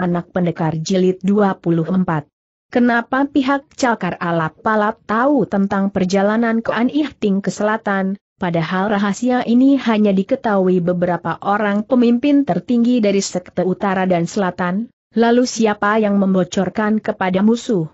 anak pendekar jilid 24. Kenapa pihak cakar alap palap tahu tentang perjalanan ke Ihting ke selatan, padahal rahasia ini hanya diketahui beberapa orang pemimpin tertinggi dari sekte utara dan selatan? Lalu siapa yang membocorkan kepada musuh?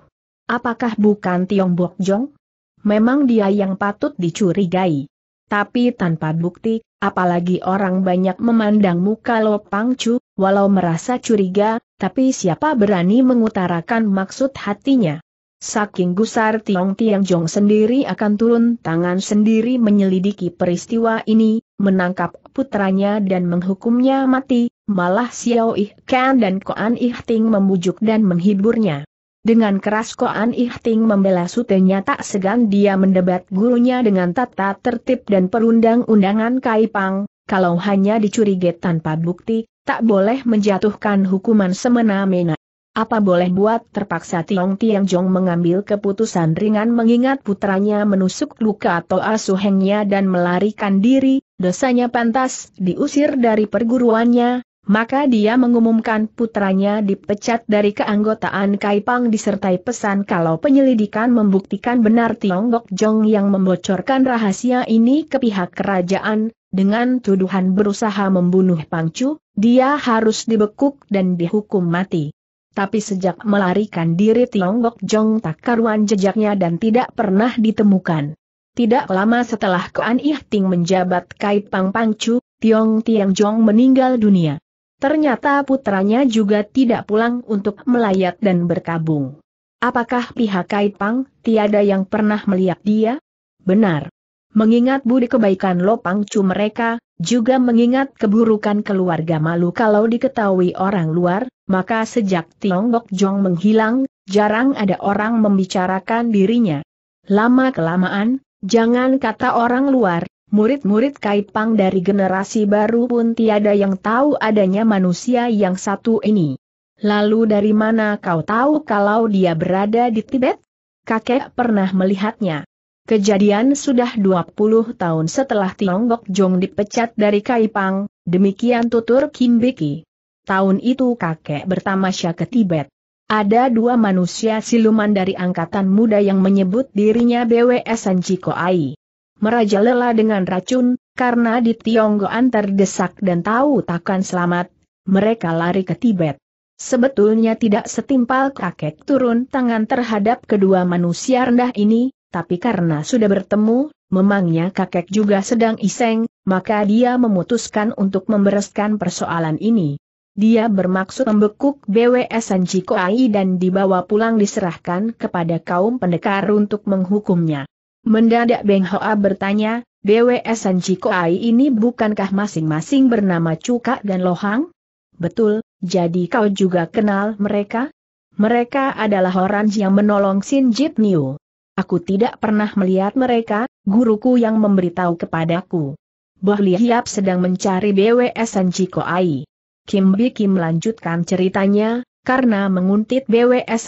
Apakah bukan Tiong Bok Jong? Memang dia yang patut dicurigai. Tapi tanpa bukti, apalagi orang banyak memandang muka kalau pangcu, walau merasa curiga, tapi siapa berani mengutarakan maksud hatinya. Saking gusar Tiong Tiang Jong sendiri akan turun tangan sendiri menyelidiki peristiwa ini, menangkap putranya dan menghukumnya mati, malah Xiao Ih Kan dan Koan Ih Ting membujuk dan menghiburnya. Dengan keras Koan Ihting membela sutenya tak segan dia mendebat gurunya dengan tata tertib dan perundang-undangan Kaipang, kalau hanya dicurigai tanpa bukti, tak boleh menjatuhkan hukuman semena-mena. Apa boleh buat terpaksa Tiong Tiang Jong mengambil keputusan ringan mengingat putranya menusuk luka atau asuhengnya dan melarikan diri, dosanya pantas diusir dari perguruannya, maka dia mengumumkan putranya dipecat dari keanggotaan Kaipang disertai pesan kalau penyelidikan membuktikan benar Tiongkok Jong yang membocorkan rahasia ini ke pihak kerajaan, dengan tuduhan berusaha membunuh Pangcu, dia harus dibekuk dan dihukum mati. Tapi sejak melarikan diri Tiongkok Jong tak karuan jejaknya dan tidak pernah ditemukan. Tidak lama setelah Koan Ihting menjabat Kaipang Pangcu, Tiong Tiang Jong meninggal dunia. Ternyata putranya juga tidak pulang untuk melayat dan berkabung. Apakah pihak Kaipang, tiada yang pernah melihat dia? Benar. Mengingat budi kebaikan Chu mereka, juga mengingat keburukan keluarga malu kalau diketahui orang luar, maka sejak Tiong Bok Jong menghilang, jarang ada orang membicarakan dirinya. Lama-kelamaan, jangan kata orang luar, Murid-murid Kaipang dari generasi baru pun tiada yang tahu adanya manusia yang satu ini. Lalu dari mana kau tahu kalau dia berada di Tibet? Kakek pernah melihatnya. Kejadian sudah 20 tahun setelah Tiongkok Jong dipecat dari Kaipang, demikian tutur Kim Biki. Tahun itu kakek bertamasya ke Tibet. Ada dua manusia siluman dari angkatan muda yang menyebut dirinya BWS Sanjiko Ai merajalela dengan racun, karena di Tionggoan terdesak dan tahu takkan selamat, mereka lari ke Tibet. Sebetulnya tidak setimpal kakek turun tangan terhadap kedua manusia rendah ini, tapi karena sudah bertemu, memangnya kakek juga sedang iseng, maka dia memutuskan untuk membereskan persoalan ini. Dia bermaksud membekuk BWS Sanjiko Ai dan dibawa pulang diserahkan kepada kaum pendekar untuk menghukumnya. Mendadak Beng Hoa bertanya, BWS Ai ini bukankah masing-masing bernama Cuka dan Lohang? Betul, jadi kau juga kenal mereka? Mereka adalah orang yang menolong Sinjit Niu. Aku tidak pernah melihat mereka, guruku yang memberitahu kepadaku. Bah Hiap sedang mencari BWS Ai. Kim Bi Kim melanjutkan ceritanya, karena menguntit BWS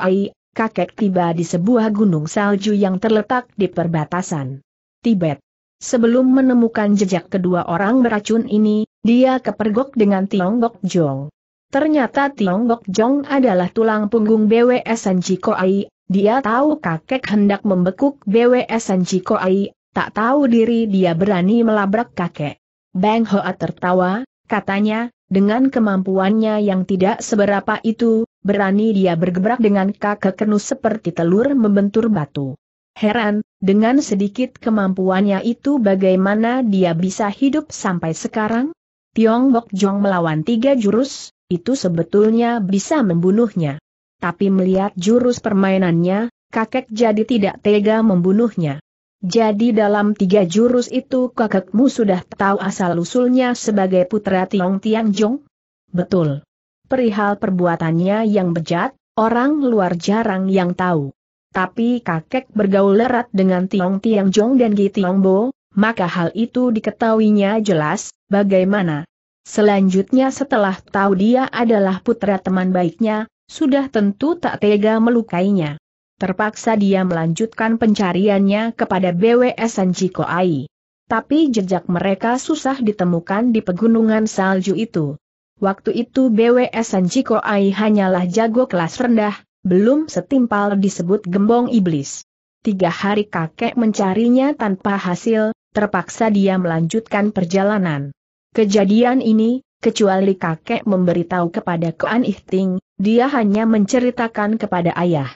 Ai kakek tiba di sebuah gunung salju yang terletak di perbatasan Tibet. Sebelum menemukan jejak kedua orang beracun ini, dia kepergok dengan Tiongkok Jong. Ternyata Tiongkok Jong adalah tulang punggung BWS Sanji Koai, dia tahu kakek hendak membekuk BWS Sanji Koai, tak tahu diri dia berani melabrak kakek. Bang Hoa tertawa, katanya, dengan kemampuannya yang tidak seberapa itu, berani dia bergebrak dengan kakek kenus seperti telur membentur batu. Heran, dengan sedikit kemampuannya itu bagaimana dia bisa hidup sampai sekarang? Tiong Bok Jong melawan tiga jurus, itu sebetulnya bisa membunuhnya. Tapi melihat jurus permainannya, kakek jadi tidak tega membunuhnya. Jadi dalam tiga jurus itu kakekmu sudah tahu asal-usulnya sebagai putra Tiong Tiang Jong? Betul. Perihal perbuatannya yang bejat, orang luar jarang yang tahu. Tapi kakek bergaul erat dengan Tiong Tiang Jong dan Gi Tiong Bo, maka hal itu diketahuinya jelas, bagaimana. Selanjutnya setelah tahu dia adalah putra teman baiknya, sudah tentu tak tega melukainya. Terpaksa dia melanjutkan pencariannya kepada BWS Sanjiko Ai. Tapi jejak mereka susah ditemukan di pegunungan salju itu. Waktu itu BWS Sanjiko Ai hanyalah jago kelas rendah, belum setimpal disebut gembong iblis. Tiga hari kakek mencarinya tanpa hasil, terpaksa dia melanjutkan perjalanan. Kejadian ini, kecuali kakek memberitahu kepada Koan Ihting, dia hanya menceritakan kepada ayah.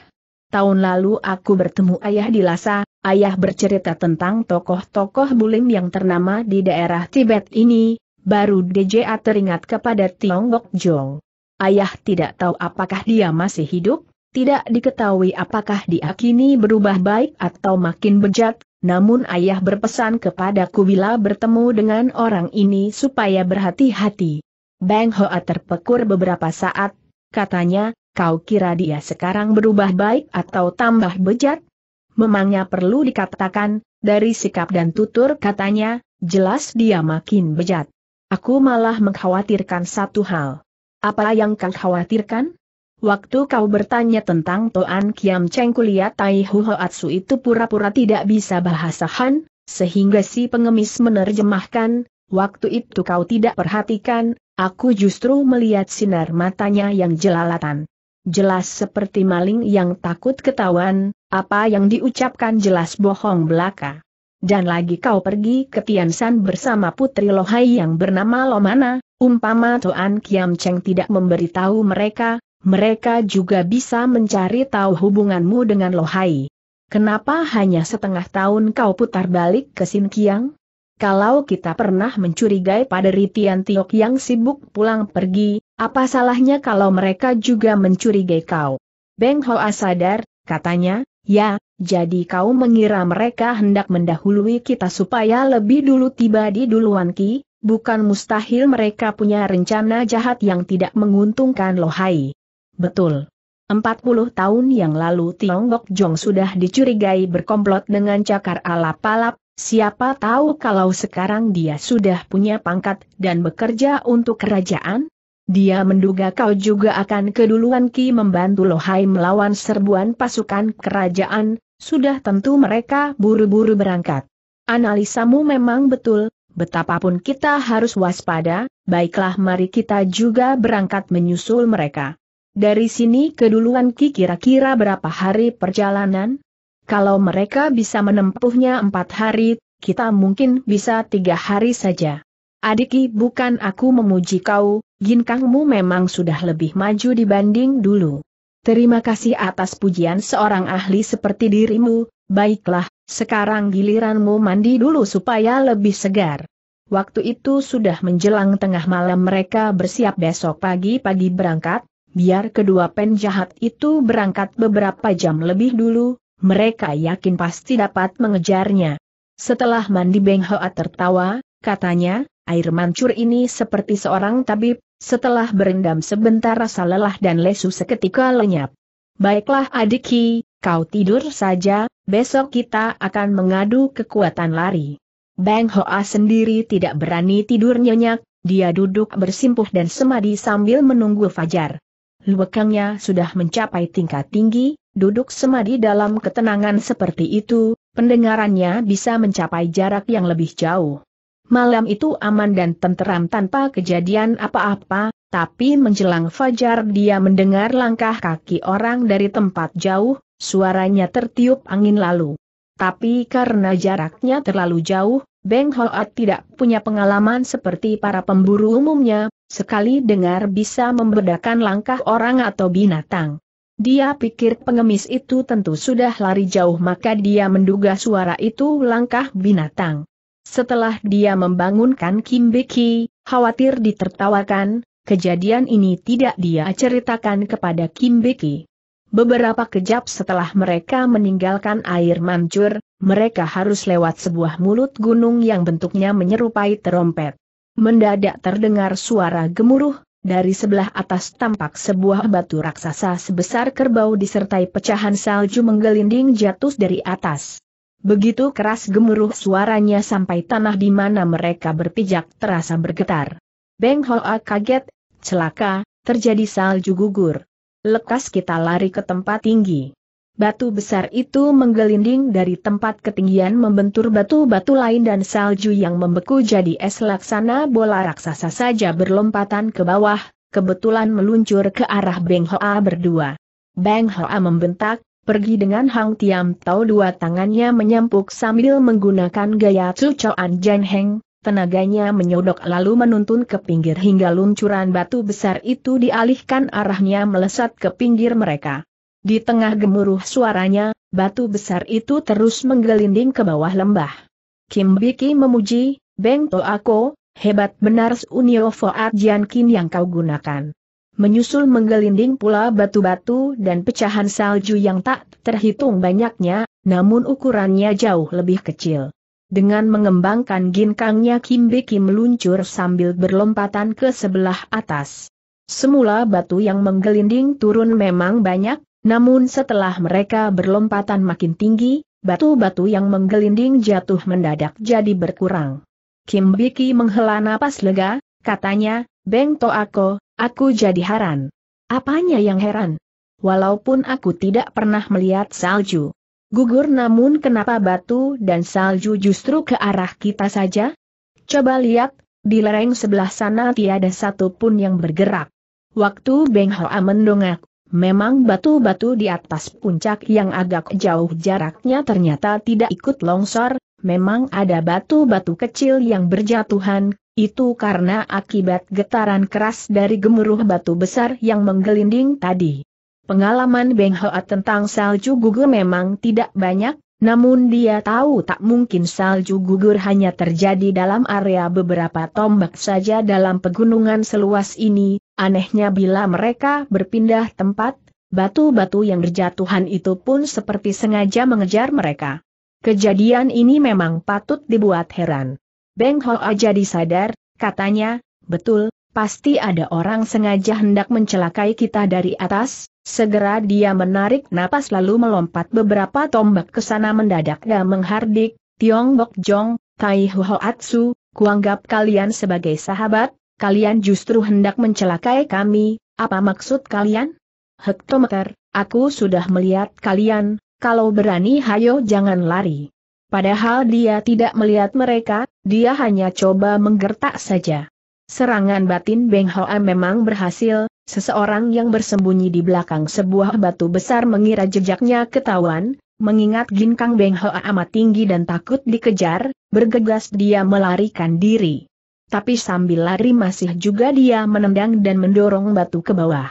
Tahun lalu aku bertemu ayah di Lhasa, ayah bercerita tentang tokoh-tokoh bulim yang ternama di daerah Tibet ini, baru DJA teringat kepada Tiongkok Jong. Ayah tidak tahu apakah dia masih hidup, tidak diketahui apakah dia kini berubah baik atau makin bejat, namun ayah berpesan kepadaku bila bertemu dengan orang ini supaya berhati-hati. Bang Hoa terpekur beberapa saat, katanya, kau kira dia sekarang berubah baik atau tambah bejat? Memangnya perlu dikatakan, dari sikap dan tutur katanya, jelas dia makin bejat. Aku malah mengkhawatirkan satu hal. Apa yang kau khawatirkan? Waktu kau bertanya tentang Toan Kiam Cheng kuliah Tai Huhoatsu itu pura-pura tidak bisa bahasa Han, sehingga si pengemis menerjemahkan, waktu itu kau tidak perhatikan, aku justru melihat sinar matanya yang jelalatan. Jelas seperti maling yang takut ketahuan, apa yang diucapkan jelas bohong belaka. Dan lagi kau pergi ke Tiansan bersama putri Lohai yang bernama Lomana, umpama Toan Kiam Cheng tidak memberitahu mereka, mereka juga bisa mencari tahu hubunganmu dengan Lohai. Kenapa hanya setengah tahun kau putar balik ke Sin Kiang? Kalau kita pernah mencurigai pada Ritian Tiok yang sibuk pulang pergi, apa salahnya kalau mereka juga mencurigai kau? Beng Hoa sadar, katanya, ya, jadi kau mengira mereka hendak mendahului kita supaya lebih dulu tiba di duluan Ki, bukan mustahil mereka punya rencana jahat yang tidak menguntungkan Lohai. Betul. 40 tahun yang lalu Tiongkok Jong sudah dicurigai berkomplot dengan cakar alap-alap, siapa tahu kalau sekarang dia sudah punya pangkat dan bekerja untuk kerajaan? Dia menduga kau juga akan keduluan Ki membantu Lohai melawan serbuan pasukan kerajaan, sudah tentu mereka buru-buru berangkat. Analisamu memang betul, betapapun kita harus waspada, baiklah mari kita juga berangkat menyusul mereka. Dari sini keduluan Ki kira-kira berapa hari perjalanan? Kalau mereka bisa menempuhnya empat hari, kita mungkin bisa tiga hari saja. Adiki bukan aku memuji kau, kangmu memang sudah lebih maju dibanding dulu. Terima kasih atas pujian seorang ahli seperti dirimu, baiklah, sekarang giliranmu mandi dulu supaya lebih segar. Waktu itu sudah menjelang tengah malam mereka bersiap besok pagi-pagi berangkat, biar kedua penjahat itu berangkat beberapa jam lebih dulu, mereka yakin pasti dapat mengejarnya. Setelah mandi Beng Hoa tertawa, katanya, air mancur ini seperti seorang tabib, setelah berendam sebentar rasa lelah dan lesu seketika lenyap. Baiklah adikki, kau tidur saja, besok kita akan mengadu kekuatan lari. Bang Hoa sendiri tidak berani tidur nyenyak, dia duduk bersimpuh dan semadi sambil menunggu fajar. Luwekangnya sudah mencapai tingkat tinggi, duduk semadi dalam ketenangan seperti itu, pendengarannya bisa mencapai jarak yang lebih jauh. Malam itu aman dan tenteram tanpa kejadian apa-apa, tapi menjelang fajar dia mendengar langkah kaki orang dari tempat jauh, suaranya tertiup angin lalu. Tapi karena jaraknya terlalu jauh, Beng Hoat tidak punya pengalaman seperti para pemburu umumnya, sekali dengar bisa membedakan langkah orang atau binatang. Dia pikir pengemis itu tentu sudah lari jauh maka dia menduga suara itu langkah binatang. Setelah dia membangunkan Kim Beki, khawatir ditertawakan, kejadian ini tidak dia ceritakan kepada Kim Beki. Beberapa kejap setelah mereka meninggalkan air mancur, mereka harus lewat sebuah mulut gunung yang bentuknya menyerupai terompet. Mendadak terdengar suara gemuruh, dari sebelah atas tampak sebuah batu raksasa sebesar kerbau disertai pecahan salju menggelinding jatuh dari atas. Begitu keras gemuruh suaranya sampai tanah di mana mereka berpijak terasa bergetar. Beng Hoa kaget, celaka, terjadi salju gugur. Lekas kita lari ke tempat tinggi. Batu besar itu menggelinding dari tempat ketinggian membentur batu-batu lain dan salju yang membeku jadi es laksana bola raksasa saja berlompatan ke bawah, kebetulan meluncur ke arah Beng Hoa berdua. Beng Hoa membentak, Pergi dengan Hang Tiam Tau dua tangannya menyampuk sambil menggunakan gaya cucoan Jan Heng, tenaganya menyodok lalu menuntun ke pinggir hingga luncuran batu besar itu dialihkan arahnya melesat ke pinggir mereka. Di tengah gemuruh suaranya, batu besar itu terus menggelinding ke bawah lembah. Kim Biki memuji, Beng Ako, hebat benar Unio Foat Kin yang kau gunakan. Menyusul menggelinding pula batu-batu dan pecahan salju yang tak terhitung banyaknya, namun ukurannya jauh lebih kecil. Dengan mengembangkan ginkangnya Kimbeki meluncur sambil berlompatan ke sebelah atas. Semula batu yang menggelinding turun memang banyak, namun setelah mereka berlompatan makin tinggi, batu-batu yang menggelinding jatuh mendadak jadi berkurang. Kim Biki menghela napas lega, katanya, Beng Toako, Aku jadi heran. Apanya yang heran? Walaupun aku tidak pernah melihat salju. Gugur namun kenapa batu dan salju justru ke arah kita saja? Coba lihat, di lereng sebelah sana tiada satupun yang bergerak. Waktu Beng Hoa mendongak, memang batu-batu di atas puncak yang agak jauh jaraknya ternyata tidak ikut longsor, memang ada batu-batu kecil yang berjatuhan, itu karena akibat getaran keras dari gemuruh batu besar yang menggelinding tadi. Pengalaman Beng Hoa tentang salju gugur memang tidak banyak, namun dia tahu tak mungkin salju gugur hanya terjadi dalam area beberapa tombak saja dalam pegunungan seluas ini, anehnya bila mereka berpindah tempat, batu-batu yang berjatuhan itu pun seperti sengaja mengejar mereka. Kejadian ini memang patut dibuat heran. Beng Hoa jadi sadar, katanya, betul, pasti ada orang sengaja hendak mencelakai kita dari atas, segera dia menarik napas lalu melompat beberapa tombak ke sana mendadak dan menghardik, Tiong Bok Jong, Tai Hoatsu, kuanggap kalian sebagai sahabat, kalian justru hendak mencelakai kami, apa maksud kalian? Hektometer, aku sudah melihat kalian, kalau berani hayo jangan lari. Padahal dia tidak melihat mereka, dia hanya coba menggertak saja. Serangan batin Beng Hoa memang berhasil, seseorang yang bersembunyi di belakang sebuah batu besar mengira jejaknya ketahuan, mengingat ginkang Beng Hoa amat tinggi dan takut dikejar, bergegas dia melarikan diri. Tapi sambil lari masih juga dia menendang dan mendorong batu ke bawah.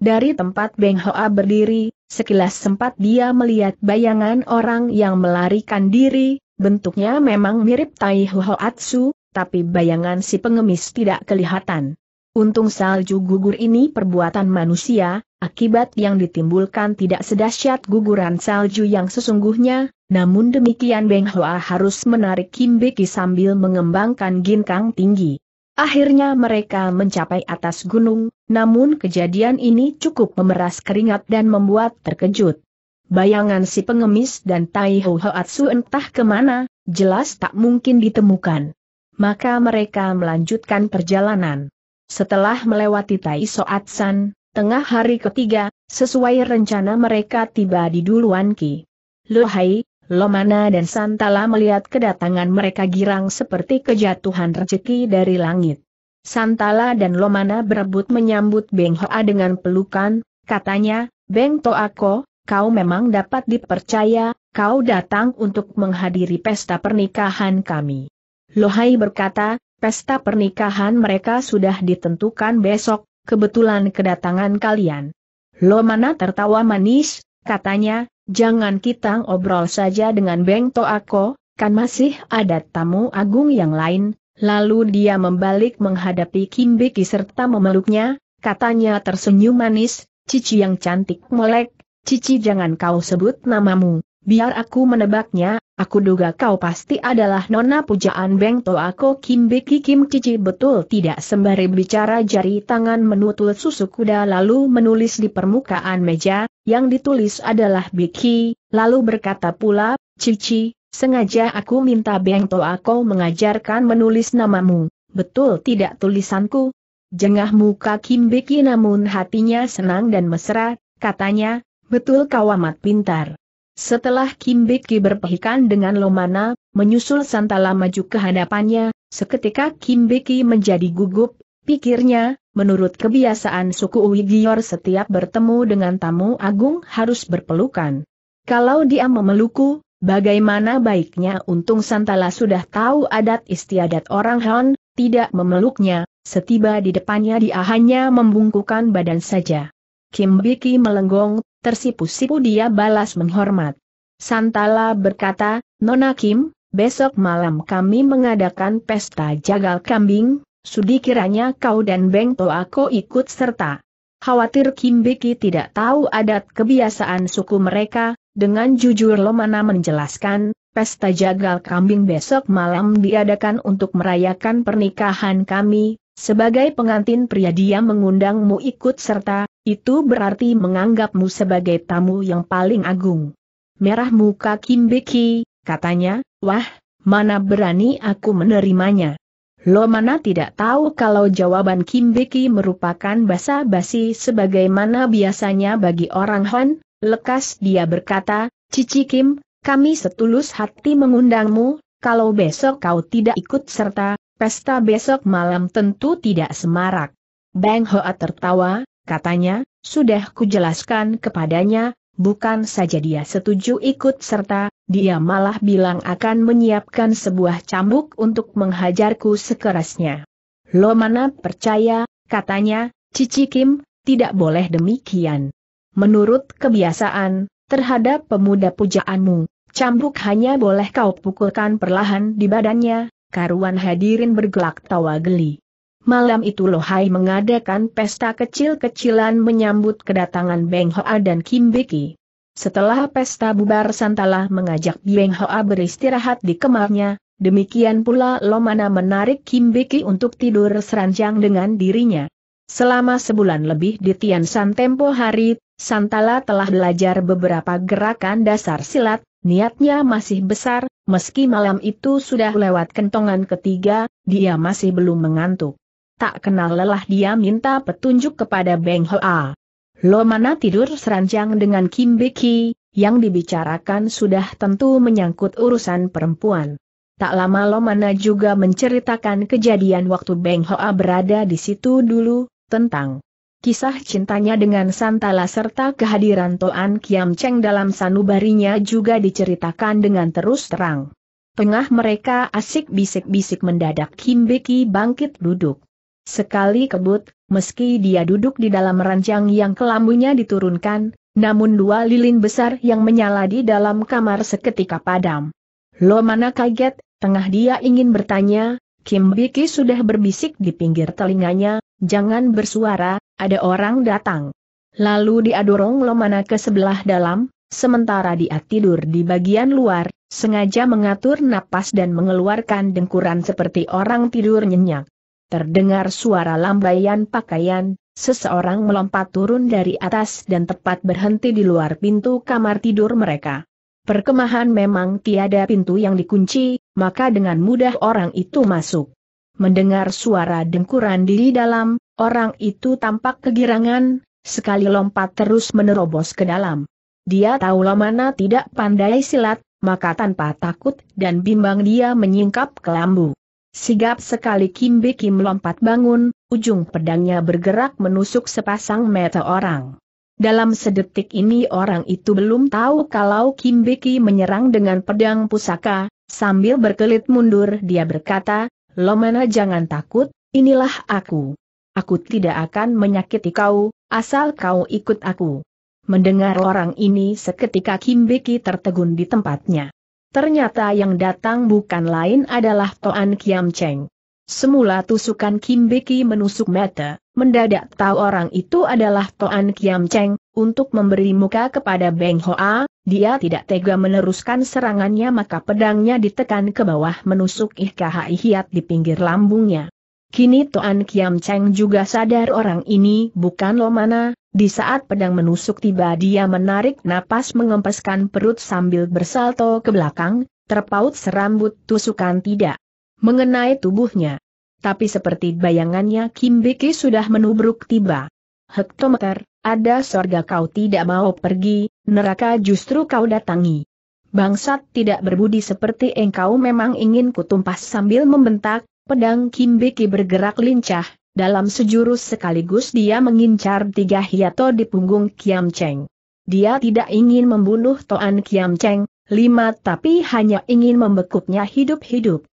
Dari tempat Beng Hoa berdiri, sekilas sempat dia melihat bayangan orang yang melarikan diri, Bentuknya memang mirip Tai Hoatsu, tapi bayangan si pengemis tidak kelihatan. Untung salju gugur ini perbuatan manusia, akibat yang ditimbulkan tidak sedahsyat guguran salju yang sesungguhnya, namun demikian Beng Hoa harus menarik Kim Beki sambil mengembangkan ginkang tinggi. Akhirnya mereka mencapai atas gunung, namun kejadian ini cukup memeras keringat dan membuat terkejut bayangan si pengemis dan Tai Ho Hoatsu entah kemana, jelas tak mungkin ditemukan. Maka mereka melanjutkan perjalanan. Setelah melewati Tai Soatsan, tengah hari ketiga, sesuai rencana mereka tiba di Duluan Ki. Lohai, Lomana dan Santala melihat kedatangan mereka girang seperti kejatuhan rezeki dari langit. Santala dan Lomana berebut menyambut Beng Hoa dengan pelukan, katanya, Beng Toako, kau memang dapat dipercaya, kau datang untuk menghadiri pesta pernikahan kami. Lohai berkata, pesta pernikahan mereka sudah ditentukan besok, kebetulan kedatangan kalian. Lo mana tertawa manis, katanya, jangan kita ngobrol saja dengan Beng Toako, kan masih ada tamu agung yang lain, lalu dia membalik menghadapi Kimbeki serta memeluknya, katanya tersenyum manis, cici yang cantik melek, Cici jangan kau sebut namamu, biar aku menebaknya, aku duga kau pasti adalah nona pujaan Beng Toako Kim Beki Kim Cici betul tidak sembari bicara jari tangan menutul susu kuda lalu menulis di permukaan meja, yang ditulis adalah Biki. lalu berkata pula, Cici, sengaja aku minta Beng Toako mengajarkan menulis namamu, betul tidak tulisanku? Jengah muka Kim Beki namun hatinya senang dan mesra, katanya, Betul kau amat pintar. Setelah Kimbeki berpehikan dengan Lomana, menyusul Santala maju ke hadapannya, seketika Kimbeki menjadi gugup, pikirnya, menurut kebiasaan suku Uigior setiap bertemu dengan tamu agung harus berpelukan. Kalau dia memelukku, bagaimana baiknya untung Santala sudah tahu adat istiadat orang Han, tidak memeluknya, setiba di depannya dia hanya membungkukan badan saja. Kim Biki melenggong, tersipu-sipu dia balas menghormat. Santala berkata, Nona Kim, besok malam kami mengadakan pesta jagal kambing, sudi kiranya kau dan Beng Toako ikut serta. Khawatir Kim Biki tidak tahu adat kebiasaan suku mereka, dengan jujur Lomana menjelaskan, pesta jagal kambing besok malam diadakan untuk merayakan pernikahan kami, sebagai pengantin pria dia mengundangmu ikut serta, itu berarti menganggapmu sebagai tamu yang paling agung. Merah muka Kim Beki, katanya, wah, mana berani aku menerimanya. Lo mana tidak tahu kalau jawaban Kim Beki merupakan basa-basi sebagaimana biasanya bagi orang Hon, lekas dia berkata, Cici Kim, kami setulus hati mengundangmu, kalau besok kau tidak ikut serta, Pesta besok malam tentu tidak semarak. Bang Hoa tertawa, katanya, sudah kujelaskan kepadanya, bukan saja dia setuju ikut serta, dia malah bilang akan menyiapkan sebuah cambuk untuk menghajarku sekerasnya. Lo mana percaya, katanya, Cici Kim, tidak boleh demikian. Menurut kebiasaan, terhadap pemuda pujaanmu, cambuk hanya boleh kau pukulkan perlahan di badannya, karuan hadirin bergelak tawa geli. Malam itu Lohai mengadakan pesta kecil-kecilan menyambut kedatangan Beng Hoa dan Kim Beki. Setelah pesta bubar Santala mengajak Beng Hoa beristirahat di kamarnya, demikian pula Lomana menarik Kim Beki untuk tidur seranjang dengan dirinya. Selama sebulan lebih di Tian San tempo hari, Santala telah belajar beberapa gerakan dasar silat, Niatnya masih besar, meski malam itu sudah lewat kentongan ketiga, dia masih belum mengantuk. Tak kenal lelah dia minta petunjuk kepada Beng Hoa. Lo mana tidur seranjang dengan Kim Beki, yang dibicarakan sudah tentu menyangkut urusan perempuan. Tak lama Lo mana juga menceritakan kejadian waktu Beng Hoa berada di situ dulu, tentang Kisah cintanya dengan Santala serta kehadiran Toan Kiam Cheng dalam sanubarinya juga diceritakan dengan terus terang. Tengah mereka asik bisik-bisik mendadak Kim Beki bangkit duduk. Sekali kebut, meski dia duduk di dalam ranjang yang kelambunya diturunkan, namun dua lilin besar yang menyala di dalam kamar seketika padam. Lo mana kaget, tengah dia ingin bertanya, Kim Biki sudah berbisik di pinggir telinganya, Jangan bersuara, ada orang datang. Lalu dia dorong Lomana ke sebelah dalam, sementara dia tidur di bagian luar, sengaja mengatur napas dan mengeluarkan dengkuran seperti orang tidur nyenyak. Terdengar suara lambaian pakaian, seseorang melompat turun dari atas dan tepat berhenti di luar pintu kamar tidur mereka. Perkemahan memang tiada pintu yang dikunci, maka dengan mudah orang itu masuk. Mendengar suara dengkuran diri dalam, orang itu tampak kegirangan, sekali lompat terus menerobos ke dalam. Dia tahu Lomana tidak pandai silat, maka tanpa takut dan bimbang dia menyingkap kelambu. Sigap sekali Kim Be Kim lompat bangun, ujung pedangnya bergerak menusuk sepasang mata orang. Dalam sedetik ini orang itu belum tahu kalau Kim Be Kim menyerang dengan pedang pusaka, sambil berkelit mundur dia berkata, Lomana jangan takut, inilah aku. Aku tidak akan menyakiti kau, asal kau ikut aku. Mendengar orang ini seketika Kim Kimbeki tertegun di tempatnya. Ternyata yang datang bukan lain adalah Toan Kiam Cheng. Semula tusukan Kim Kimbeki menusuk mata, mendadak tahu orang itu adalah Toan Kiam Cheng, untuk memberi muka kepada Beng Hoa, dia tidak tega meneruskan serangannya maka pedangnya ditekan ke bawah menusuk Ihkai ihiat di pinggir lambungnya. Kini Toan Kiam Cheng juga sadar orang ini bukan Lomana, di saat pedang menusuk tiba dia menarik napas mengempaskan perut sambil bersalto ke belakang, terpaut serambut tusukan tidak mengenai tubuhnya. Tapi seperti bayangannya Kim Biki sudah menubruk tiba hektometer, ada sorga kau tidak mau pergi, neraka justru kau datangi. Bangsat tidak berbudi seperti engkau memang ingin kutumpas sambil membentak, pedang Kimbiki bergerak lincah, dalam sejurus sekaligus dia mengincar tiga hiato di punggung Kiam Cheng. Dia tidak ingin membunuh Toan Kiam Cheng, lima tapi hanya ingin membekuknya hidup-hidup.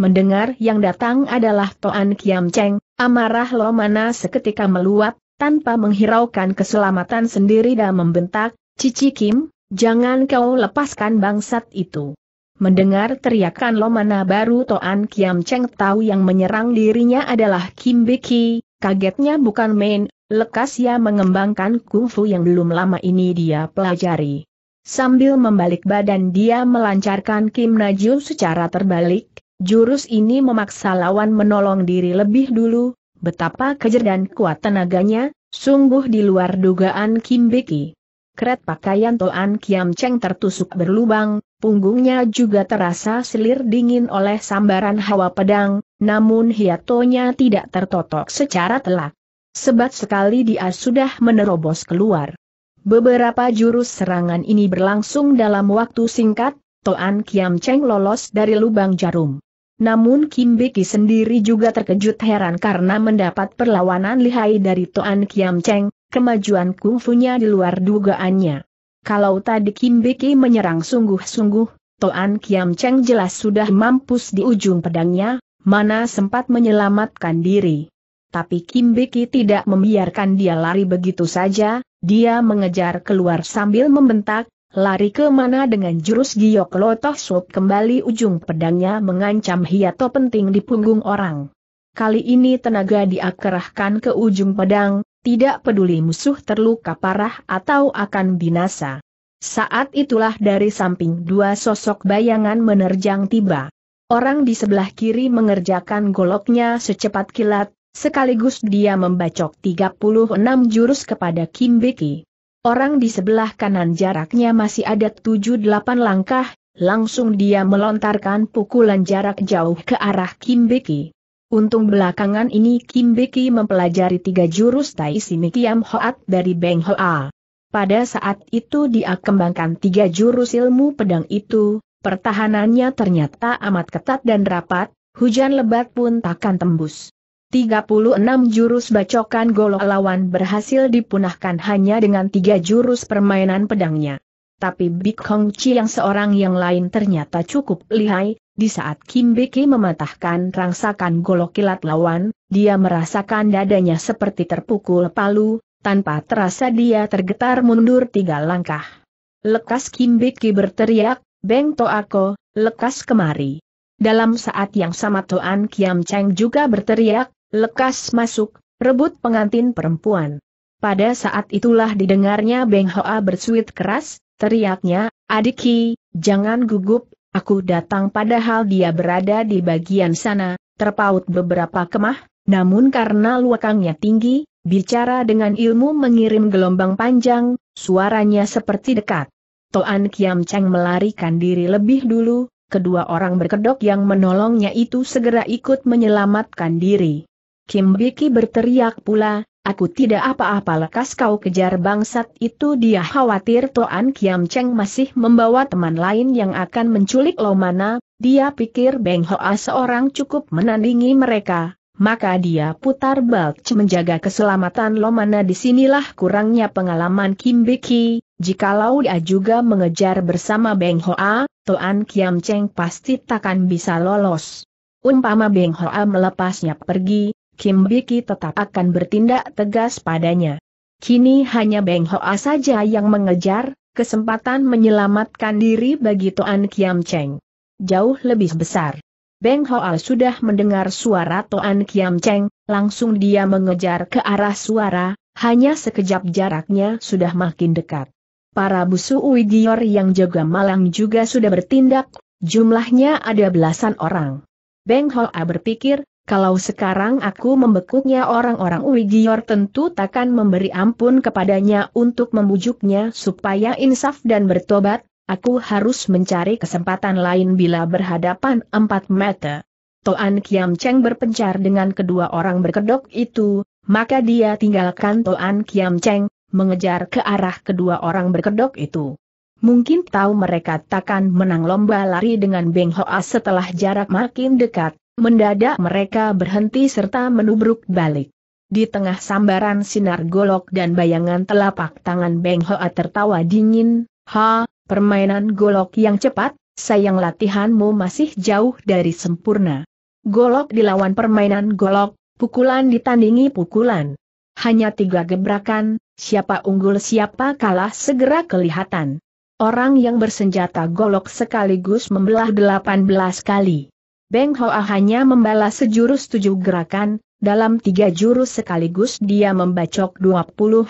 Mendengar yang datang adalah Toan Kiam Cheng, amarah Lomana seketika meluap, tanpa menghiraukan keselamatan sendiri dan membentak, Cici Kim, jangan kau lepaskan bangsat itu. Mendengar teriakan Lomana baru Toan Kiam Cheng tahu yang menyerang dirinya adalah Kim Biki, kagetnya bukan main, lekas ia mengembangkan kungfu yang belum lama ini dia pelajari. Sambil membalik badan dia melancarkan Kim Najun secara terbalik, jurus ini memaksa lawan menolong diri lebih dulu, Betapa kejer dan kuat tenaganya, sungguh di luar dugaan Kim Beki. Keret pakaian Toan Kiam Cheng tertusuk berlubang, punggungnya juga terasa selir dingin oleh sambaran hawa pedang, namun hiatonya tidak tertotok secara telak. Sebat sekali dia sudah menerobos keluar. Beberapa jurus serangan ini berlangsung dalam waktu singkat, Toan Kiam Cheng lolos dari lubang jarum. Namun Kim Beki sendiri juga terkejut heran karena mendapat perlawanan lihai dari Toan Kiam Cheng, kemajuan kungfunya di luar dugaannya. Kalau tadi Kim Beki menyerang sungguh-sungguh, Toan Kiam Cheng jelas sudah mampus di ujung pedangnya, mana sempat menyelamatkan diri. Tapi Kim Beki tidak membiarkan dia lari begitu saja, dia mengejar keluar sambil membentak, lari ke mana dengan jurus giok lotoh sup kembali ujung pedangnya mengancam hiato penting di punggung orang. Kali ini tenaga diakerahkan ke ujung pedang, tidak peduli musuh terluka parah atau akan binasa. Saat itulah dari samping dua sosok bayangan menerjang tiba. Orang di sebelah kiri mengerjakan goloknya secepat kilat, sekaligus dia membacok 36 jurus kepada Kim Beki. Orang di sebelah kanan jaraknya masih ada 7-8 langkah, langsung dia melontarkan pukulan jarak jauh ke arah Kim Beki. Untung belakangan ini Kim Beki mempelajari tiga jurus Tai Simi Kiam Hoat dari Beng Hoa. Pada saat itu dia kembangkan tiga jurus ilmu pedang itu, pertahanannya ternyata amat ketat dan rapat, hujan lebat pun takkan tembus. 36 jurus bacokan golok lawan berhasil dipunahkan hanya dengan tiga jurus permainan pedangnya. Tapi Big Hong Chi yang seorang yang lain ternyata cukup lihai, di saat Kim Biki mematahkan rangsakan golok kilat lawan, dia merasakan dadanya seperti terpukul palu, tanpa terasa dia tergetar mundur tiga langkah. Lekas Kim Biki berteriak, Beng Toako, lekas kemari. Dalam saat yang sama Toan Kiam Cheng juga berteriak, Lekas masuk, rebut pengantin perempuan. Pada saat itulah didengarnya Beng Hoa bersuit keras, teriaknya, Adiki, jangan gugup, aku datang padahal dia berada di bagian sana, terpaut beberapa kemah, namun karena luakangnya tinggi, bicara dengan ilmu mengirim gelombang panjang, suaranya seperti dekat. Toan Kiam Cheng melarikan diri lebih dulu, kedua orang berkedok yang menolongnya itu segera ikut menyelamatkan diri. Kim Biki berteriak pula, Aku tidak apa-apa lekas kau kejar bangsat itu dia khawatir Toan Kiam Cheng masih membawa teman lain yang akan menculik Lomana, dia pikir Beng Hoa seorang cukup menandingi mereka, maka dia putar balik menjaga keselamatan Lomana disinilah kurangnya pengalaman Kim Biki, jikalau dia juga mengejar bersama Beng Hoa, Toan Kiam Cheng pasti takkan bisa lolos. Umpama Beng Hoa melepasnya pergi, Kim Biki tetap akan bertindak tegas padanya. Kini hanya Beng Hoa saja yang mengejar, kesempatan menyelamatkan diri bagi Toan Kiam Cheng. Jauh lebih besar. Beng Hoa sudah mendengar suara Toan Kiam Cheng, langsung dia mengejar ke arah suara, hanya sekejap jaraknya sudah makin dekat. Para busu Uigior yang jaga malang juga sudah bertindak, jumlahnya ada belasan orang. Beng Hoa berpikir, kalau sekarang aku membekuknya orang-orang Uigior tentu takkan memberi ampun kepadanya untuk membujuknya supaya insaf dan bertobat, aku harus mencari kesempatan lain bila berhadapan empat mata. Toan Kiam Cheng berpencar dengan kedua orang berkedok itu, maka dia tinggalkan Toan Kiam Cheng, mengejar ke arah kedua orang berkedok itu. Mungkin tahu mereka takkan menang lomba lari dengan Beng Hoa setelah jarak makin dekat, Mendadak mereka berhenti serta menubruk balik. Di tengah sambaran sinar golok dan bayangan telapak tangan Beng Hoa tertawa dingin, Ha, permainan golok yang cepat, sayang latihanmu masih jauh dari sempurna. Golok dilawan permainan golok, pukulan ditandingi pukulan. Hanya tiga gebrakan, siapa unggul siapa kalah segera kelihatan. Orang yang bersenjata golok sekaligus membelah 18 kali. Beng Hoa hanya membalas sejurus tujuh gerakan, dalam tiga jurus sekaligus dia membacok 21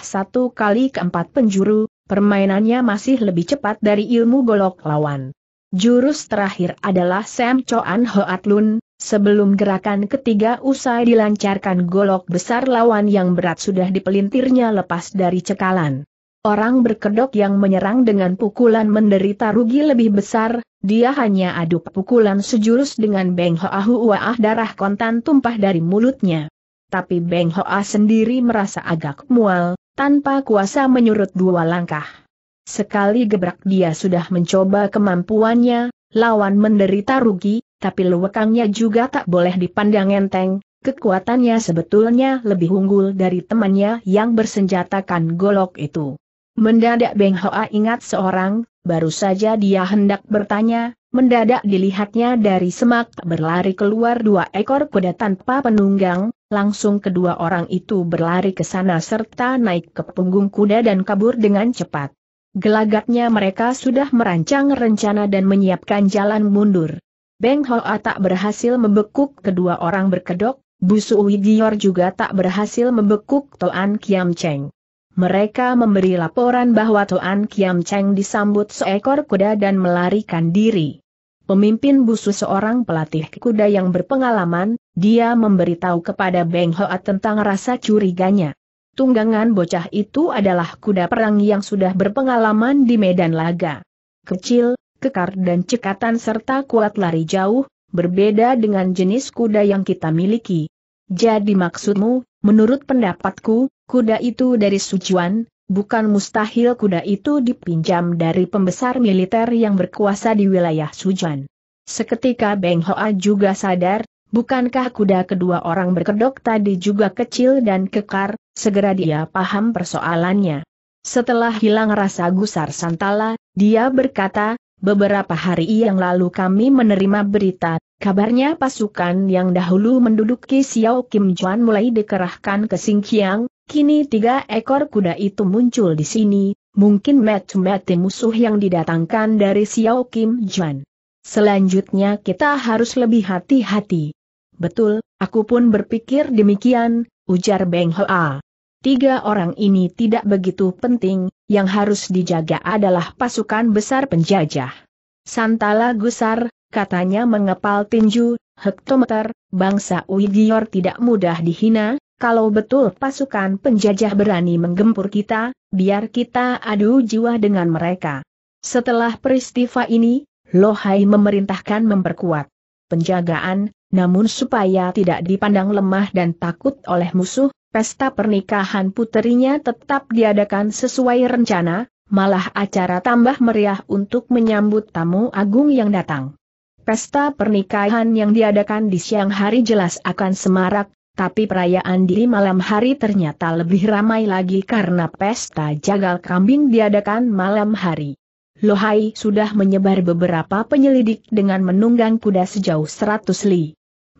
kali keempat penjuru, permainannya masih lebih cepat dari ilmu golok lawan. Jurus terakhir adalah Sam Choan Hoat Lun, sebelum gerakan ketiga usai dilancarkan golok besar lawan yang berat sudah dipelintirnya lepas dari cekalan. Orang berkedok yang menyerang dengan pukulan menderita rugi lebih besar, dia hanya adu pukulan sejurus dengan Beng Hoa darah kontan tumpah dari mulutnya. Tapi Beng Hoa sendiri merasa agak mual, tanpa kuasa menyurut dua langkah. Sekali gebrak dia sudah mencoba kemampuannya, lawan menderita rugi, tapi lewekangnya juga tak boleh dipandang enteng, kekuatannya sebetulnya lebih unggul dari temannya yang bersenjatakan golok itu. Mendadak Beng Hoa ingat seorang, baru saja dia hendak bertanya, mendadak dilihatnya dari semak berlari keluar dua ekor kuda tanpa penunggang, langsung kedua orang itu berlari ke sana serta naik ke punggung kuda dan kabur dengan cepat. Gelagatnya mereka sudah merancang rencana dan menyiapkan jalan mundur. Beng Hoa tak berhasil membekuk kedua orang berkedok, Busu Widior juga tak berhasil membekuk Toan Kiam Cheng. Mereka memberi laporan bahwa Toan Kiam Cheng disambut seekor kuda dan melarikan diri. Pemimpin busu seorang pelatih kuda yang berpengalaman, dia memberitahu kepada Beng Hoa tentang rasa curiganya. Tunggangan bocah itu adalah kuda perang yang sudah berpengalaman di medan laga. Kecil, kekar dan cekatan serta kuat lari jauh, berbeda dengan jenis kuda yang kita miliki. Jadi maksudmu, Menurut pendapatku, kuda itu dari Sujuan, bukan mustahil kuda itu dipinjam dari pembesar militer yang berkuasa di wilayah Sujuan. Seketika Beng Hoa juga sadar, bukankah kuda kedua orang berkedok tadi juga kecil dan kekar, segera dia paham persoalannya. Setelah hilang rasa gusar santala, dia berkata, Beberapa hari yang lalu kami menerima berita, kabarnya pasukan yang dahulu menduduki Xiao Kim Juan mulai dikerahkan ke Singkiang, kini tiga ekor kuda itu muncul di sini, mungkin mati-mati musuh yang didatangkan dari Xiao Kim Juan. Selanjutnya kita harus lebih hati-hati. Betul, aku pun berpikir demikian, ujar Beng Hoa. Tiga orang ini tidak begitu penting, yang harus dijaga adalah pasukan besar penjajah. Santala gusar, katanya mengepal tinju, hektometer, bangsa Uyghur tidak mudah dihina, kalau betul pasukan penjajah berani menggempur kita, biar kita adu jiwa dengan mereka. Setelah peristiwa ini, Lohai memerintahkan memperkuat penjagaan, namun supaya tidak dipandang lemah dan takut oleh musuh, pesta pernikahan puterinya tetap diadakan sesuai rencana, malah acara tambah meriah untuk menyambut tamu agung yang datang. Pesta pernikahan yang diadakan di siang hari jelas akan semarak, tapi perayaan di malam hari ternyata lebih ramai lagi karena pesta jagal kambing diadakan malam hari. Lohai sudah menyebar beberapa penyelidik dengan menunggang kuda sejauh 100 li.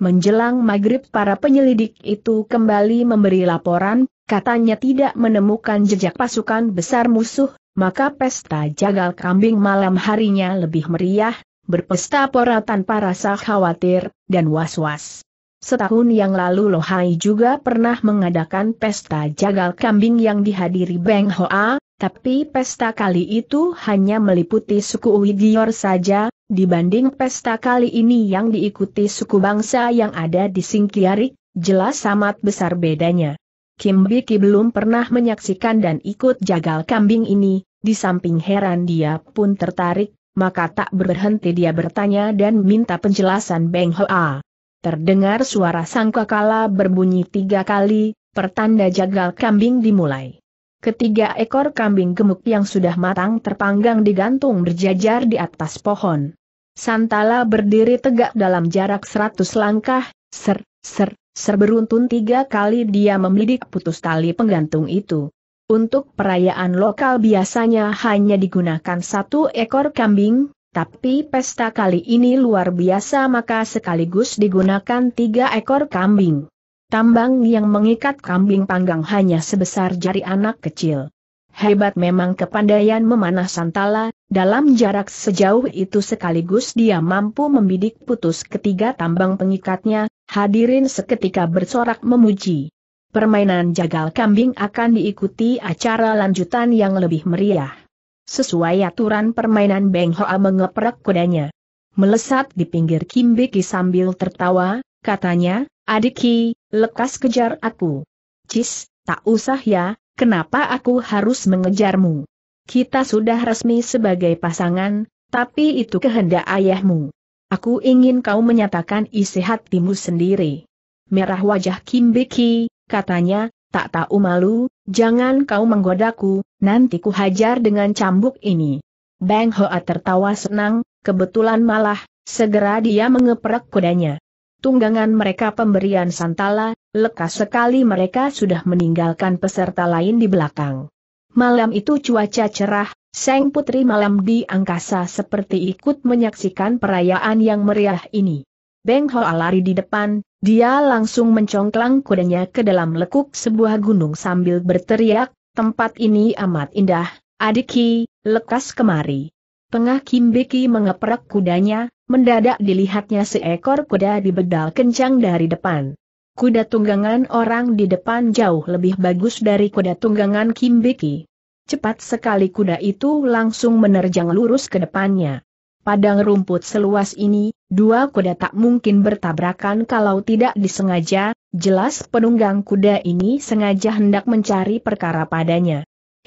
Menjelang maghrib para penyelidik itu kembali memberi laporan, katanya tidak menemukan jejak pasukan besar musuh, maka pesta jagal kambing malam harinya lebih meriah, berpesta pora tanpa rasa khawatir, dan was-was. Setahun yang lalu Lohai juga pernah mengadakan pesta jagal kambing yang dihadiri Beng Hoa, tapi pesta kali itu hanya meliputi suku Uidior saja, dibanding pesta kali ini yang diikuti suku bangsa yang ada di Singkiarik, jelas amat besar bedanya. Kim Biki belum pernah menyaksikan dan ikut jagal kambing ini, di samping heran dia pun tertarik, maka tak berhenti dia bertanya dan minta penjelasan Beng Hoa. Terdengar suara sangkakala berbunyi tiga kali, pertanda jagal kambing dimulai. Ketiga ekor kambing gemuk yang sudah matang terpanggang digantung berjajar di atas pohon. Santala berdiri tegak dalam jarak seratus langkah, ser, ser, ser beruntun tiga kali dia membidik putus tali penggantung itu. Untuk perayaan lokal biasanya hanya digunakan satu ekor kambing, tapi pesta kali ini luar biasa maka sekaligus digunakan tiga ekor kambing. Tambang yang mengikat kambing panggang hanya sebesar jari anak kecil. Hebat memang kepandaian memanah Santala, dalam jarak sejauh itu sekaligus dia mampu membidik putus ketiga tambang pengikatnya, hadirin seketika bersorak memuji. Permainan jagal kambing akan diikuti acara lanjutan yang lebih meriah. Sesuai aturan permainan Beng Hoa mengeprek kudanya. Melesat di pinggir Kim Biki sambil tertawa, katanya, Adiki, lekas kejar aku. Cis, tak usah ya, Kenapa aku harus mengejarmu? Kita sudah resmi sebagai pasangan, tapi itu kehendak ayahmu. Aku ingin kau menyatakan isi hatimu sendiri. Merah wajah Kim Biki, katanya, tak tahu malu, jangan kau menggodaku, nanti ku hajar dengan cambuk ini. Bang Hoa tertawa senang, kebetulan malah, segera dia mengeprek kudanya tunggangan mereka pemberian santala, lekas sekali mereka sudah meninggalkan peserta lain di belakang. Malam itu cuaca cerah, Sang Putri malam di angkasa seperti ikut menyaksikan perayaan yang meriah ini. Beng Hoa lari di depan, dia langsung mencongklang kudanya ke dalam lekuk sebuah gunung sambil berteriak, tempat ini amat indah, adiki, lekas kemari. Tengah Kim Beki mengeprek kudanya, mendadak dilihatnya seekor kuda dibedal kencang dari depan. Kuda tunggangan orang di depan jauh lebih bagus dari kuda tunggangan Kim Beki. Cepat sekali kuda itu langsung menerjang lurus ke depannya. Padang rumput seluas ini, dua kuda tak mungkin bertabrakan kalau tidak disengaja, jelas penunggang kuda ini sengaja hendak mencari perkara padanya.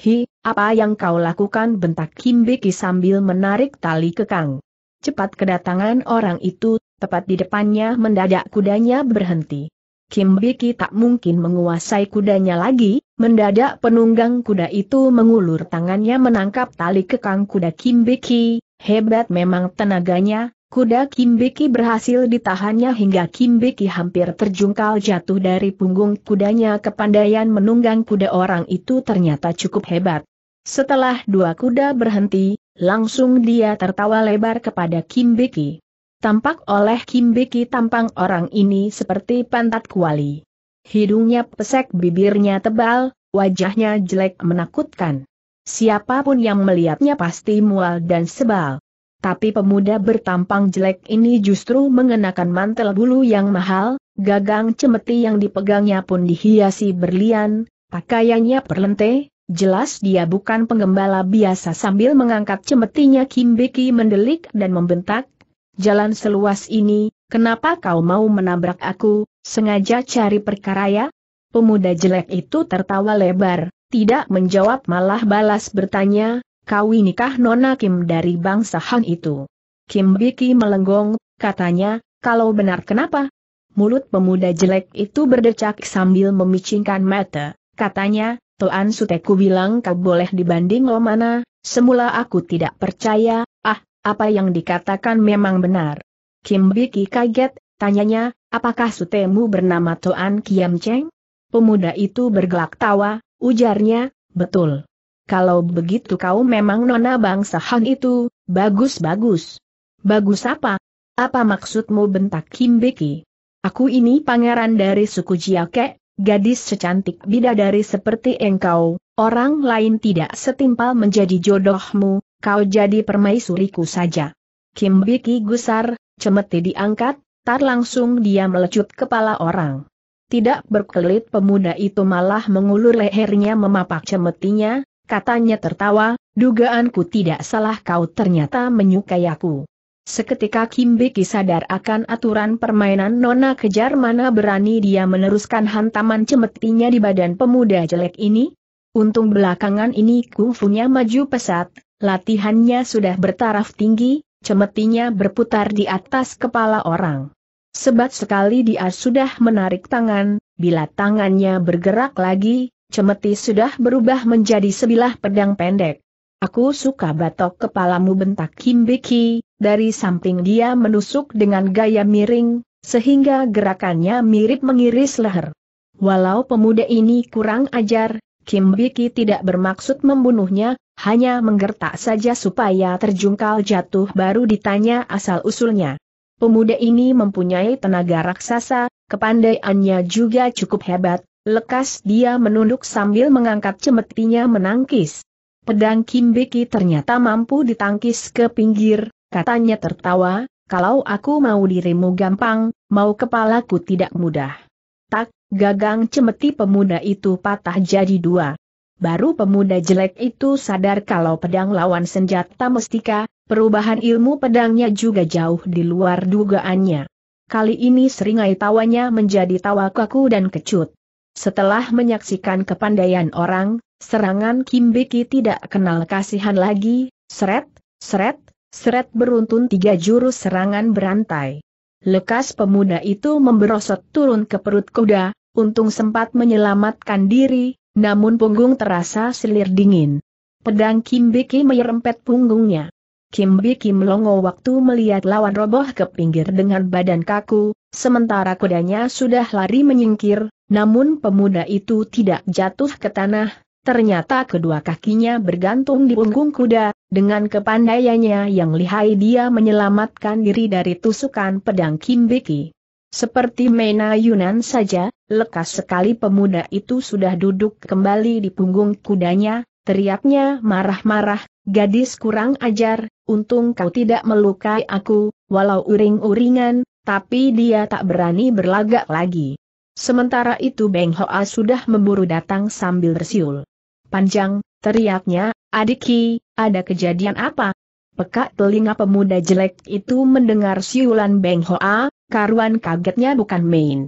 Hi, apa yang kau lakukan bentak Kimbiki sambil menarik tali kekang. Cepat kedatangan orang itu, tepat di depannya mendadak kudanya berhenti. Kimbiki tak mungkin menguasai kudanya lagi, mendadak penunggang kuda itu mengulur tangannya menangkap tali kekang kuda Kimbiki. hebat memang tenaganya, Kuda Kimbeki berhasil ditahannya hingga Kimbeki hampir terjungkal jatuh dari punggung kudanya kepandaian menunggang kuda orang itu ternyata cukup hebat. Setelah dua kuda berhenti, langsung dia tertawa lebar kepada Kimbeki. Tampak oleh Kimbeki tampang orang ini seperti pantat kuali. Hidungnya pesek bibirnya tebal, wajahnya jelek menakutkan. Siapapun yang melihatnya pasti mual dan sebal. Tapi pemuda bertampang jelek ini justru mengenakan mantel bulu yang mahal, gagang cemeti yang dipegangnya pun dihiasi berlian, pakaiannya perlente, jelas dia bukan penggembala biasa sambil mengangkat cemetinya Kimbeki mendelik dan membentak, Jalan seluas ini, kenapa kau mau menabrak aku, sengaja cari perkara ya? Pemuda jelek itu tertawa lebar, tidak menjawab malah balas bertanya, Kau inikah Nona Kim dari bangsa Han itu? Kim Biki melenggong, katanya, kalau benar kenapa? Mulut pemuda jelek itu berdecak sambil memicingkan mata, katanya, Tuan Suteku bilang kau boleh dibanding lo mana. semula aku tidak percaya, ah, apa yang dikatakan memang benar. Kim Biki kaget, tanyanya, apakah Sutemu bernama Tuan Kiam Cheng? Pemuda itu bergelak tawa, ujarnya, betul. Kalau begitu kau memang nona bangsa Han itu, bagus-bagus. Bagus apa? Apa maksudmu bentak Kim Beki? Aku ini pangeran dari suku Jiake, gadis secantik bidadari seperti engkau, orang lain tidak setimpal menjadi jodohmu, kau jadi permaisuriku saja. Kim Biki gusar, cemeti diangkat, tar langsung dia melecut kepala orang. Tidak berkelit pemuda itu malah mengulur lehernya memapak cemetinya, katanya tertawa, dugaanku tidak salah kau ternyata menyukai aku. Seketika Kim Beki sadar akan aturan permainan nona kejar mana berani dia meneruskan hantaman cemetinya di badan pemuda jelek ini. Untung belakangan ini kungfunya maju pesat, latihannya sudah bertaraf tinggi, cemetinya berputar di atas kepala orang. Sebat sekali dia sudah menarik tangan, bila tangannya bergerak lagi, cemeti sudah berubah menjadi sebilah pedang pendek. Aku suka batok kepalamu bentak Kimbiki, dari samping dia menusuk dengan gaya miring, sehingga gerakannya mirip mengiris leher. Walau pemuda ini kurang ajar, Kimbiki tidak bermaksud membunuhnya, hanya menggertak saja supaya terjungkal jatuh baru ditanya asal-usulnya. Pemuda ini mempunyai tenaga raksasa, kepandaiannya juga cukup hebat, Lekas dia menunduk sambil mengangkat cemetinya menangkis. Pedang Kimbeki ternyata mampu ditangkis ke pinggir, katanya tertawa, kalau aku mau dirimu gampang, mau kepalaku tidak mudah. Tak, gagang cemeti pemuda itu patah jadi dua. Baru pemuda jelek itu sadar kalau pedang lawan senjata mestika, perubahan ilmu pedangnya juga jauh di luar dugaannya. Kali ini seringai tawanya menjadi tawa kaku dan kecut. Setelah menyaksikan kepandaian orang, serangan Kim Beki tidak kenal kasihan lagi, seret, seret, seret beruntun tiga jurus serangan berantai. Lekas pemuda itu memberosot turun ke perut kuda, untung sempat menyelamatkan diri, namun punggung terasa selir dingin. Pedang Kim Beki merempet punggungnya. Kim Beki melongo waktu melihat lawan roboh ke pinggir dengan badan kaku, sementara kudanya sudah lari menyingkir, namun pemuda itu tidak jatuh ke tanah, ternyata kedua kakinya bergantung di punggung kuda, dengan kepandaiannya yang lihai dia menyelamatkan diri dari tusukan pedang Kimbeki. Seperti Mena Yunan saja, lekas sekali pemuda itu sudah duduk kembali di punggung kudanya, teriaknya marah-marah, gadis kurang ajar, untung kau tidak melukai aku, walau uring-uringan, tapi dia tak berani berlagak lagi. Sementara itu Beng Hoa sudah memburu datang sambil bersiul. Panjang, teriaknya, adiki, ada kejadian apa? Pekak telinga pemuda jelek itu mendengar siulan Beng Hoa, karuan kagetnya bukan main.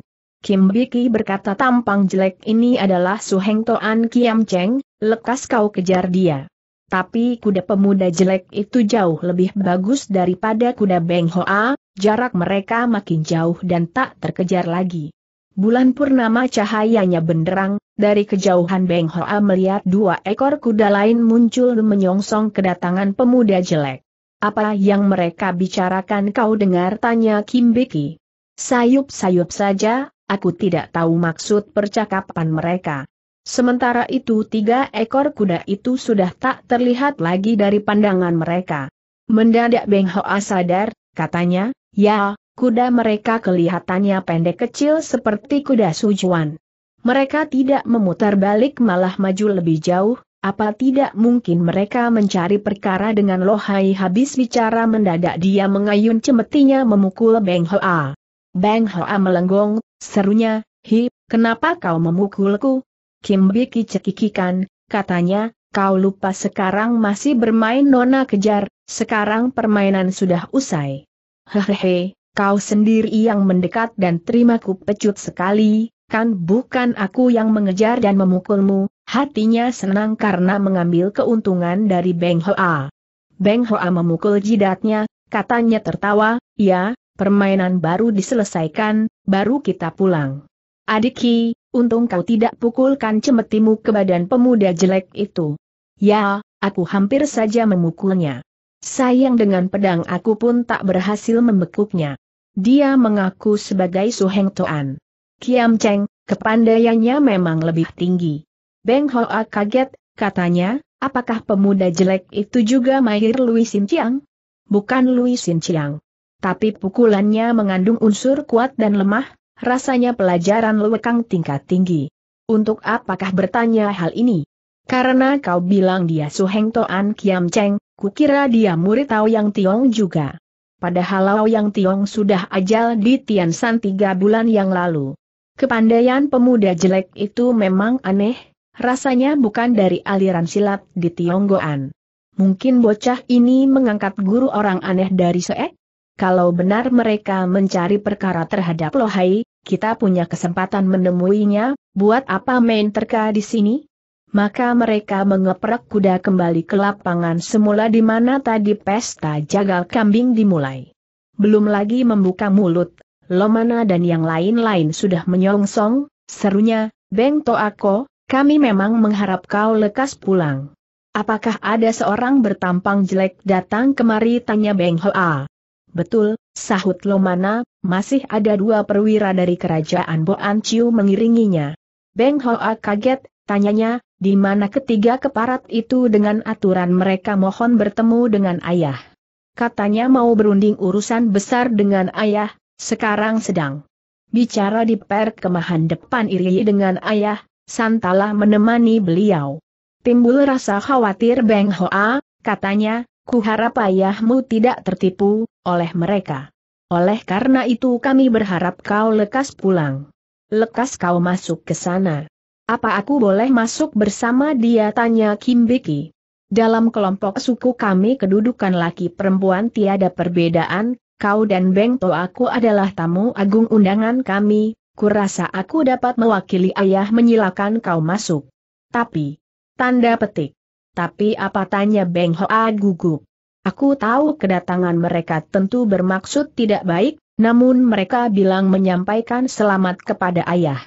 Kim Biki berkata tampang jelek ini adalah Suheng Toan Kiam Cheng, lekas kau kejar dia. Tapi kuda pemuda jelek itu jauh lebih bagus daripada kuda Beng Hoa, jarak mereka makin jauh dan tak terkejar lagi. Bulan purnama cahayanya benderang, dari kejauhan Beng Hoa melihat dua ekor kuda lain muncul menyongsong kedatangan pemuda jelek. Apa yang mereka bicarakan kau dengar tanya Kim Biki. Sayup-sayup saja, aku tidak tahu maksud percakapan mereka. Sementara itu tiga ekor kuda itu sudah tak terlihat lagi dari pandangan mereka. Mendadak Beng Hoa sadar, katanya, ya, kuda mereka kelihatannya pendek kecil seperti kuda sujuan. Mereka tidak memutar balik malah maju lebih jauh, apa tidak mungkin mereka mencari perkara dengan Lohai habis bicara mendadak dia mengayun cemetinya memukul Beng Hoa. Beng Hoa melenggong, serunya, Hi, kenapa kau memukulku? Kim Biki cekikikan, katanya, kau lupa sekarang masih bermain nona kejar, sekarang permainan sudah usai. Hehehe, kau sendiri yang mendekat dan terimaku pecut sekali, kan bukan aku yang mengejar dan memukulmu, hatinya senang karena mengambil keuntungan dari Beng Hoa. Beng Hoa memukul jidatnya, katanya tertawa, ya, permainan baru diselesaikan, baru kita pulang. Adiki, untung kau tidak pukulkan cemetimu ke badan pemuda jelek itu. Ya, aku hampir saja memukulnya. Sayang dengan pedang aku pun tak berhasil membekuknya dia mengaku sebagai Su Heng Toan. Kiam Cheng, kepandaiannya memang lebih tinggi. Beng Hoa kaget, katanya, apakah pemuda jelek itu juga mahir Lui Sin Chiang? Bukan Lui Sin Chiang. Tapi pukulannya mengandung unsur kuat dan lemah, rasanya pelajaran lewekang tingkat tinggi. Untuk apakah bertanya hal ini? Karena kau bilang dia Su Heng Toan Kiam Cheng, kukira dia murid Tao Yang Tiong juga. Pada halau Yang Tiong sudah ajal di Tian Tiansan tiga bulan yang lalu. Kepandaian pemuda jelek itu memang aneh, rasanya bukan dari aliran silat di Tionggoan. Mungkin bocah ini mengangkat guru orang aneh dari Soek? Kalau benar mereka mencari perkara terhadap Lohai, kita punya kesempatan menemuinya, buat apa main terka di sini? maka mereka mengeprek kuda kembali ke lapangan semula di mana tadi pesta jagal kambing dimulai. Belum lagi membuka mulut, Lomana dan yang lain-lain sudah menyongsong, serunya, Beng Toako, kami memang mengharap kau lekas pulang. Apakah ada seorang bertampang jelek datang kemari tanya Beng Hoa? Betul, sahut Lomana, masih ada dua perwira dari kerajaan Boan Chiu mengiringinya. Beng Hoa kaget, tanyanya, di mana ketiga keparat itu dengan aturan mereka mohon bertemu dengan ayah. Katanya mau berunding urusan besar dengan ayah, sekarang sedang bicara di perkemahan depan Iri dengan ayah, Santala menemani beliau. Timbul rasa khawatir Beng Hoa, katanya, ku harap ayahmu tidak tertipu oleh mereka. Oleh karena itu kami berharap kau lekas pulang. Lekas kau masuk ke sana. Apa aku boleh masuk bersama dia tanya Kim Biki. Dalam kelompok suku kami kedudukan laki perempuan tiada perbedaan, kau dan Beng To aku adalah tamu agung undangan kami, kurasa aku dapat mewakili ayah menyilakan kau masuk. Tapi, tanda petik. Tapi apa tanya Beng Hoa gugup. Aku tahu kedatangan mereka tentu bermaksud tidak baik, namun mereka bilang menyampaikan selamat kepada ayah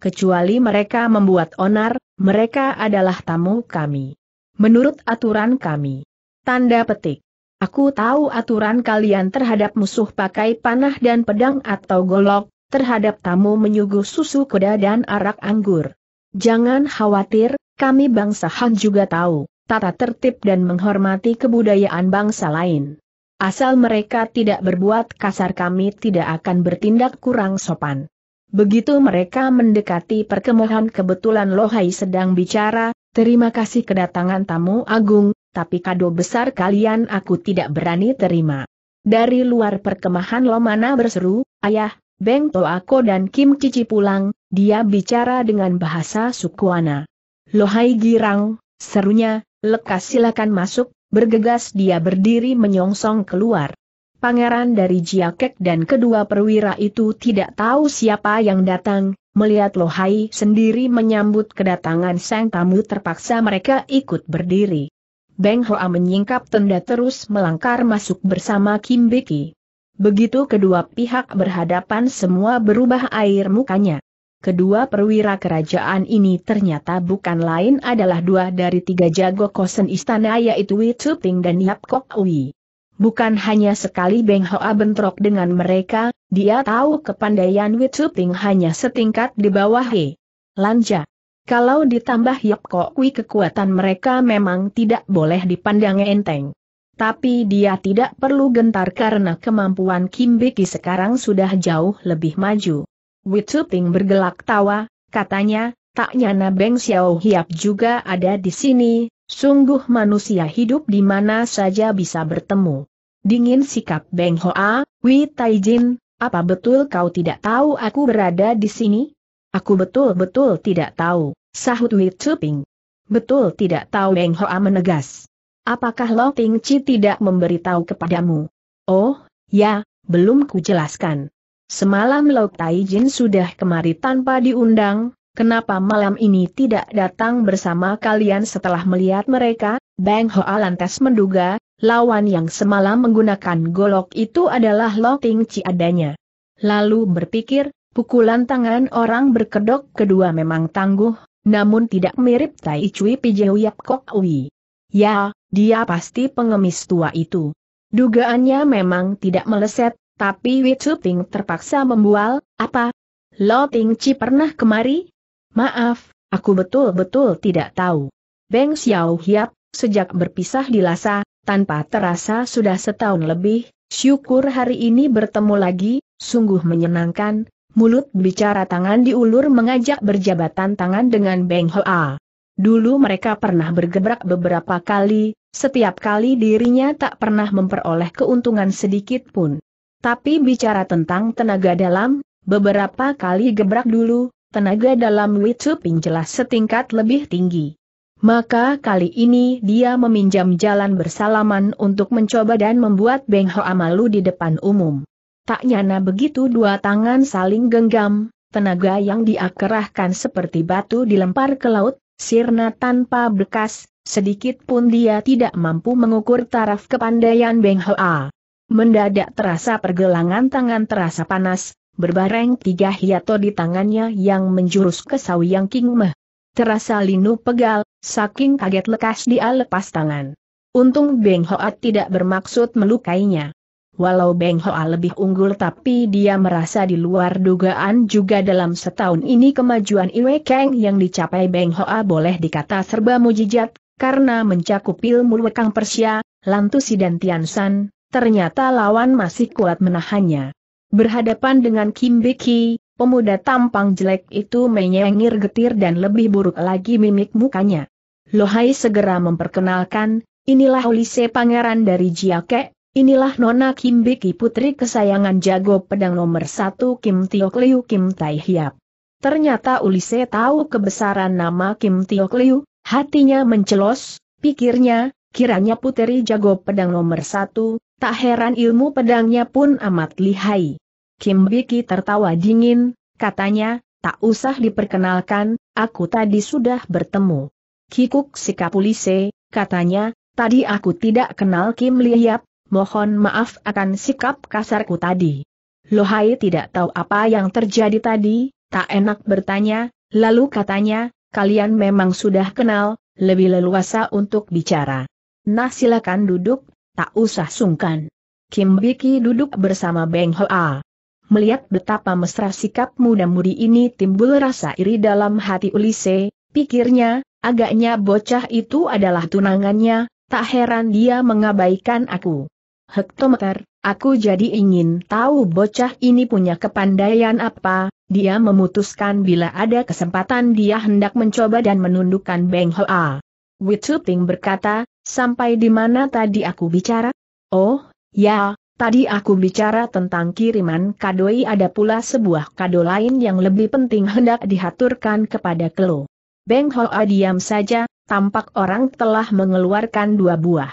kecuali mereka membuat onar, mereka adalah tamu kami. Menurut aturan kami. Tanda petik. Aku tahu aturan kalian terhadap musuh pakai panah dan pedang atau golok, terhadap tamu menyuguh susu kuda dan arak anggur. Jangan khawatir, kami bangsa Han juga tahu, tata tertib dan menghormati kebudayaan bangsa lain. Asal mereka tidak berbuat kasar kami tidak akan bertindak kurang sopan. Begitu mereka mendekati perkemahan kebetulan Lohai sedang bicara, terima kasih kedatangan tamu agung, tapi kado besar kalian aku tidak berani terima. Dari luar perkemahan Lomana berseru, ayah, Beng Toako dan Kim Cici pulang, dia bicara dengan bahasa Sukuana. Lohai girang, serunya, lekas silakan masuk, bergegas dia berdiri menyongsong keluar. Pangeran dari Jiakek dan kedua perwira itu tidak tahu siapa yang datang, melihat Lohai sendiri menyambut kedatangan sang tamu terpaksa mereka ikut berdiri. Beng Hoa menyingkap tenda terus melangkar masuk bersama Kim Beki. Begitu kedua pihak berhadapan semua berubah air mukanya. Kedua perwira kerajaan ini ternyata bukan lain adalah dua dari tiga jago kosen istana yaitu Wei Chuping dan Yap Kok Ui. Bukan hanya sekali Beng Hoa bentrok dengan mereka, dia tahu kepandaian Witsuting hanya setingkat di bawah He. Lanja. Kalau ditambah Yap Kok Kui kekuatan mereka memang tidak boleh dipandang enteng. Tapi dia tidak perlu gentar karena kemampuan Kim Biki sekarang sudah jauh lebih maju. Witsuting bergelak tawa, katanya, tak nyana Beng Xiao Hiap juga ada di sini, Sungguh manusia hidup di mana saja bisa bertemu. Dingin sikap Beng Hoa, Wei Taijin, apa betul kau tidak tahu aku berada di sini? Aku betul-betul tidak tahu, sahut Wei Tsuping. Betul tidak tahu Beng Hoa menegas. Apakah Lo Ting Chi tidak memberitahu kepadamu? Oh, ya, belum kujelaskan. Semalam Lo Taijin sudah kemari tanpa diundang, Kenapa malam ini tidak datang bersama kalian setelah melihat mereka? Bang Hoa lantas menduga, lawan yang semalam menggunakan golok itu adalah Ting Tingci adanya. Lalu berpikir, pukulan tangan orang berkedok kedua memang tangguh, namun tidak mirip Tai Cui Pijau Yap Kok Ui. Ya, dia pasti pengemis tua itu. Dugaannya memang tidak meleset, tapi Witsuping terpaksa membual, apa? Ting Tingci pernah kemari? Maaf, aku betul-betul tidak tahu. Beng Xiao Hiap, sejak berpisah di Lhasa, tanpa terasa sudah setahun lebih, syukur hari ini bertemu lagi, sungguh menyenangkan, mulut bicara tangan diulur mengajak berjabatan tangan dengan Beng Hoa. Dulu mereka pernah bergebrak beberapa kali, setiap kali dirinya tak pernah memperoleh keuntungan sedikit pun. Tapi bicara tentang tenaga dalam, beberapa kali gebrak dulu, tenaga dalam Ping jelas setingkat lebih tinggi. Maka kali ini dia meminjam jalan bersalaman untuk mencoba dan membuat Beng Hoa malu di depan umum. Tak nyana begitu dua tangan saling genggam, tenaga yang diakerahkan seperti batu dilempar ke laut, sirna tanpa bekas, sedikit pun dia tidak mampu mengukur taraf kepandaian Beng Hoa. Mendadak terasa pergelangan tangan terasa panas, berbareng tiga hiato di tangannya yang menjurus ke yang King Meh. Terasa linu pegal, saking kaget lekas dia lepas tangan. Untung Beng Hoat tidak bermaksud melukainya. Walau Beng Hoa lebih unggul tapi dia merasa di luar dugaan juga dalam setahun ini kemajuan Iwe Kang yang dicapai Beng Hoa boleh dikata serba mujijat, karena mencakup ilmu wekang Persia, Lantusi dan Tian San, ternyata lawan masih kuat menahannya. Berhadapan dengan Kim Biki, pemuda tampang jelek itu menyengir getir dan lebih buruk lagi mimik mukanya. Lohai segera memperkenalkan, inilah Olise pangeran dari Jiake, inilah Nona Kim Biki putri kesayangan jago pedang nomor satu Kim Tio Kliu Kim Tai Hiap. Ternyata Ulise tahu kebesaran nama Kim Tio Kliu, hatinya mencelos, pikirnya, kiranya puteri jago pedang nomor satu, Tak heran ilmu pedangnya pun amat lihai. Kim Biki tertawa dingin, katanya, tak usah diperkenalkan, aku tadi sudah bertemu. Kikuk Sikapulise, katanya, tadi aku tidak kenal Kim Liap, mohon maaf akan sikap kasarku tadi. Lohai tidak tahu apa yang terjadi tadi, tak enak bertanya, lalu katanya, kalian memang sudah kenal, lebih leluasa untuk bicara. Nah silakan duduk, tak usah sungkan. Kim Biki duduk bersama Beng Hoa. Melihat betapa mesra sikap muda-mudi ini timbul rasa iri dalam hati Ulise, pikirnya, agaknya bocah itu adalah tunangannya, tak heran dia mengabaikan aku. Hektometer, aku jadi ingin tahu bocah ini punya kepandaian apa, dia memutuskan bila ada kesempatan dia hendak mencoba dan menundukkan Beng Hoa. Wichuting berkata, Sampai di mana tadi aku bicara? Oh, ya, tadi aku bicara tentang kiriman kadoi ada pula sebuah kado lain yang lebih penting hendak dihaturkan kepada Kelo. Beng Hoa ah, diam saja, tampak orang telah mengeluarkan dua buah.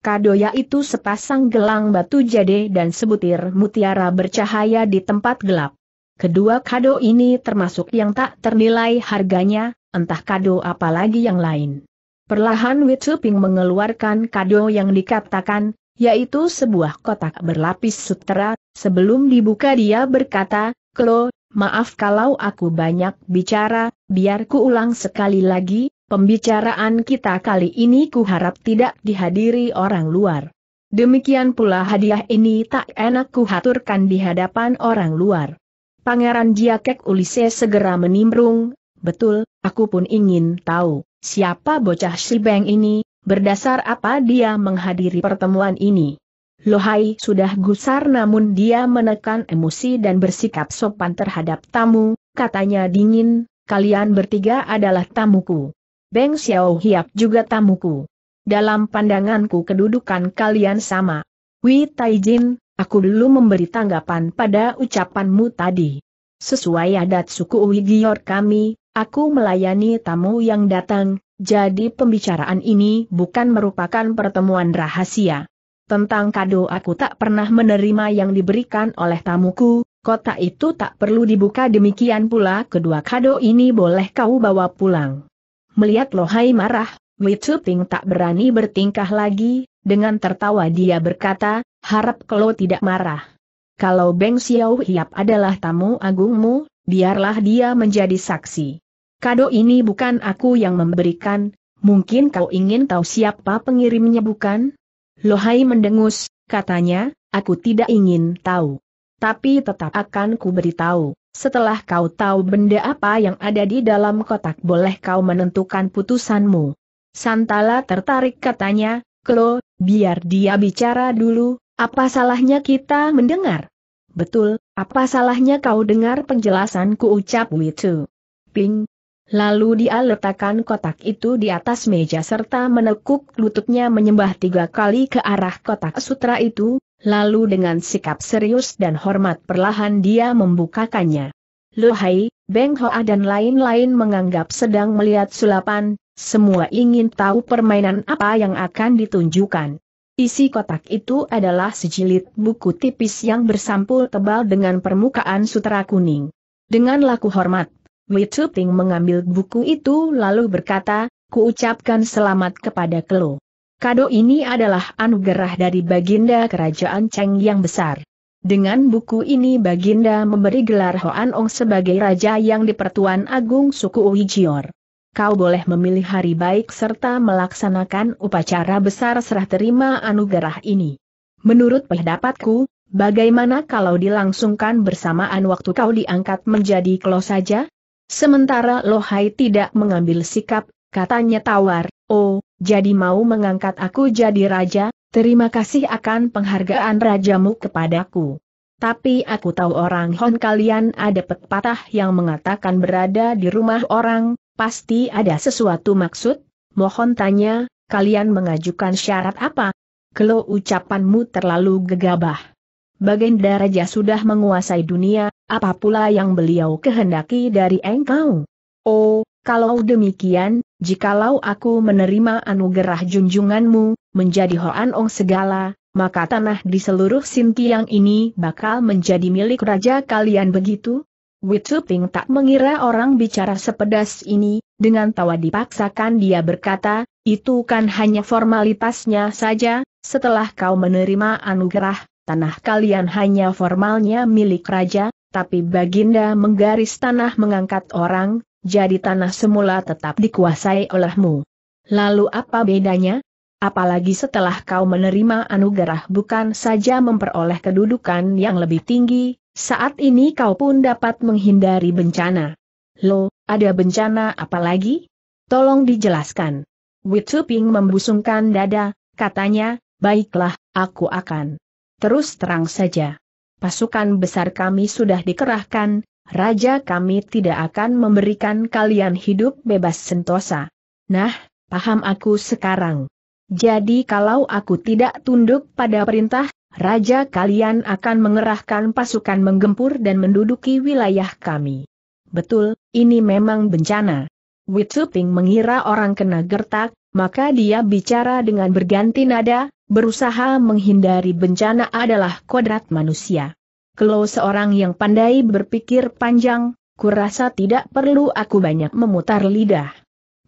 Kado yaitu sepasang gelang batu jade dan sebutir mutiara bercahaya di tempat gelap. Kedua kado ini termasuk yang tak ternilai harganya, entah kado apalagi yang lain. Perlahan Witsuping mengeluarkan kado yang dikatakan, yaitu sebuah kotak berlapis sutera, sebelum dibuka dia berkata, Klo, maaf kalau aku banyak bicara, biar ku ulang sekali lagi, pembicaraan kita kali ini ku harap tidak dihadiri orang luar. Demikian pula hadiah ini tak enak kuhaturkan di hadapan orang luar. Pangeran Jiakek Ulise segera menimbrung, betul, aku pun ingin tahu. Siapa bocah si Beng ini, berdasar apa dia menghadiri pertemuan ini? Lohai sudah gusar namun dia menekan emosi dan bersikap sopan terhadap tamu, katanya dingin, kalian bertiga adalah tamuku. Beng Xiao Hiap juga tamuku. Dalam pandanganku kedudukan kalian sama. Wei Taijin, aku dulu memberi tanggapan pada ucapanmu tadi. Sesuai adat suku Uigior kami, Aku melayani tamu yang datang, jadi pembicaraan ini bukan merupakan pertemuan rahasia. Tentang kado aku tak pernah menerima yang diberikan oleh tamuku, kota itu tak perlu dibuka demikian pula kedua kado ini boleh kau bawa pulang. Melihat Lohai marah, Witsuping tak berani bertingkah lagi, dengan tertawa dia berkata, harap kalau tidak marah. Kalau Beng Xiao Hiap adalah tamu agungmu, biarlah dia menjadi saksi. Kado ini bukan aku yang memberikan, mungkin kau ingin tahu siapa pengirimnya bukan? Lohai mendengus, katanya, aku tidak ingin tahu. Tapi tetap akan ku beritahu, setelah kau tahu benda apa yang ada di dalam kotak boleh kau menentukan putusanmu. Santala tertarik katanya, Klo, biar dia bicara dulu, apa salahnya kita mendengar? Betul, apa salahnya kau dengar penjelasanku ucap Witu. Ping, Lalu dia letakkan kotak itu di atas meja serta menekuk lututnya menyembah tiga kali ke arah kotak sutra itu, lalu dengan sikap serius dan hormat perlahan dia membukakannya. Lohai, Beng Hoa dan lain-lain menganggap sedang melihat sulapan, semua ingin tahu permainan apa yang akan ditunjukkan. Isi kotak itu adalah sejilid buku tipis yang bersampul tebal dengan permukaan sutra kuning. Dengan laku hormat Witsuping mengambil buku itu lalu berkata, kuucapkan selamat kepada Kelo. Kado ini adalah anugerah dari Baginda Kerajaan Cheng yang besar. Dengan buku ini Baginda memberi gelar Hoan Ong sebagai raja yang dipertuan Agung suku Uijior. Kau boleh memilih hari baik serta melaksanakan upacara besar serah terima anugerah ini. Menurut pendapatku, bagaimana kalau dilangsungkan bersamaan waktu kau diangkat menjadi klo saja? Sementara Lohai tidak mengambil sikap, katanya tawar, oh, jadi mau mengangkat aku jadi raja, terima kasih akan penghargaan rajamu kepadaku. Tapi aku tahu orang Hon kalian ada pepatah yang mengatakan berada di rumah orang, pasti ada sesuatu maksud, mohon tanya, kalian mengajukan syarat apa? Kelo ucapanmu terlalu gegabah. Baginda Raja sudah menguasai dunia, apa pula yang beliau kehendaki dari engkau? Oh, kalau demikian, jikalau aku menerima anugerah junjunganmu, menjadi Hoan Ong segala, maka tanah di seluruh Sintiang ini bakal menjadi milik raja kalian begitu? Witsuping tak mengira orang bicara sepedas ini, dengan tawa dipaksakan dia berkata, itu kan hanya formalitasnya saja, setelah kau menerima anugerah, tanah kalian hanya formalnya milik raja, tapi Baginda menggaris tanah mengangkat orang, jadi tanah semula tetap dikuasai olehmu. Lalu apa bedanya? Apalagi setelah kau menerima anugerah bukan saja memperoleh kedudukan yang lebih tinggi, saat ini kau pun dapat menghindari bencana. Lo, ada bencana apa lagi? Tolong dijelaskan. Witsuping membusungkan dada, katanya, baiklah, aku akan. Terus terang saja pasukan besar kami sudah dikerahkan, Raja kami tidak akan memberikan kalian hidup bebas sentosa. Nah, paham aku sekarang. Jadi kalau aku tidak tunduk pada perintah, Raja kalian akan mengerahkan pasukan menggempur dan menduduki wilayah kami. Betul, ini memang bencana. Witsuping mengira orang kena gertak, maka dia bicara dengan berganti nada, berusaha menghindari bencana adalah kodrat manusia. Kalau seorang yang pandai berpikir panjang, kurasa tidak perlu aku banyak memutar lidah.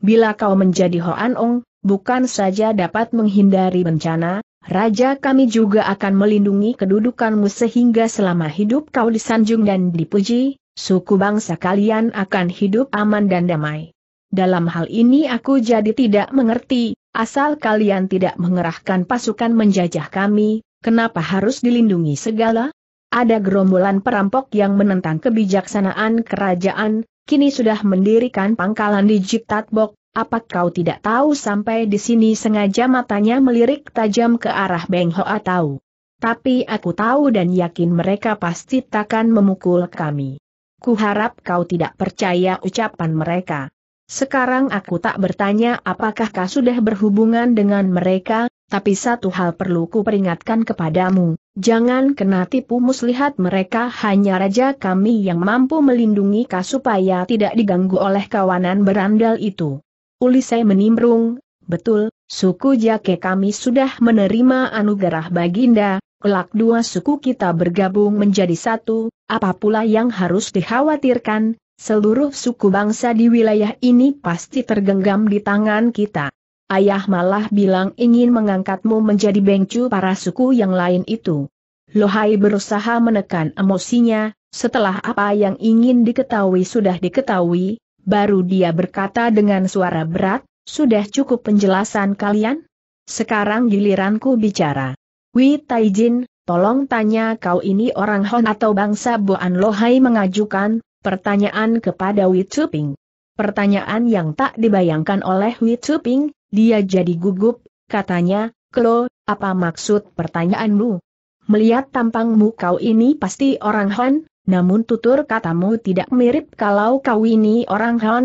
Bila kau menjadi Hoan Ong, bukan saja dapat menghindari bencana, Raja kami juga akan melindungi kedudukanmu sehingga selama hidup kau disanjung dan dipuji, suku bangsa kalian akan hidup aman dan damai dalam hal ini aku jadi tidak mengerti, asal kalian tidak mengerahkan pasukan menjajah kami, kenapa harus dilindungi segala? Ada gerombolan perampok yang menentang kebijaksanaan kerajaan, kini sudah mendirikan pangkalan di Jiptatbok, apa kau tidak tahu sampai di sini sengaja matanya melirik tajam ke arah Beng Hoa tahu. Tapi aku tahu dan yakin mereka pasti takkan memukul kami. Kuharap kau tidak percaya ucapan mereka. Sekarang aku tak bertanya apakah kau sudah berhubungan dengan mereka, tapi satu hal perlu kuperingatkan kepadamu, jangan kena tipu muslihat mereka hanya raja kami yang mampu melindungi kau supaya tidak diganggu oleh kawanan berandal itu. Ulisai menimbrung, betul, suku Jake kami sudah menerima anugerah baginda, kelak dua suku kita bergabung menjadi satu, apa pula yang harus dikhawatirkan, Seluruh suku bangsa di wilayah ini pasti tergenggam di tangan kita. Ayah malah bilang ingin mengangkatmu menjadi bengcu para suku yang lain itu. Lohai berusaha menekan emosinya, setelah apa yang ingin diketahui sudah diketahui, baru dia berkata dengan suara berat, sudah cukup penjelasan kalian? Sekarang giliranku bicara. Wi Taijin, tolong tanya kau ini orang Hon atau bangsa Boan Lohai mengajukan pertanyaan kepada Wei Chuping. Pertanyaan yang tak dibayangkan oleh Wei Chuping, dia jadi gugup, katanya, Klo, apa maksud pertanyaanmu? Melihat tampangmu kau ini pasti orang Han, namun tutur katamu tidak mirip kalau kau ini orang Han.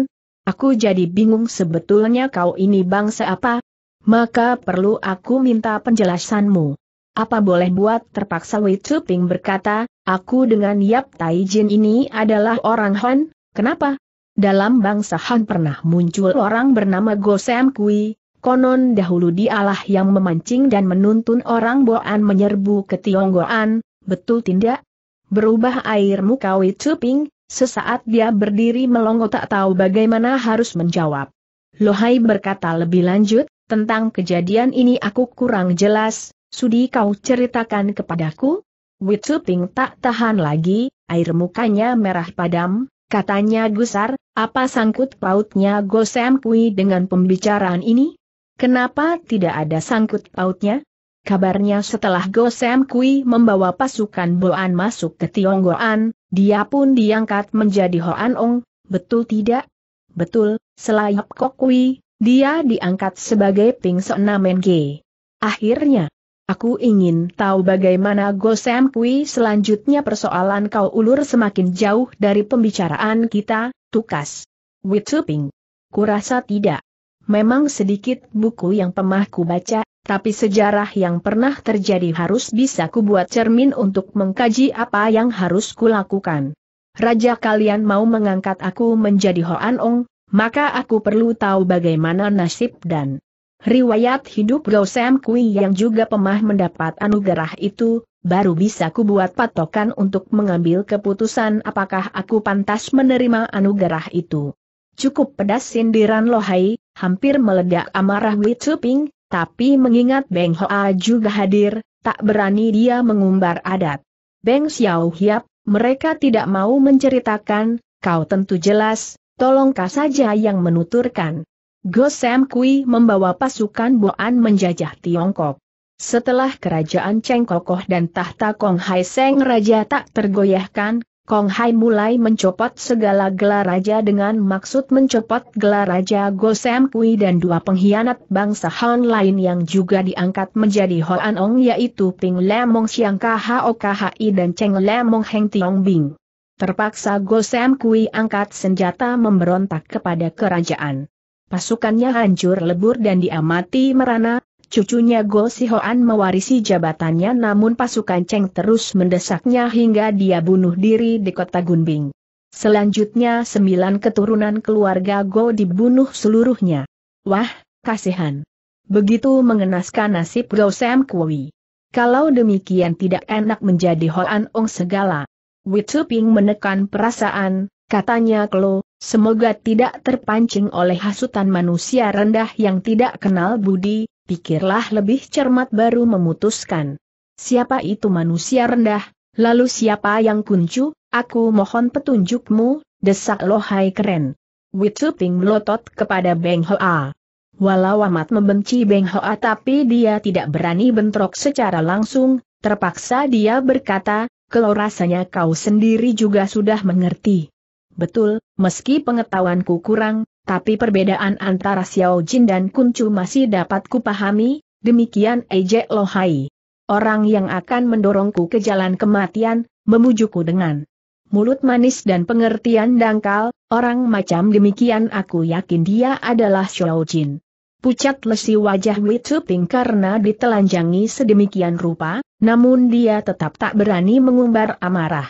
Aku jadi bingung sebetulnya kau ini bangsa apa? Maka perlu aku minta penjelasanmu. Apa boleh buat terpaksa Wei Chuping berkata, Aku dengan Yap Taijin ini adalah orang Han, kenapa? Dalam bangsa Han pernah muncul orang bernama Sam Kui, konon dahulu dialah yang memancing dan menuntun orang Boan menyerbu ke Tionggoan, betul tidak? Berubah air muka Wei Cuping, sesaat dia berdiri melongo tak tahu bagaimana harus menjawab. Lohai berkata lebih lanjut, tentang kejadian ini aku kurang jelas, sudi kau ceritakan kepadaku? Witsuping tak tahan lagi, air mukanya merah padam, katanya gusar, apa sangkut pautnya Gosem Kui dengan pembicaraan ini? Kenapa tidak ada sangkut pautnya? Kabarnya setelah Gosem Kui membawa pasukan Boan masuk ke Tionggoan, dia pun diangkat menjadi Hoan Ong, betul tidak? Betul, selayap Kui, dia diangkat sebagai Ping Namen G. Akhirnya, Aku ingin tahu bagaimana Gosem Kui selanjutnya persoalan kau ulur semakin jauh dari pembicaraan kita, tukas. Witsuping. Kurasa tidak. Memang sedikit buku yang pemah ku baca, tapi sejarah yang pernah terjadi harus bisa ku buat cermin untuk mengkaji apa yang harus kulakukan. Raja kalian mau mengangkat aku menjadi Hoan Ong, maka aku perlu tahu bagaimana nasib dan Riwayat hidup Gosem Kui yang juga pemah mendapat anugerah itu, baru bisa kubuat patokan untuk mengambil keputusan apakah aku pantas menerima anugerah itu. Cukup pedas sindiran Lohai, hampir meledak amarah Chuping, tapi mengingat Beng Hoa juga hadir, tak berani dia mengumbar adat. Beng Xiao Hiap, mereka tidak mau menceritakan, kau tentu jelas, tolongkah saja yang menuturkan. Gosem Kui membawa pasukan Boan menjajah Tiongkok. Setelah kerajaan Cheng kokoh dan tahta Kong Hai Seng Raja tak tergoyahkan, Kong Hai mulai mencopot segala gelar raja dengan maksud mencopot gelar raja Gosem Kui dan dua pengkhianat bangsa Han lain yang juga diangkat menjadi Hoan Ong yaitu Ping Lemong Siang Khao Khi dan Cheng Lemong Heng Tiong Bing. Terpaksa Gosem Kui angkat senjata memberontak kepada kerajaan. Pasukannya hancur lebur dan diamati merana, cucunya Go Sihoan mewarisi jabatannya namun pasukan Cheng terus mendesaknya hingga dia bunuh diri di kota Gunbing. Selanjutnya sembilan keturunan keluarga Go dibunuh seluruhnya. Wah, kasihan. Begitu mengenaskan nasib Go Sam Kui. Kalau demikian tidak enak menjadi Hoan Ong segala. Ping menekan perasaan, katanya Klo, Semoga tidak terpancing oleh hasutan manusia rendah yang tidak kenal budi, pikirlah lebih cermat baru memutuskan. Siapa itu manusia rendah, lalu siapa yang kuncu, aku mohon petunjukmu, desak lohai keren. Witsuping melotot kepada Beng Hoa. Walau amat membenci Beng Hoa tapi dia tidak berani bentrok secara langsung, terpaksa dia berkata, kalau rasanya kau sendiri juga sudah mengerti. Betul, meski pengetahuanku kurang, tapi perbedaan antara Xiao Jin dan Kun Chu masih dapat kupahami, demikian Eje Lohai. Orang yang akan mendorongku ke jalan kematian, memujuku dengan mulut manis dan pengertian dangkal, orang macam demikian aku yakin dia adalah Xiao Jin. Pucat lesi wajah Wei Tuping karena ditelanjangi sedemikian rupa, namun dia tetap tak berani mengumbar amarah.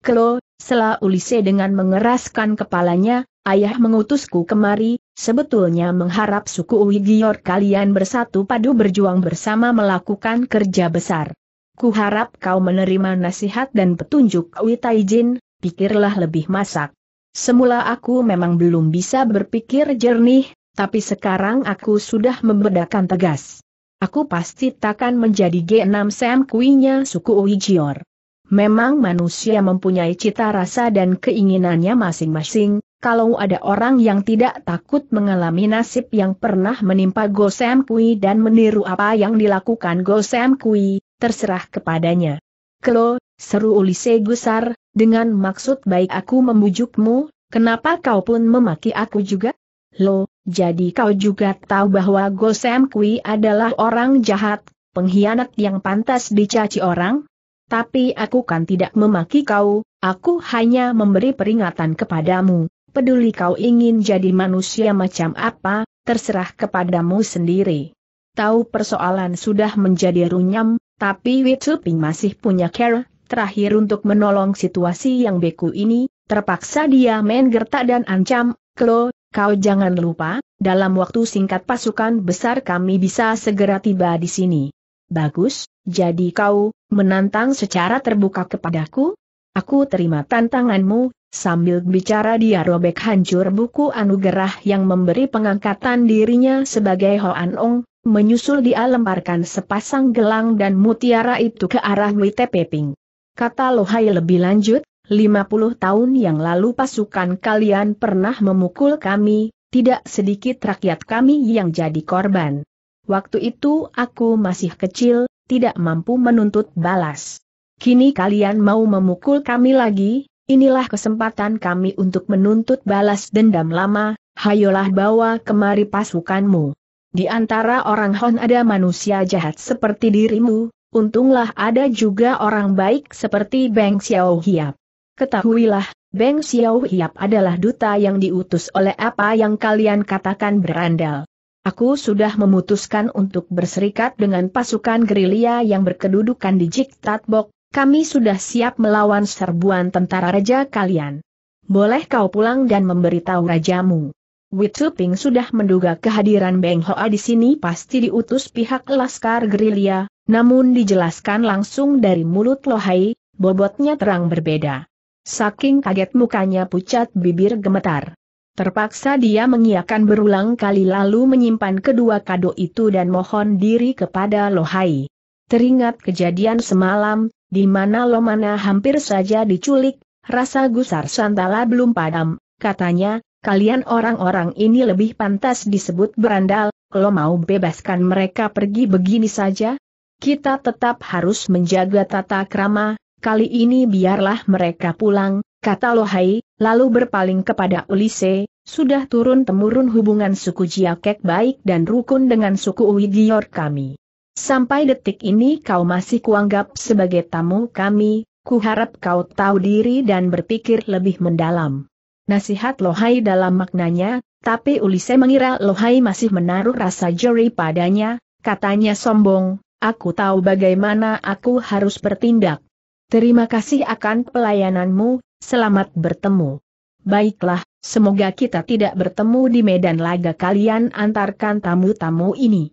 Kelo, setelah Ulise dengan mengeraskan kepalanya, ayah mengutusku kemari, sebetulnya mengharap suku Uigior kalian bersatu padu berjuang bersama melakukan kerja besar. Kuharap kau menerima nasihat dan petunjuk Witaijin, pikirlah lebih masak. Semula aku memang belum bisa berpikir jernih, tapi sekarang aku sudah membedakan tegas. Aku pasti takkan menjadi G6 Sam Kuinya suku Uigior. Memang manusia mempunyai cita rasa dan keinginannya masing-masing, kalau ada orang yang tidak takut mengalami nasib yang pernah menimpa Gosem Kui dan meniru apa yang dilakukan Gosem Kui, terserah kepadanya. Kelo, seru Ulise Gusar, dengan maksud baik aku membujukmu, kenapa kau pun memaki aku juga? Lo, jadi kau juga tahu bahwa Gosem Kui adalah orang jahat, pengkhianat yang pantas dicaci orang? tapi aku kan tidak memaki kau, aku hanya memberi peringatan kepadamu, peduli kau ingin jadi manusia macam apa, terserah kepadamu sendiri. Tahu persoalan sudah menjadi runyam, tapi Witsuping masih punya care, terakhir untuk menolong situasi yang beku ini, terpaksa dia main gertak dan ancam, Klo, kau jangan lupa, dalam waktu singkat pasukan besar kami bisa segera tiba di sini. Bagus, jadi kau, menantang secara terbuka kepadaku? Aku terima tantanganmu, sambil bicara dia robek hancur buku anugerah yang memberi pengangkatan dirinya sebagai Hoan Ong, menyusul dia lemparkan sepasang gelang dan mutiara itu ke arah Wite Peping. Kata Lohai lebih lanjut, 50 tahun yang lalu pasukan kalian pernah memukul kami, tidak sedikit rakyat kami yang jadi korban. Waktu itu aku masih kecil, tidak mampu menuntut balas. Kini kalian mau memukul kami lagi, inilah kesempatan kami untuk menuntut balas dendam lama, hayolah bawa kemari pasukanmu. Di antara orang Hon ada manusia jahat seperti dirimu, untunglah ada juga orang baik seperti Beng Xiao Hiap. Ketahuilah, Beng Xiao Hiap adalah duta yang diutus oleh apa yang kalian katakan berandal. Aku sudah memutuskan untuk berserikat dengan pasukan gerilya yang berkedudukan di Jiktatbok, kami sudah siap melawan serbuan tentara raja kalian. Boleh kau pulang dan memberitahu rajamu. Witsuping sudah menduga kehadiran Beng Hoa di sini pasti diutus pihak Laskar Gerilya, namun dijelaskan langsung dari mulut Lohai, bobotnya terang berbeda. Saking kaget mukanya pucat bibir gemetar. Terpaksa dia mengiakan berulang kali lalu menyimpan kedua kado itu dan mohon diri kepada Lohai. Teringat kejadian semalam, di mana Lomana hampir saja diculik, rasa gusar Santala belum padam, katanya, kalian orang-orang ini lebih pantas disebut berandal, Lo mau bebaskan mereka pergi begini saja? Kita tetap harus menjaga tata krama, kali ini biarlah mereka pulang, kata Lohai, lalu berpaling kepada Ulise, sudah turun-temurun hubungan suku Jiakek baik dan rukun dengan suku Uigior kami. Sampai detik ini kau masih kuanggap sebagai tamu kami, kuharap kau tahu diri dan berpikir lebih mendalam. Nasihat Lohai dalam maknanya, tapi Ulise mengira Lohai masih menaruh rasa jeri padanya, katanya sombong, aku tahu bagaimana aku harus bertindak. Terima kasih akan pelayananmu, Selamat bertemu. Baiklah, semoga kita tidak bertemu di medan laga kalian antarkan tamu-tamu ini.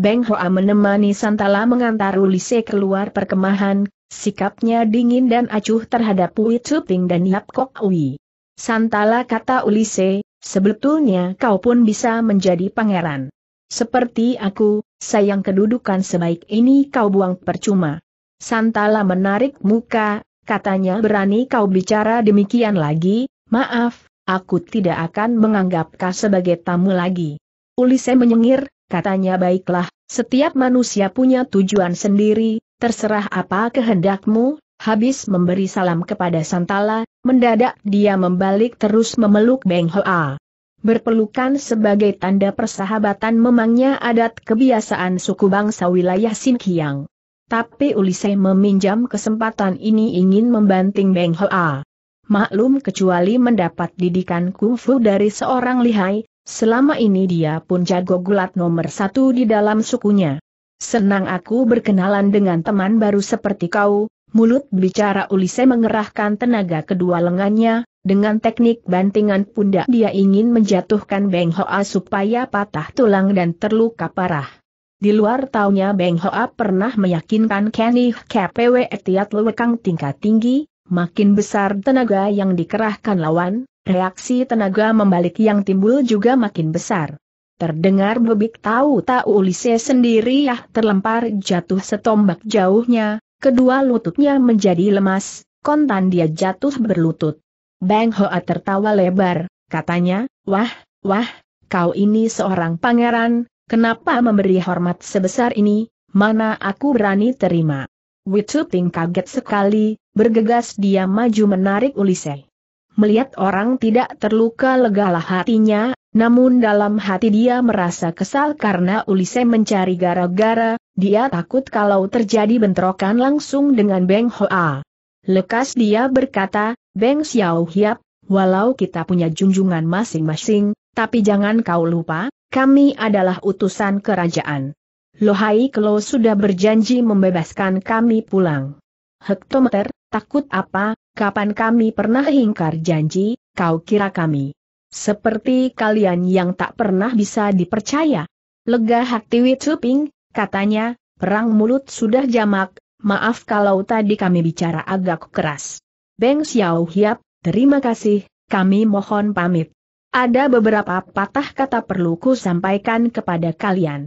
Beng Hoa menemani Santala mengantar Ulise keluar perkemahan, sikapnya dingin dan acuh terhadap Wei Chuping dan Yap Kok Ui. Santala kata Ulise, sebetulnya kau pun bisa menjadi pangeran. Seperti aku, sayang kedudukan sebaik ini kau buang percuma. Santala menarik muka, katanya berani kau bicara demikian lagi, maaf, aku tidak akan menganggap kau sebagai tamu lagi. Ulise menyengir, katanya baiklah, setiap manusia punya tujuan sendiri, terserah apa kehendakmu, habis memberi salam kepada Santala, mendadak dia membalik terus memeluk Beng Hoa. Berpelukan sebagai tanda persahabatan memangnya adat kebiasaan suku bangsa wilayah Sinkiang. Tapi Ulisei meminjam kesempatan ini ingin membanting Beng Hoa. Maklum kecuali mendapat didikan kungfu dari seorang lihai, selama ini dia pun jago gulat nomor satu di dalam sukunya. Senang aku berkenalan dengan teman baru seperti kau, mulut bicara Ulise mengerahkan tenaga kedua lengannya, dengan teknik bantingan pundak dia ingin menjatuhkan Beng Hoa supaya patah tulang dan terluka parah. Di luar taunya Beng Hoa pernah meyakinkan Kenny KPW Etiat Lewekang tingkat tinggi, makin besar tenaga yang dikerahkan lawan, reaksi tenaga membalik yang timbul juga makin besar. Terdengar bebik tahu-tahu Ulise sendiri ya terlempar jatuh setombak jauhnya, kedua lututnya menjadi lemas, kontan dia jatuh berlutut. Beng Hoa tertawa lebar, katanya, wah, wah, kau ini seorang pangeran, Kenapa memberi hormat sebesar ini, mana aku berani terima? Witsuping kaget sekali, bergegas dia maju menarik Ulise. Melihat orang tidak terluka legalah hatinya, namun dalam hati dia merasa kesal karena Ulise mencari gara-gara, dia takut kalau terjadi bentrokan langsung dengan Beng Hoa. Lekas dia berkata, Beng Xiao Hiap, walau kita punya junjungan masing-masing, tapi jangan kau lupa, kami adalah utusan kerajaan. Lohai Klo sudah berjanji membebaskan kami pulang. Hektometer, takut apa, kapan kami pernah ingkar janji, kau kira kami. Seperti kalian yang tak pernah bisa dipercaya. Lega hati Witsuping, katanya, perang mulut sudah jamak, maaf kalau tadi kami bicara agak keras. Beng Xiao Hiap, terima kasih, kami mohon pamit. Ada beberapa patah kata perlu ku sampaikan kepada kalian.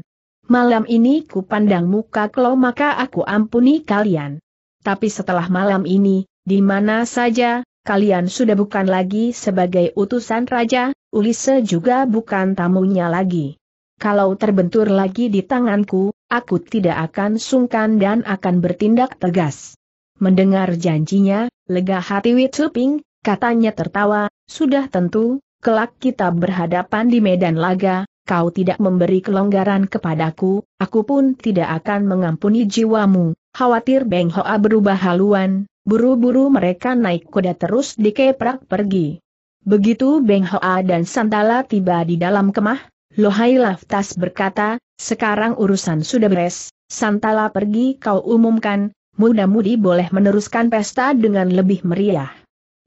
Malam ini ku pandang muka kau maka aku ampuni kalian. Tapi setelah malam ini, di mana saja, kalian sudah bukan lagi sebagai utusan raja, Ulisse juga bukan tamunya lagi. Kalau terbentur lagi di tanganku, aku tidak akan sungkan dan akan bertindak tegas. Mendengar janjinya, lega hati Witsuping, katanya tertawa, sudah tentu, Kelak kita berhadapan di medan laga, kau tidak memberi kelonggaran kepadaku, aku pun tidak akan mengampuni jiwamu. Khawatir Beng Hoa berubah haluan, buru-buru mereka naik kuda terus dikeprak pergi. Begitu Beng Hoa dan Santala tiba di dalam kemah, Lohai Laftas berkata, sekarang urusan sudah beres, Santala pergi kau umumkan, muda-mudi boleh meneruskan pesta dengan lebih meriah.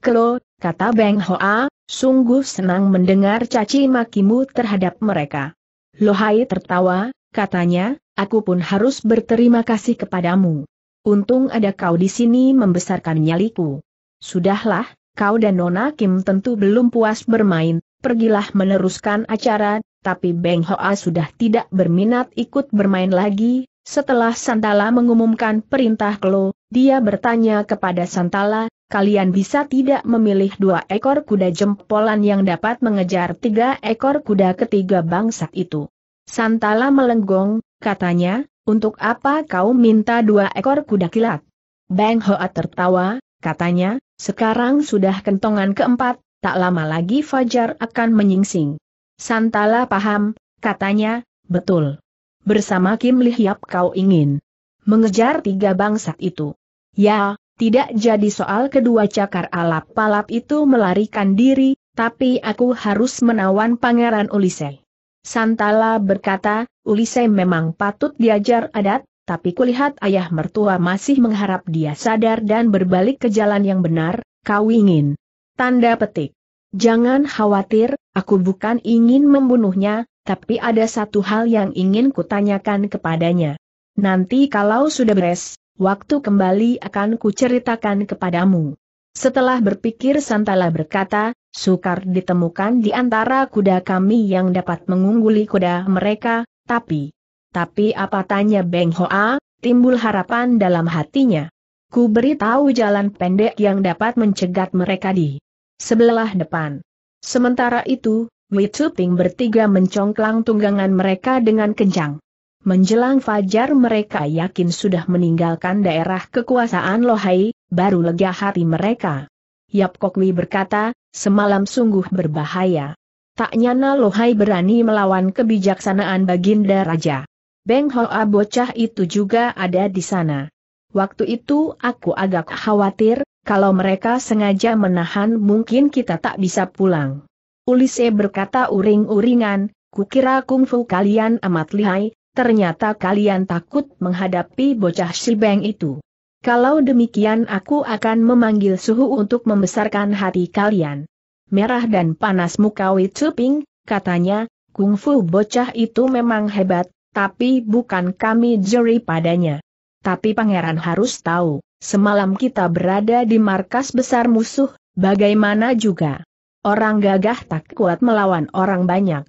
Kelo, kata Beng Hoa, sungguh senang mendengar caci makimu terhadap mereka. Lohai tertawa, katanya, aku pun harus berterima kasih kepadamu. Untung ada kau di sini membesarkan nyaliku. Sudahlah, kau dan Nona Kim tentu belum puas bermain, pergilah meneruskan acara, tapi Beng Hoa sudah tidak berminat ikut bermain lagi. Setelah Santala mengumumkan perintah Klo, dia bertanya kepada Santala, kalian bisa tidak memilih dua ekor kuda jempolan yang dapat mengejar tiga ekor kuda ketiga bangsa itu. Santala melenggong, katanya, untuk apa kau minta dua ekor kuda kilat? Bang Hoa tertawa, katanya, sekarang sudah kentongan keempat, tak lama lagi Fajar akan menyingsing. Santala paham, katanya, betul. Bersama Kim Lihyap kau ingin mengejar tiga bangsat itu. Ya, tidak jadi soal kedua cakar alap palap itu melarikan diri, tapi aku harus menawan Pangeran Ulise. Santala berkata, Ulise memang patut diajar adat, tapi kulihat ayah mertua masih mengharap dia sadar dan berbalik ke jalan yang benar, kau ingin. Tanda petik. Jangan khawatir, aku bukan ingin membunuhnya, tapi ada satu hal yang ingin kutanyakan kepadanya. Nanti kalau sudah beres, waktu kembali akan kuceritakan kepadamu. Setelah berpikir Santala berkata, sukar ditemukan di antara kuda kami yang dapat mengungguli kuda mereka, tapi... Tapi apa tanya Beng Hoa, timbul harapan dalam hatinya. Ku beritahu jalan pendek yang dapat mencegat mereka di sebelah depan. Sementara itu, Wei Chuping bertiga mencongklang tunggangan mereka dengan kencang. Menjelang fajar mereka yakin sudah meninggalkan daerah kekuasaan Lohai, baru lega hati mereka. Yap Kokwi berkata, semalam sungguh berbahaya. Tak nyana Lohai berani melawan kebijaksanaan Baginda Raja. Beng Hoa bocah itu juga ada di sana. Waktu itu aku agak khawatir, kalau mereka sengaja menahan mungkin kita tak bisa pulang. Ulise berkata uring-uringan, kukira kungfu kalian amat lihai, Ternyata kalian takut menghadapi bocah Shibeng itu. Kalau demikian aku akan memanggil suhu untuk membesarkan hati kalian. Merah dan panas muka Wei katanya, kungfu bocah itu memang hebat, tapi bukan kami juri padanya. Tapi pangeran harus tahu, semalam kita berada di markas besar musuh, bagaimana juga. Orang gagah tak kuat melawan orang banyak.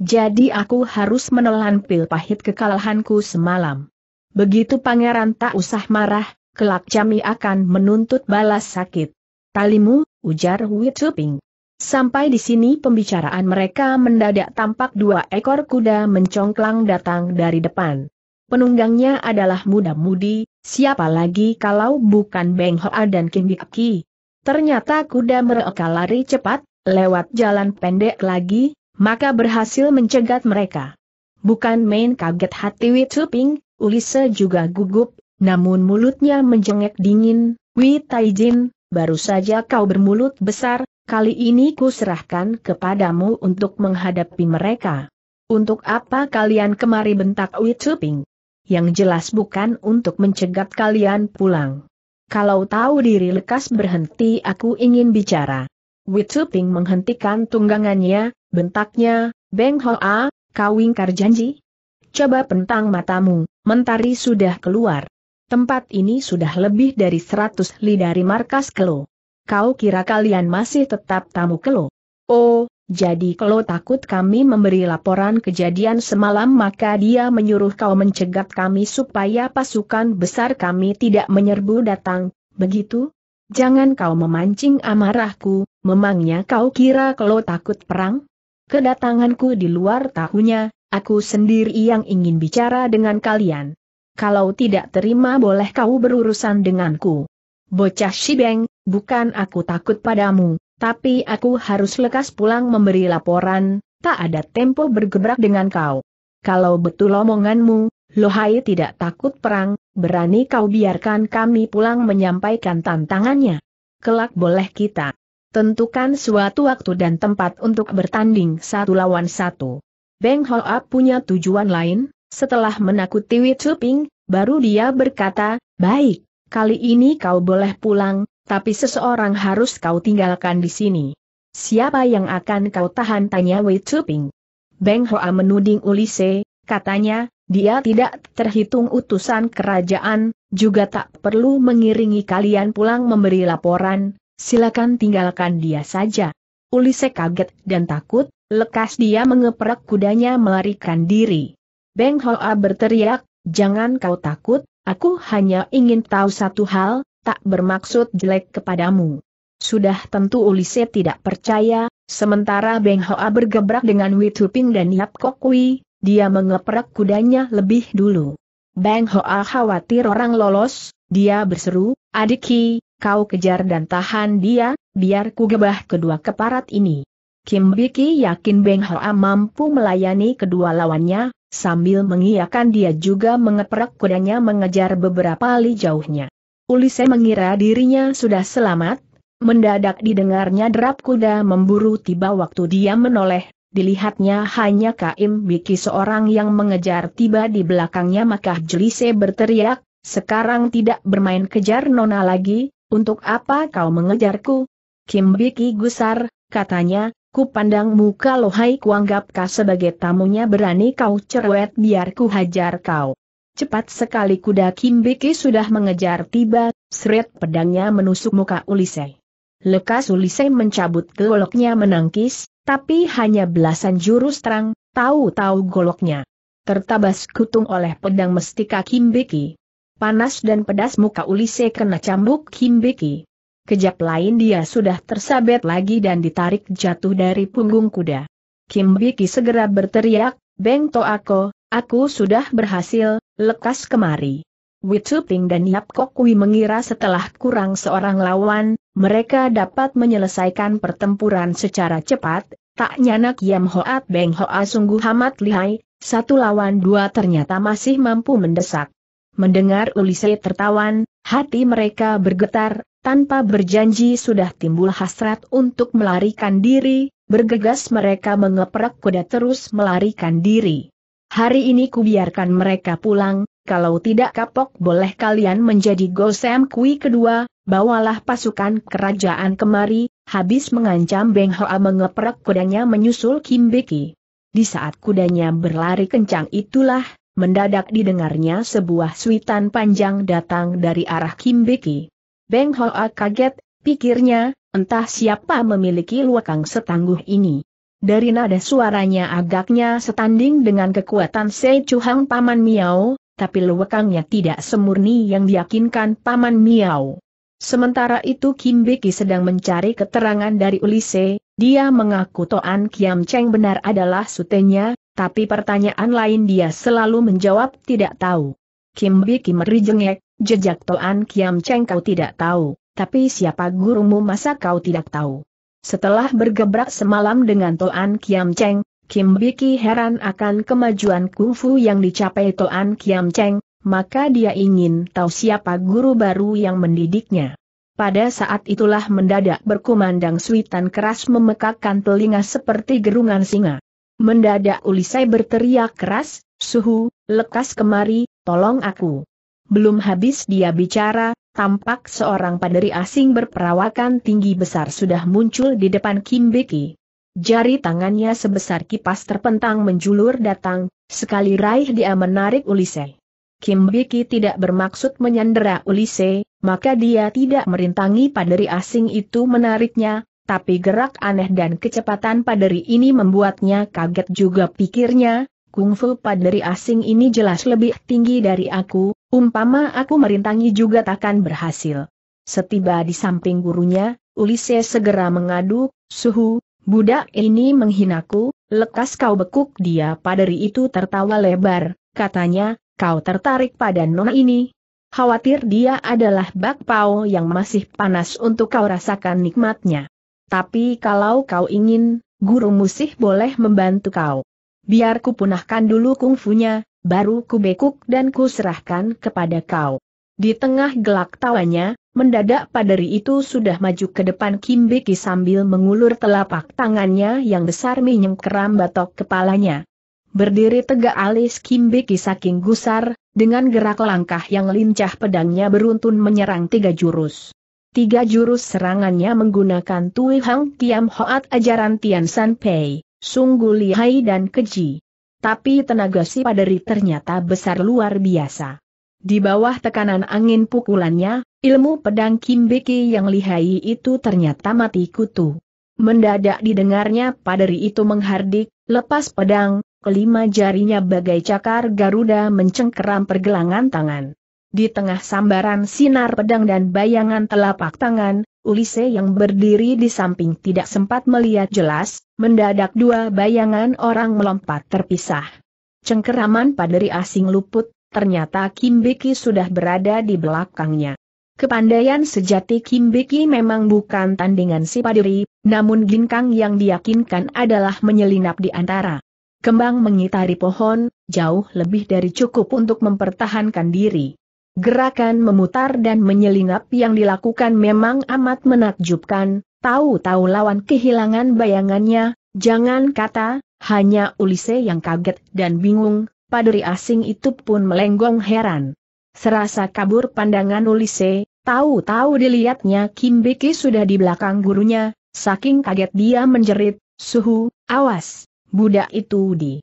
Jadi aku harus menelan pil pahit kekalahanku semalam. Begitu pangeran tak usah marah, kelak kami akan menuntut balas sakit. Talimu, ujar Witsuping. Sampai di sini pembicaraan mereka mendadak tampak dua ekor kuda mencongklang datang dari depan. Penunggangnya adalah muda-mudi, siapa lagi kalau bukan Beng Hoa dan King Aki. Ternyata kuda mereka lari cepat, lewat jalan pendek lagi, maka berhasil mencegat mereka. Bukan main kaget hati Wituping, Ulise juga gugup, namun mulutnya menjengek dingin, Wei Taijin, baru saja kau bermulut besar, kali ini ku serahkan kepadamu untuk menghadapi mereka. Untuk apa kalian kemari bentak Wituping? Yang jelas bukan untuk mencegat kalian pulang. Kalau tahu diri lekas berhenti aku ingin bicara. Wituping menghentikan tunggangannya, bentaknya, Beng Hoa, kau ingkar janji? Coba pentang matamu, mentari sudah keluar. Tempat ini sudah lebih dari seratus li dari markas Kelo. Kau kira kalian masih tetap tamu Kelo? Oh, jadi Kelo takut kami memberi laporan kejadian semalam maka dia menyuruh kau mencegat kami supaya pasukan besar kami tidak menyerbu datang, begitu? Jangan kau memancing amarahku, memangnya kau kira Kelo takut perang? kedatanganku di luar tahunya, aku sendiri yang ingin bicara dengan kalian. Kalau tidak terima boleh kau berurusan denganku. Bocah Shibeng, bukan aku takut padamu, tapi aku harus lekas pulang memberi laporan, tak ada tempo bergebrak dengan kau. Kalau betul omonganmu, Lohai tidak takut perang, berani kau biarkan kami pulang menyampaikan tantangannya. Kelak boleh kita Tentukan suatu waktu dan tempat untuk bertanding satu lawan satu. Beng Hoa punya tujuan lain, setelah menakuti Wei Chuping, baru dia berkata, baik, kali ini kau boleh pulang, tapi seseorang harus kau tinggalkan di sini. Siapa yang akan kau tahan tanya Wei Chuping. Beng Hoa menuding Ulise, katanya, dia tidak terhitung utusan kerajaan, juga tak perlu mengiringi kalian pulang memberi laporan, silakan tinggalkan dia saja. Ulise kaget dan takut, lekas dia mengeprak kudanya melarikan diri. Beng Hoa berteriak, jangan kau takut, aku hanya ingin tahu satu hal, tak bermaksud jelek kepadamu. Sudah tentu Ulise tidak percaya, sementara Beng Hoa bergebrak dengan Wituping dan Yap Kokwi, dia mengeprak kudanya lebih dulu. Beng Hoa khawatir orang lolos, dia berseru, adiki, Kau kejar dan tahan dia, biar ku gebah kedua keparat ini. Kim Biki yakin Beng Hoa mampu melayani kedua lawannya, sambil mengiyakan dia juga mengeprak kudanya mengejar beberapa li jauhnya. Ulise mengira dirinya sudah selamat, mendadak didengarnya derap kuda memburu tiba waktu dia menoleh, dilihatnya hanya Kim Biki seorang yang mengejar tiba di belakangnya maka Julise berteriak, sekarang tidak bermain kejar nona lagi, untuk apa kau mengejarku? Kim Biki gusar, katanya, ku pandang muka lohai kau sebagai tamunya berani kau cerewet biar ku hajar kau. Cepat sekali kuda Kim Biki sudah mengejar tiba, seret pedangnya menusuk muka Ulisei. Lekas Ulisei mencabut goloknya menangkis, tapi hanya belasan jurus terang, tahu-tahu goloknya. Tertabas kutung oleh pedang mestika Kim Biki panas dan pedas muka Ulise kena cambuk Kimbiki. Kejap lain dia sudah tersabet lagi dan ditarik jatuh dari punggung kuda. Kimbiki segera berteriak, Beng Toako, aku sudah berhasil, lekas kemari. Witsuping dan Yap Kokui mengira setelah kurang seorang lawan, mereka dapat menyelesaikan pertempuran secara cepat, tak nyanak Yam Hoat Beng Hoa sungguh amat lihai, satu lawan dua ternyata masih mampu mendesak. Mendengar Ulise tertawan, hati mereka bergetar, tanpa berjanji sudah timbul hasrat untuk melarikan diri, bergegas mereka mengeprak kuda terus melarikan diri. Hari ini kubiarkan mereka pulang, kalau tidak kapok boleh kalian menjadi Gosem Kui kedua, bawalah pasukan kerajaan kemari, habis mengancam Beng Hoa mengeprak kudanya menyusul Kim Kimbeki. Di saat kudanya berlari kencang itulah, Mendadak didengarnya sebuah suitan panjang datang dari arah Kim Beki. Beng Hoa kaget, pikirnya, entah siapa memiliki luakang setangguh ini. Dari nada suaranya agaknya setanding dengan kekuatan Sei Chuhang Paman Miao, tapi luakangnya tidak semurni yang diyakinkan Paman Miao. Sementara itu Kim Beki sedang mencari keterangan dari Ulise, dia mengaku Toan Kiam Cheng benar adalah sutenya, tapi pertanyaan lain dia selalu menjawab tidak tahu. Kim Bi Kim Ri jengek, jejak Toan Kiam Cheng kau tidak tahu, tapi siapa gurumu masa kau tidak tahu. Setelah bergebrak semalam dengan Toan Kiam Cheng, Kim Bi Ki heran akan kemajuan kungfu yang dicapai Toan Kiam Cheng, maka dia ingin tahu siapa guru baru yang mendidiknya. Pada saat itulah mendadak berkumandang suitan keras memekakkan telinga seperti gerungan singa. Mendadak Ulisai berteriak keras, Suhu, lekas kemari, tolong aku. Belum habis dia bicara, tampak seorang paderi asing berperawakan tinggi besar sudah muncul di depan Kim Beki. Jari tangannya sebesar kipas terpentang menjulur datang, sekali raih dia menarik Ulisai. Kim Beki tidak bermaksud menyandera Ulise, maka dia tidak merintangi paderi asing itu menariknya, tapi gerak aneh dan kecepatan paderi ini membuatnya kaget juga pikirnya, kungfu paderi asing ini jelas lebih tinggi dari aku, umpama aku merintangi juga takkan berhasil. Setiba di samping gurunya, Ulysses segera mengadu, suhu, budak ini menghinaku, lekas kau bekuk dia paderi itu tertawa lebar, katanya, kau tertarik pada nona ini. Khawatir dia adalah bakpao yang masih panas untuk kau rasakan nikmatnya. Tapi kalau kau ingin, guru musih boleh membantu kau. Biar ku punahkan dulu kungfunya, baru ku bekuk dan ku serahkan kepada kau. Di tengah gelak tawanya, mendadak Padari itu sudah maju ke depan Kim Beki sambil mengulur telapak tangannya yang besar menyengkeram batok kepalanya. Berdiri tegak alis Kim Beki saking gusar, dengan gerak langkah yang lincah pedangnya beruntun menyerang tiga jurus. Tiga jurus serangannya menggunakan Tui Hang Tiam Hoat ajaran Tian San Pei, sungguh lihai dan keji. Tapi tenaga si paderi ternyata besar luar biasa. Di bawah tekanan angin pukulannya, ilmu pedang Kim Beki yang lihai itu ternyata mati kutu. Mendadak didengarnya paderi itu menghardik, lepas pedang, kelima jarinya bagai cakar Garuda mencengkeram pergelangan tangan. Di tengah sambaran sinar pedang dan bayangan telapak tangan, Ulise yang berdiri di samping tidak sempat melihat jelas, mendadak dua bayangan orang melompat terpisah. Cengkeraman paderi asing luput, ternyata Kimbiki sudah berada di belakangnya. Kepandaian sejati Kimbiki memang bukan tandingan si paderi, namun ginkang yang diyakinkan adalah menyelinap di antara. Kembang mengitari pohon, jauh lebih dari cukup untuk mempertahankan diri. Gerakan memutar dan menyelinap yang dilakukan memang amat menakjubkan, tahu-tahu lawan kehilangan bayangannya, jangan kata, hanya Ulise yang kaget dan bingung, paduri asing itu pun melenggong heran. Serasa kabur pandangan Ulise, tahu-tahu dilihatnya Kim Beki sudah di belakang gurunya, saking kaget dia menjerit, suhu, awas, budak itu di.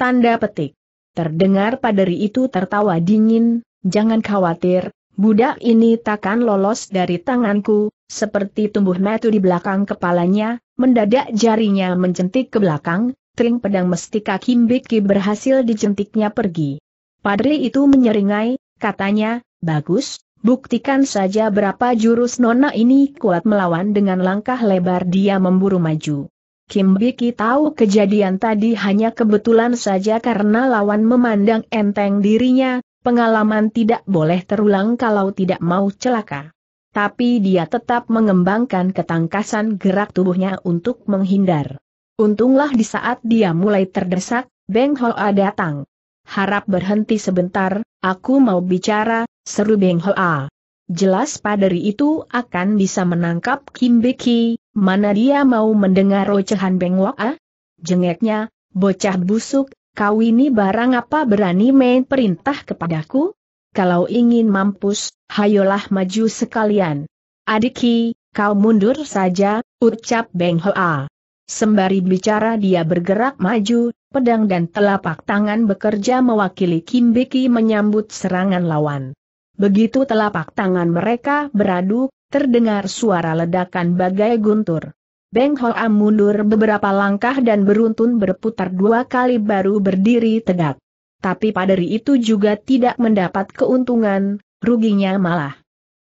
Tanda petik. Terdengar paderi itu tertawa dingin, jangan khawatir, budak ini takkan lolos dari tanganku, seperti tumbuh metu di belakang kepalanya, mendadak jarinya mencentik ke belakang, tring pedang mestika Kimbiki berhasil dijentiknya pergi. Padri itu menyeringai, katanya, bagus, buktikan saja berapa jurus nona ini kuat melawan dengan langkah lebar dia memburu maju. Kimbiki tahu kejadian tadi hanya kebetulan saja karena lawan memandang enteng dirinya, Pengalaman tidak boleh terulang kalau tidak mau celaka. Tapi dia tetap mengembangkan ketangkasan gerak tubuhnya untuk menghindar. Untunglah di saat dia mulai terdesak, Beng Hoa datang. Harap berhenti sebentar, aku mau bicara, seru Beng Hoa. Jelas paderi itu akan bisa menangkap Kim Beki, mana dia mau mendengar ocehan Beng Hoa? Jengeknya, bocah busuk, kau ini barang apa berani main perintah kepadaku? Kalau ingin mampus, hayolah maju sekalian. Adiki, kau mundur saja, ucap Beng Hoa. Sembari bicara dia bergerak maju, pedang dan telapak tangan bekerja mewakili Kimbeki menyambut serangan lawan. Begitu telapak tangan mereka beradu, terdengar suara ledakan bagai guntur. Beng Hoa mundur beberapa langkah dan beruntun berputar dua kali baru berdiri tegak. Tapi paderi itu juga tidak mendapat keuntungan, ruginya malah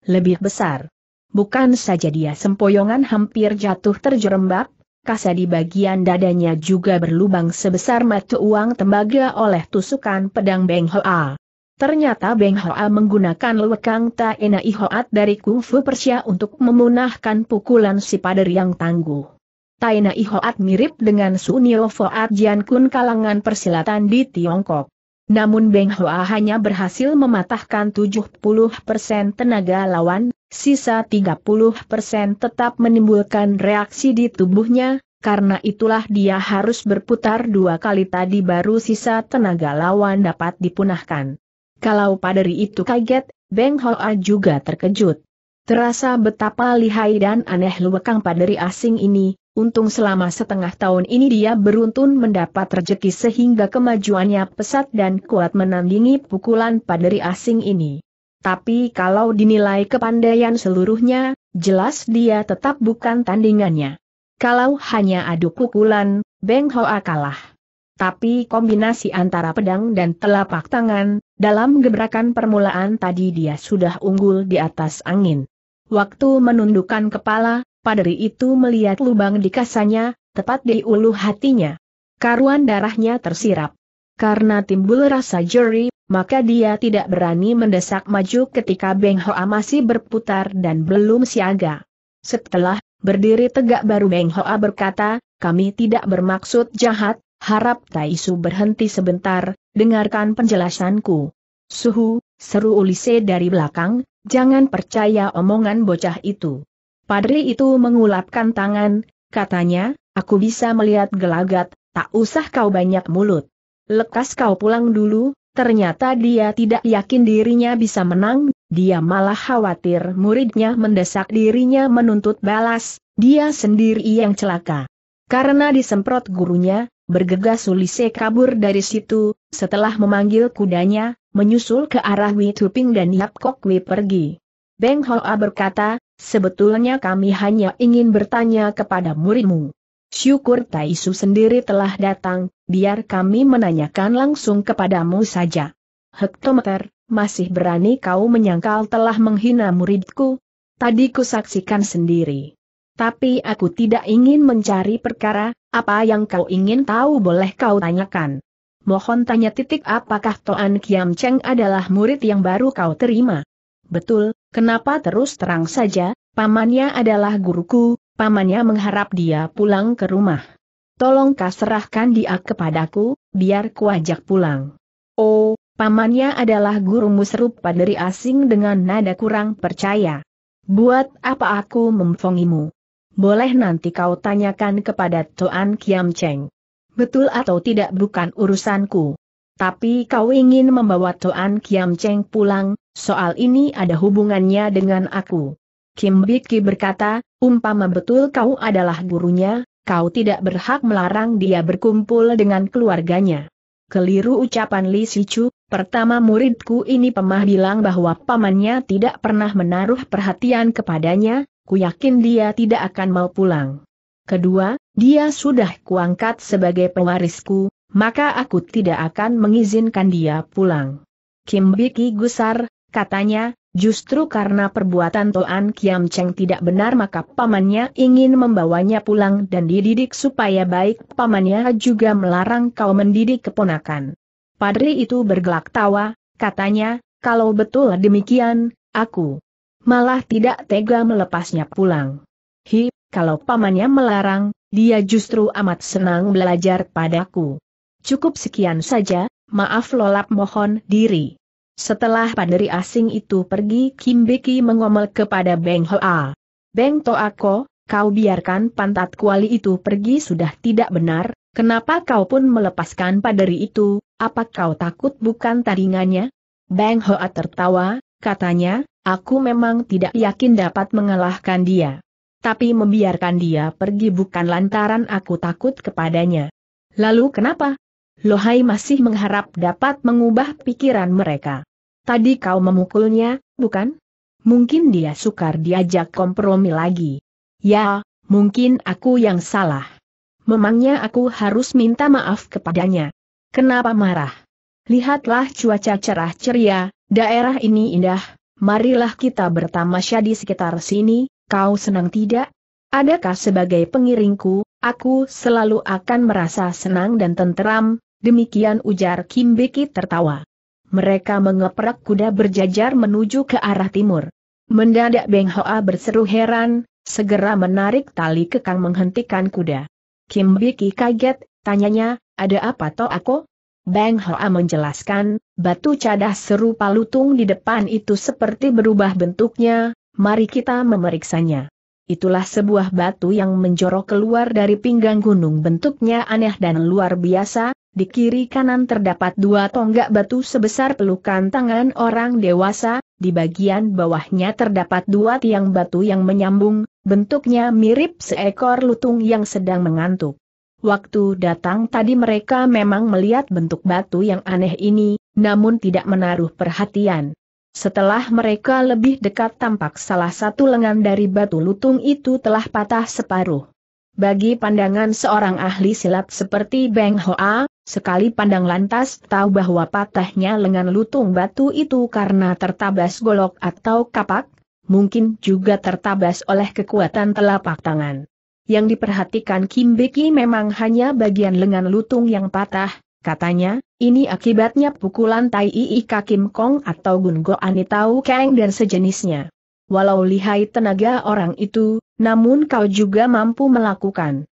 lebih besar. Bukan saja dia sempoyongan hampir jatuh terjerembab, kasa di bagian dadanya juga berlubang sebesar mata uang tembaga oleh tusukan pedang Beng Hoa. Ternyata Beng Hoa menggunakan lekang Taenai Hoat dari kungfu Persia untuk memunahkan pukulan si pader yang tangguh. Taenai Hoat mirip dengan Sunio Foat Jian Kun kalangan persilatan di Tiongkok. Namun Beng Hoa hanya berhasil mematahkan 70% tenaga lawan, sisa 30% tetap menimbulkan reaksi di tubuhnya, karena itulah dia harus berputar dua kali tadi baru sisa tenaga lawan dapat dipunahkan. Kalau padari itu kaget, Beng Hoa juga terkejut. Terasa betapa lihai dan aneh luwekang padari asing ini, untung selama setengah tahun ini dia beruntun mendapat rejeki sehingga kemajuannya pesat dan kuat menandingi pukulan padari asing ini. Tapi kalau dinilai kepandaian seluruhnya, jelas dia tetap bukan tandingannya. Kalau hanya adu pukulan, Beng Hoa kalah. Tapi kombinasi antara pedang dan telapak tangan, dalam gebrakan permulaan tadi dia sudah unggul di atas angin. Waktu menundukkan kepala, Padri itu melihat lubang di kasanya, tepat di ulu hatinya. Karuan darahnya tersirap. Karena timbul rasa jeri, maka dia tidak berani mendesak maju ketika Beng Hoa masih berputar dan belum siaga. Setelah berdiri tegak baru Beng Hoa berkata, kami tidak bermaksud jahat, Harap Su berhenti sebentar, dengarkan penjelasanku. Suhu, seru Ulise dari belakang, jangan percaya omongan bocah itu. Padri itu mengulapkan tangan, katanya, aku bisa melihat gelagat, tak usah kau banyak mulut. Lekas kau pulang dulu, ternyata dia tidak yakin dirinya bisa menang, dia malah khawatir muridnya mendesak dirinya menuntut balas, dia sendiri yang celaka. Karena disemprot gurunya, Bergegas Sulise kabur dari situ, setelah memanggil kudanya, menyusul ke arah Wei dan Yap Kok Wei pergi. Beng Hoa berkata, sebetulnya kami hanya ingin bertanya kepada muridmu. Syukur Taisu sendiri telah datang, biar kami menanyakan langsung kepadamu saja. Hektometer, masih berani kau menyangkal telah menghina muridku? Tadi ku saksikan sendiri. Tapi aku tidak ingin mencari perkara, apa yang kau ingin tahu boleh kau tanyakan. Mohon tanya titik apakah Toan Kiam Cheng adalah murid yang baru kau terima. Betul, kenapa terus terang saja, pamannya adalah guruku, pamannya mengharap dia pulang ke rumah. Tolong kau serahkan dia kepadaku, biar kuajak pulang. Oh, pamannya adalah gurumu serupa dari asing dengan nada kurang percaya. Buat apa aku memfongimu? boleh nanti kau tanyakan kepada Tuan Kiam Cheng. Betul atau tidak bukan urusanku. Tapi kau ingin membawa Tuan Kiam Cheng pulang, soal ini ada hubungannya dengan aku. Kim Biki berkata, umpama betul kau adalah gurunya, kau tidak berhak melarang dia berkumpul dengan keluarganya. Keliru ucapan Li Sichu, pertama muridku ini pemah bilang bahwa pamannya tidak pernah menaruh perhatian kepadanya, ku yakin dia tidak akan mau pulang. Kedua, dia sudah kuangkat sebagai pewarisku, maka aku tidak akan mengizinkan dia pulang. Kim Biki gusar, katanya, justru karena perbuatan Toan Kiam Cheng tidak benar maka pamannya ingin membawanya pulang dan dididik supaya baik pamannya juga melarang kau mendidik keponakan. Padri itu bergelak tawa, katanya, kalau betul demikian, aku malah tidak tega melepasnya pulang. Hi, kalau pamannya melarang, dia justru amat senang belajar padaku. Cukup sekian saja, maaf lolap mohon diri. Setelah panderi asing itu pergi Kim Beki mengomel kepada Beng Hoa. Beng Toako, kau biarkan pantat kuali itu pergi sudah tidak benar, Kenapa kau pun melepaskan paderi itu, apa kau takut bukan taringannya? Bang Hoa tertawa, katanya, Aku memang tidak yakin dapat mengalahkan dia. Tapi membiarkan dia pergi bukan lantaran aku takut kepadanya. Lalu kenapa? Lohai masih mengharap dapat mengubah pikiran mereka. Tadi kau memukulnya, bukan? Mungkin dia sukar diajak kompromi lagi. Ya, mungkin aku yang salah. Memangnya aku harus minta maaf kepadanya. Kenapa marah? Lihatlah cuaca cerah ceria, daerah ini indah, marilah kita bertamasya di sekitar sini, kau senang tidak? Adakah sebagai pengiringku, aku selalu akan merasa senang dan tenteram, demikian ujar Kim Beki tertawa. Mereka mengeprak kuda berjajar menuju ke arah timur. Mendadak Beng Hoa berseru heran, segera menarik tali kekang menghentikan kuda. Kim Biki kaget, tanyanya, ada apa toh aku? Bang Hoa menjelaskan, batu cadah serupa lutung di depan itu seperti berubah bentuknya, mari kita memeriksanya. Itulah sebuah batu yang menjorok keluar dari pinggang gunung bentuknya aneh dan luar biasa, di kiri kanan terdapat dua tonggak batu sebesar pelukan tangan orang dewasa, di bagian bawahnya terdapat dua tiang batu yang menyambung, bentuknya mirip seekor lutung yang sedang mengantuk. Waktu datang tadi mereka memang melihat bentuk batu yang aneh ini, namun tidak menaruh perhatian. Setelah mereka lebih dekat tampak salah satu lengan dari batu lutung itu telah patah separuh. Bagi pandangan seorang ahli silat seperti Beng Hoa, sekali pandang lantas tahu bahwa patahnya lengan lutung batu itu karena tertabas golok atau kapak, mungkin juga tertabas oleh kekuatan telapak tangan yang diperhatikan Kim Beki memang hanya bagian lengan lutung yang patah, katanya, ini akibatnya pukulan Tai Ika Kim Kong atau Gun Go Anitau Kang dan sejenisnya. Walau lihai tenaga orang itu, namun kau juga mampu melakukan.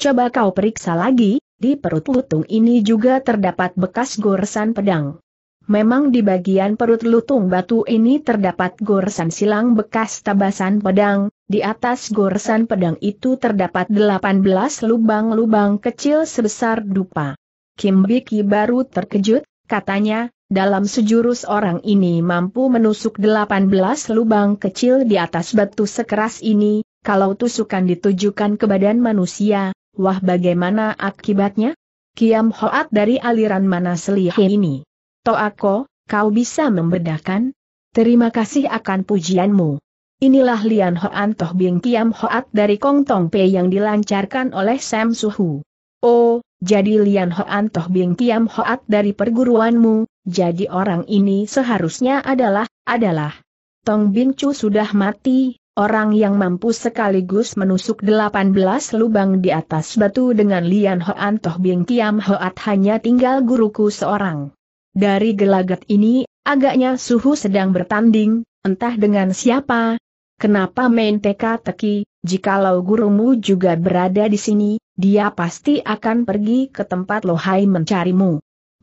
Coba kau periksa lagi, di perut lutung ini juga terdapat bekas goresan pedang. Memang di bagian perut lutung batu ini terdapat goresan silang bekas tabasan pedang, di atas goresan pedang itu terdapat 18 lubang-lubang kecil sebesar dupa. Kim Biki baru terkejut, katanya, dalam sejurus orang ini mampu menusuk 18 lubang kecil di atas batu sekeras ini, kalau tusukan ditujukan ke badan manusia, wah bagaimana akibatnya? Kiam Hoat dari aliran mana selih ini? Toako, kau bisa membedakan? Terima kasih akan pujianmu. Inilah Lian Hoan Toh Bing Kiam Hoat dari Kong Tong Pei yang dilancarkan oleh Sam Suhu. Oh, jadi Lian Hoan Toh Bing Kiam Hoat dari perguruanmu, jadi orang ini seharusnya adalah, adalah. Tong Bing Chu sudah mati, orang yang mampu sekaligus menusuk 18 lubang di atas batu dengan Lian Hoan Toh Bing Kiam Hoat hanya tinggal guruku seorang. Dari gelagat ini, agaknya suhu sedang bertanding, entah dengan siapa. Kenapa main teka-teki, jikalau gurumu juga berada di sini, dia pasti akan pergi ke tempat Lohai mencarimu.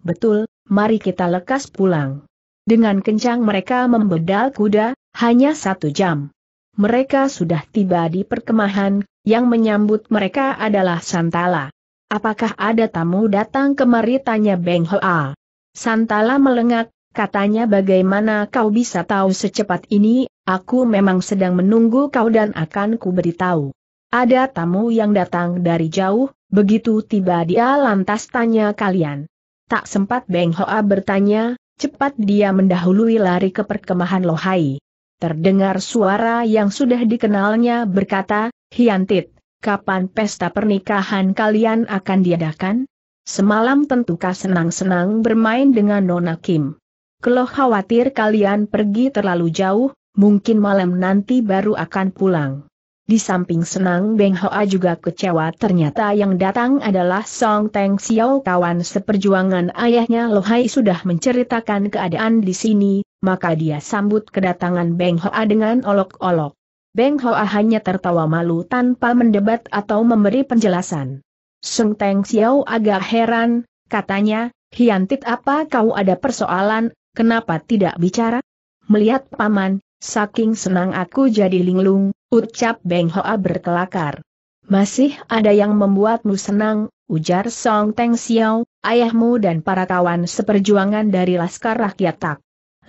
Betul, mari kita lekas pulang. Dengan kencang mereka membedal kuda, hanya satu jam. Mereka sudah tiba di perkemahan, yang menyambut mereka adalah Santala. Apakah ada tamu datang kemari tanya Beng Hoa? Santala melengak, katanya bagaimana kau bisa tahu secepat ini, aku memang sedang menunggu kau dan akan ku beritahu. Ada tamu yang datang dari jauh, begitu tiba dia lantas tanya kalian. Tak sempat Beng Hoa bertanya, cepat dia mendahului lari ke perkemahan Lohai. Terdengar suara yang sudah dikenalnya berkata, Hiantit, kapan pesta pernikahan kalian akan diadakan? Semalam tentukah senang-senang bermain dengan Nona Kim. Kalau khawatir kalian pergi terlalu jauh, mungkin malam nanti baru akan pulang. Di samping senang Beng Hoa juga kecewa ternyata yang datang adalah Song Teng Xiao kawan seperjuangan ayahnya Lo Hai sudah menceritakan keadaan di sini, maka dia sambut kedatangan Beng Hoa dengan olok-olok. Beng Hoa hanya tertawa malu tanpa mendebat atau memberi penjelasan. Sung Teng Xiao agak heran, katanya, Hiantit apa kau ada persoalan, kenapa tidak bicara? Melihat paman, saking senang aku jadi linglung, ucap Beng Hoa berkelakar. Masih ada yang membuatmu senang, ujar Song Teng Xiao, ayahmu dan para kawan seperjuangan dari Laskar Rakyat Tak.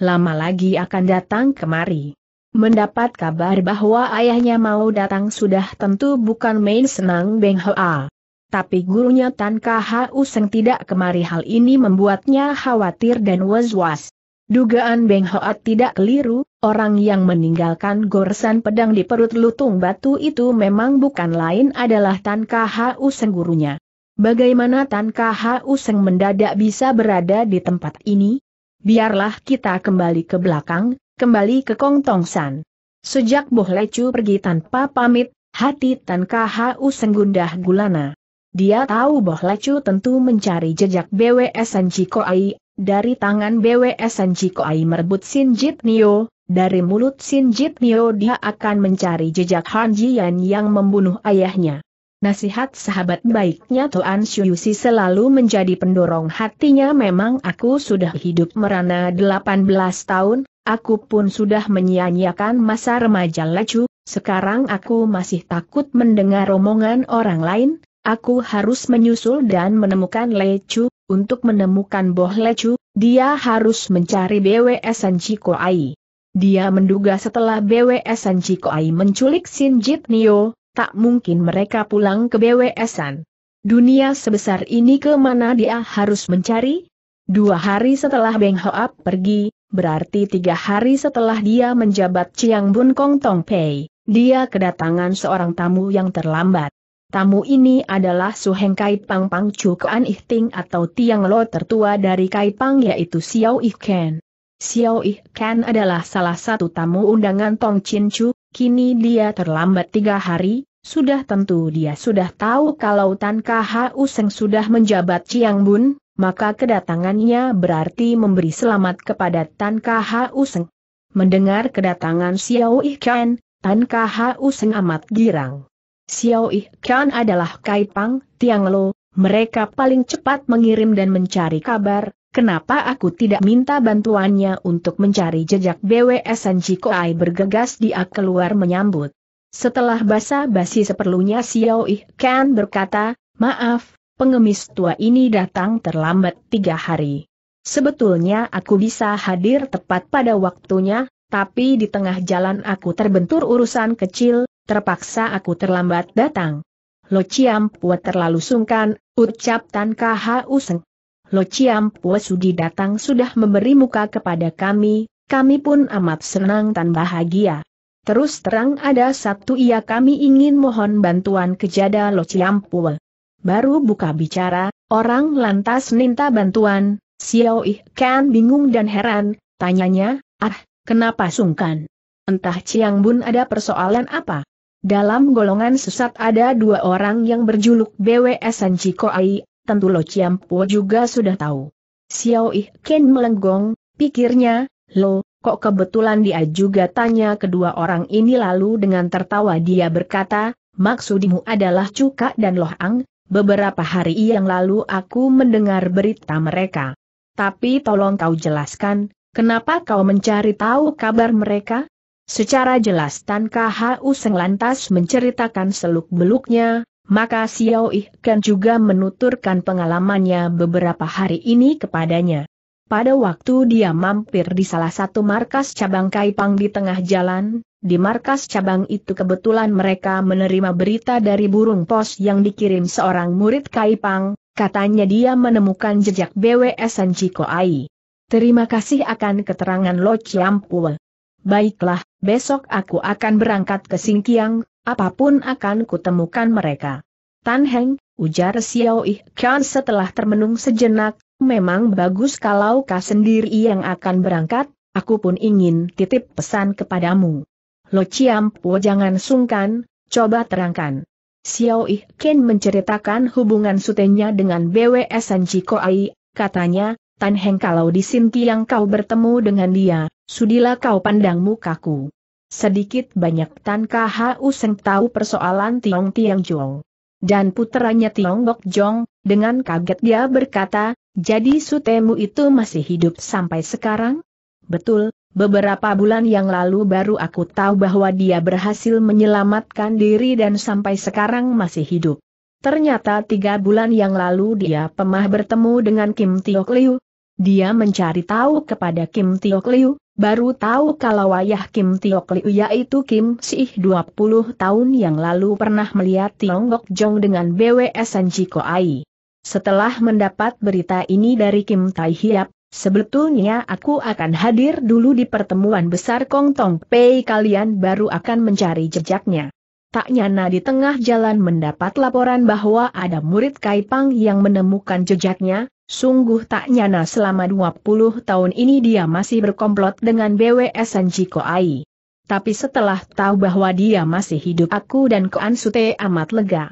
Lama lagi akan datang kemari. Mendapat kabar bahwa ayahnya mau datang sudah tentu bukan main senang Beng Hoa tapi gurunya Tan Kha Useng tidak kemari hal ini membuatnya khawatir dan was-was. Dugaan Beng Hoat tidak keliru, orang yang meninggalkan goresan pedang di perut lutung batu itu memang bukan lain adalah Tan Kha Useng gurunya. Bagaimana Tan Kha Useng mendadak bisa berada di tempat ini? Biarlah kita kembali ke belakang, kembali ke Kong Tong San. Sejak Boh Lecu pergi tanpa pamit, hati Tan Kha Useng gundah gulana. Dia tahu bahwa Lecu tentu mencari jejak BWS Sanjikoai, dari tangan BWS Sanjikoai merebut Sinjit Nio, dari mulut Sinjit Nio dia akan mencari jejak Han Jian yang membunuh ayahnya. Nasihat sahabat baiknya Tuan Syuyusi selalu menjadi pendorong hatinya memang aku sudah hidup merana 18 tahun, aku pun sudah menyia-nyiakan masa remaja lecu, sekarang aku masih takut mendengar omongan orang lain, Aku harus menyusul dan menemukan lechu. untuk menemukan Boh lechu, dia harus mencari BWS Sanjiko Ai. Dia menduga setelah BWS Sanjiko Ai menculik Sinjit Nio, tak mungkin mereka pulang ke BWS-an. Dunia sebesar ini kemana dia harus mencari? Dua hari setelah Beng Hoap pergi, berarti tiga hari setelah dia menjabat Chiang Bun Kong Tong Pei, dia kedatangan seorang tamu yang terlambat. Tamu ini adalah Suheng Kai Pang Pang Chu Kuan Ih atau Tiang Lo tertua dari Kai Pang yaitu Xiao Ih Ken. Xiao Ih Ken adalah salah satu tamu undangan Tong Chin Chu, kini dia terlambat tiga hari, sudah tentu dia sudah tahu kalau Tan Kha Useng sudah menjabat Chiang Bun, maka kedatangannya berarti memberi selamat kepada Tan Kha Useng. Mendengar kedatangan Xiao Ih Tan Kha Useng amat girang. Xiao Yi adalah Kai Pang, Tiang Lo, mereka paling cepat mengirim dan mencari kabar, kenapa aku tidak minta bantuannya untuk mencari jejak BWS Sanji Koai bergegas dia keluar menyambut. Setelah basa-basi seperlunya Xiao Yi berkata, maaf, pengemis tua ini datang terlambat tiga hari. Sebetulnya aku bisa hadir tepat pada waktunya, tapi di tengah jalan aku terbentur urusan kecil, terpaksa aku terlambat datang. Lo Pue terlalu sungkan, ucap Tan KHU Seng. Lo Pue Sudi datang sudah memberi muka kepada kami, kami pun amat senang dan bahagia. Terus terang ada satu ia kami ingin mohon bantuan kejada Lo Pue. Baru buka bicara, orang lantas minta bantuan, Xiao Ih kan bingung dan heran, tanyanya, ah, kenapa sungkan? Entah Ciang Bun ada persoalan apa? Dalam golongan sesat ada dua orang yang berjuluk BWS Cikoai, tentu Lo Chiampo juga sudah tahu. Xiao Ih Ken melenggong, pikirnya, Lo, kok kebetulan dia juga tanya kedua orang ini lalu dengan tertawa dia berkata, maksudimu adalah Cuka dan Loh Ang, beberapa hari yang lalu aku mendengar berita mereka. Tapi tolong kau jelaskan, kenapa kau mencari tahu kabar mereka? Secara jelas Tan Kau Seng lantas menceritakan seluk-beluknya, maka Xiao Kan juga menuturkan pengalamannya beberapa hari ini kepadanya. Pada waktu dia mampir di salah satu markas cabang Kaipang di tengah jalan, di markas cabang itu kebetulan mereka menerima berita dari burung pos yang dikirim seorang murid Kaipang, katanya dia menemukan jejak BWS Sanjiko Ai. Terima kasih akan keterangan Lo Chiampue. Baiklah, besok aku akan berangkat ke Singkiang, apapun akan kutemukan mereka. Tan Heng, ujar Xiao Ih Kan setelah termenung sejenak, memang bagus kalau kau sendiri yang akan berangkat, aku pun ingin titip pesan kepadamu. Lo Po jangan sungkan, coba terangkan. Xiao Ih Ken menceritakan hubungan sutenya dengan BWS Sanji Koai, katanya, Tan Heng kalau di Sinki yang kau bertemu dengan dia, sudilah kau pandang mukaku. Sedikit banyak Tan KHU Seng tahu persoalan Tiong Tiang Jong. Dan puteranya Tiong Bok Jong, dengan kaget dia berkata, jadi sutemu itu masih hidup sampai sekarang? Betul, beberapa bulan yang lalu baru aku tahu bahwa dia berhasil menyelamatkan diri dan sampai sekarang masih hidup. Ternyata tiga bulan yang lalu dia pemah bertemu dengan Kim Tiok Liu, dia mencari tahu kepada Kim Tiok Liu, baru tahu kalau ayah Kim Tiok Liu yaitu Kim Sih 20 tahun yang lalu pernah melihat Tiongkok Jong dengan BWS Sanji Ai. Setelah mendapat berita ini dari Kim Tai Hiap, Sebetulnya aku akan hadir dulu di pertemuan besar Kong Tong Pei kalian baru akan mencari jejaknya. Tak nyana di tengah jalan mendapat laporan bahwa ada murid Kaipang yang menemukan jejaknya, Sungguh tak nyana selama 20 tahun ini dia masih berkomplot dengan BWS Sanjiko Ai. Tapi setelah tahu bahwa dia masih hidup aku dan Koan Sute amat lega.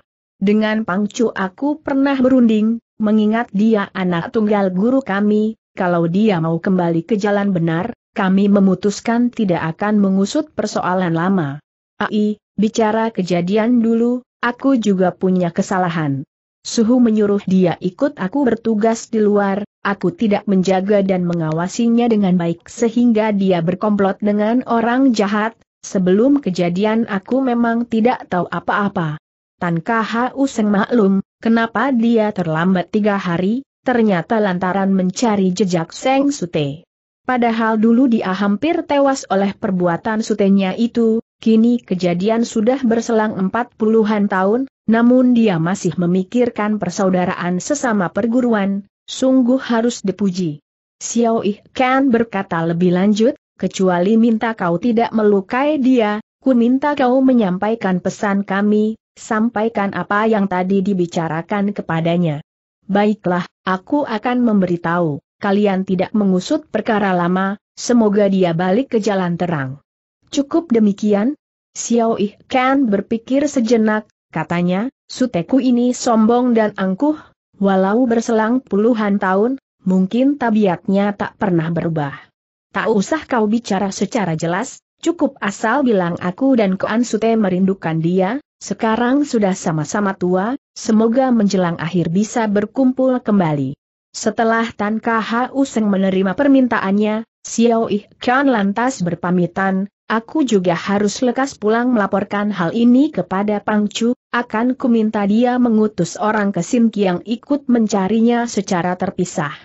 Dengan Pangcu aku pernah berunding, mengingat dia anak tunggal guru kami, kalau dia mau kembali ke jalan benar, kami memutuskan tidak akan mengusut persoalan lama. Ai, bicara kejadian dulu, aku juga punya kesalahan. Suhu menyuruh dia ikut aku bertugas di luar, aku tidak menjaga dan mengawasinya dengan baik sehingga dia berkomplot dengan orang jahat, sebelum kejadian aku memang tidak tahu apa-apa. Tan Kahu Seng maklum, kenapa dia terlambat tiga hari, ternyata lantaran mencari jejak Seng Sute. Padahal dulu dia hampir tewas oleh perbuatan sutenya itu, Kini kejadian sudah berselang empat puluhan tahun, namun dia masih memikirkan persaudaraan sesama perguruan, sungguh harus dipuji. Xiao Yi Kan berkata lebih lanjut, kecuali minta kau tidak melukai dia, ku minta kau menyampaikan pesan kami, sampaikan apa yang tadi dibicarakan kepadanya. Baiklah, aku akan memberitahu, kalian tidak mengusut perkara lama, semoga dia balik ke jalan terang. Cukup demikian? Xiao Yi Kan berpikir sejenak, katanya, Suteku ini sombong dan angkuh, walau berselang puluhan tahun, mungkin tabiatnya tak pernah berubah. Tak usah kau bicara secara jelas, cukup asal bilang aku dan Koan Sute merindukan dia, sekarang sudah sama-sama tua, semoga menjelang akhir bisa berkumpul kembali. Setelah Tan Kahau Useng menerima permintaannya, Xiao Yi Kan lantas berpamitan, Aku juga harus lekas pulang melaporkan hal ini kepada Pangcu, akan kuminta dia mengutus orang ke Simki yang ikut mencarinya secara terpisah.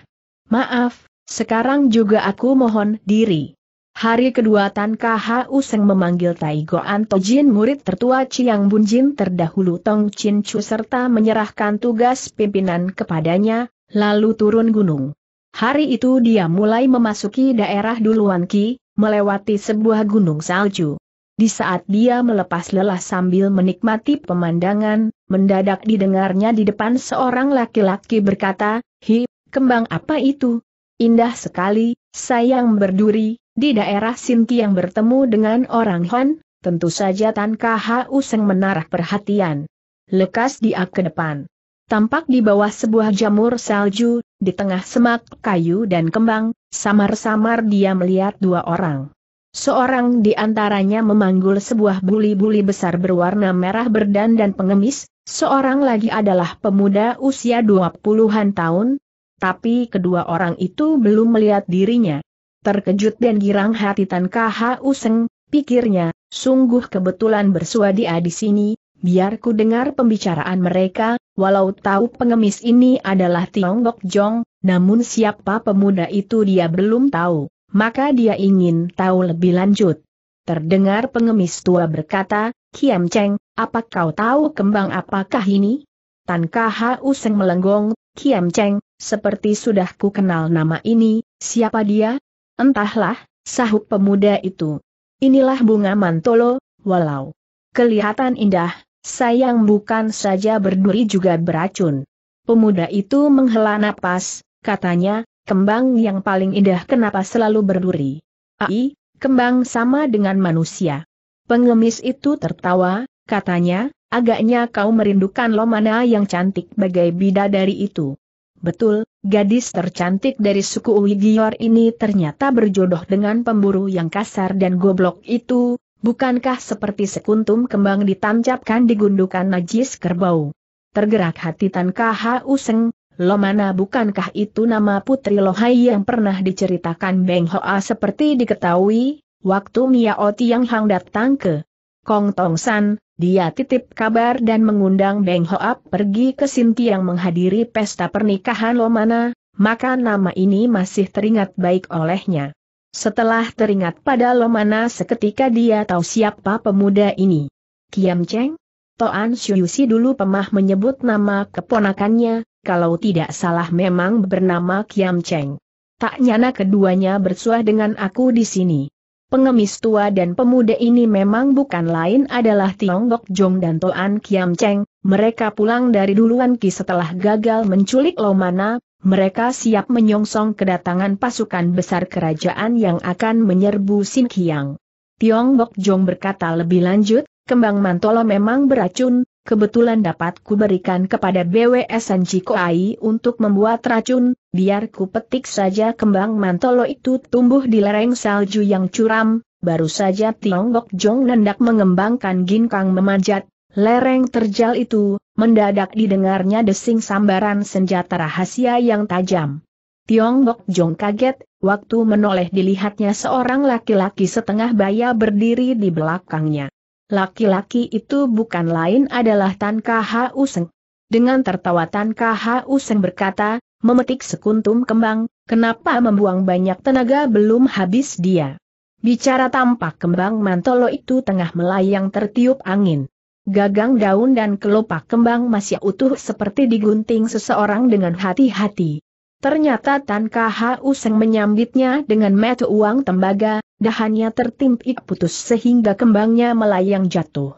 Maaf, sekarang juga aku mohon diri. Hari kedua Tan KHU Seng memanggil Taigo Antojin murid tertua Chiang Bunjin terdahulu Tong Chin Chu serta menyerahkan tugas pimpinan kepadanya, lalu turun gunung. Hari itu dia mulai memasuki daerah Duluan Ki, melewati sebuah gunung salju. Di saat dia melepas lelah sambil menikmati pemandangan, mendadak didengarnya di depan seorang laki-laki berkata, Hi, kembang apa itu? Indah sekali, sayang berduri, di daerah Sinti yang bertemu dengan orang Hon, tentu saja Tan KHU Seng menarik perhatian. Lekas dia ke depan tampak di bawah sebuah jamur salju, di tengah semak, kayu dan kembang, samar-samar dia melihat dua orang. Seorang di antaranya memanggul sebuah buli-buli besar berwarna merah dan pengemis, seorang lagi adalah pemuda usia dua puluhan tahun, tapi kedua orang itu belum melihat dirinya. Terkejut dan girang hati Tan Kha Useng, pikirnya, sungguh kebetulan bersua dia ah, di sini, biar ku dengar pembicaraan mereka, walau tahu pengemis ini adalah Tiongkok Jong, namun siapa pemuda itu dia belum tahu, maka dia ingin tahu lebih lanjut. Terdengar pengemis tua berkata, Kiam Cheng, apa kau tahu kembang apakah ini? Tan Kha Useng melenggong, Kiam Cheng, seperti sudah ku kenal nama ini, siapa dia? Entahlah, sahut pemuda itu. Inilah bunga mantolo, walau kelihatan indah, Sayang bukan saja berduri juga beracun. Pemuda itu menghela napas, katanya, kembang yang paling indah kenapa selalu berduri? Ai, kembang sama dengan manusia. Pengemis itu tertawa, katanya, agaknya kau merindukan Lomana yang cantik bagai bidadari itu. Betul, gadis tercantik dari suku Uigior ini ternyata berjodoh dengan pemburu yang kasar dan goblok itu, Bukankah seperti sekuntum kembang ditancapkan di gundukan najis kerbau? Tergerak hati Tan Kha Useng, Lomana bukankah itu nama Putri Lohai yang pernah diceritakan Beng Hoa seperti diketahui, waktu Miao Tiang Hang datang ke Kong Tong San, dia titip kabar dan mengundang Beng Hoa pergi ke yang menghadiri pesta pernikahan Lo Mana. maka nama ini masih teringat baik olehnya. Setelah teringat pada Lomana seketika dia tahu siapa pemuda ini. Kiam Cheng? Toan Syuyusi dulu pemah menyebut nama keponakannya, kalau tidak salah memang bernama Kiam Cheng. Tak nyana keduanya bersuah dengan aku di sini. Pengemis tua dan pemuda ini memang bukan lain adalah Tiongkok Jong dan Toan Kiam Cheng, mereka pulang dari duluan Ki setelah gagal menculik Lomana, mereka siap menyongsong kedatangan pasukan besar kerajaan yang akan menyerbu Sinkiang. Tiong Bok Jong berkata lebih lanjut, kembang mantolo memang beracun, kebetulan dapat kuberikan kepada BWS Sanji Koai untuk membuat racun, biar ku petik saja kembang mantolo itu tumbuh di lereng salju yang curam, baru saja Tiong Bok Jong nendak mengembangkan ginkang memanjat, Lereng terjal itu, mendadak didengarnya desing sambaran senjata rahasia yang tajam. Tiong Bok Jong kaget, waktu menoleh dilihatnya seorang laki-laki setengah baya berdiri di belakangnya. Laki-laki itu bukan lain adalah Tan Kha Useng. Dengan tertawa Tan Kha Useng berkata, memetik sekuntum kembang, kenapa membuang banyak tenaga belum habis dia. Bicara tampak kembang mantolo itu tengah melayang tertiup angin. Gagang daun dan kelopak kembang masih utuh seperti digunting seseorang dengan hati-hati. Ternyata Tan Kau Seng menyambitnya dengan metu uang tembaga, dahannya tertimpik putus sehingga kembangnya melayang jatuh.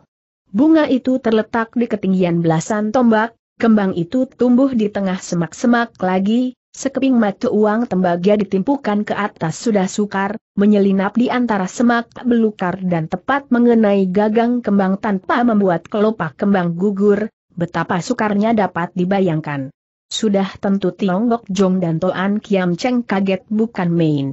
Bunga itu terletak di ketinggian belasan tombak, kembang itu tumbuh di tengah semak-semak lagi, Sekeping mata uang tembaga ditimpukan ke atas sudah sukar, menyelinap di antara semak belukar dan tepat mengenai gagang kembang tanpa membuat kelopak kembang gugur, betapa sukarnya dapat dibayangkan. Sudah tentu Tiongkok Jong dan Toan Kiam Cheng kaget bukan main.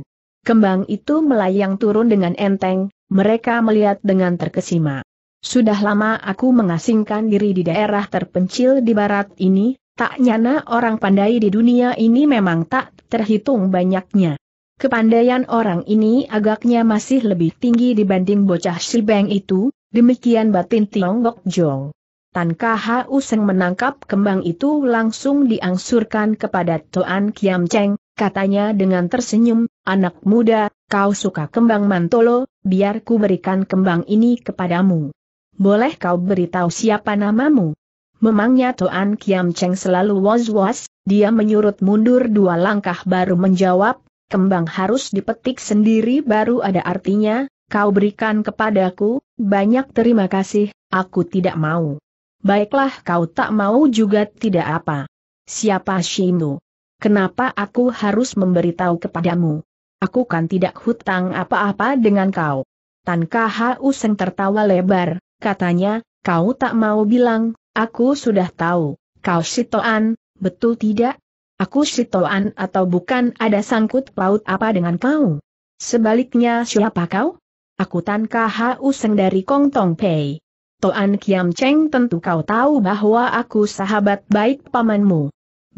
Kembang itu melayang turun dengan enteng, mereka melihat dengan terkesima. Sudah lama aku mengasingkan diri di daerah terpencil di barat ini, Tak nyana orang pandai di dunia ini memang tak terhitung banyaknya. Kepandaian orang ini agaknya masih lebih tinggi dibanding bocah Shibeng itu, demikian batin Tiongkok Jong. Tan Kaha Useng menangkap kembang itu langsung diangsurkan kepada Toan Kiam Cheng, katanya dengan tersenyum, anak muda, kau suka kembang mantolo, biar ku berikan kembang ini kepadamu. Boleh kau beritahu siapa namamu? Memangnya Toan Kiam Cheng selalu was-was, dia menyurut mundur dua langkah baru menjawab, kembang harus dipetik sendiri baru ada artinya, kau berikan kepadaku, banyak terima kasih, aku tidak mau. Baiklah kau tak mau juga tidak apa. Siapa Shimu? Kenapa aku harus memberitahu kepadamu? Aku kan tidak hutang apa-apa dengan kau. Tan Kaha Useng tertawa lebar, katanya, kau tak mau bilang, Aku sudah tahu, kau Sitoan, betul tidak? Aku Sitoan atau bukan ada sangkut paut apa dengan kau? Sebaliknya siapa kau? Aku Tan KHU Seng dari Kong Tong Pei. Toan Kiam Cheng tentu kau tahu bahwa aku sahabat baik pamanmu.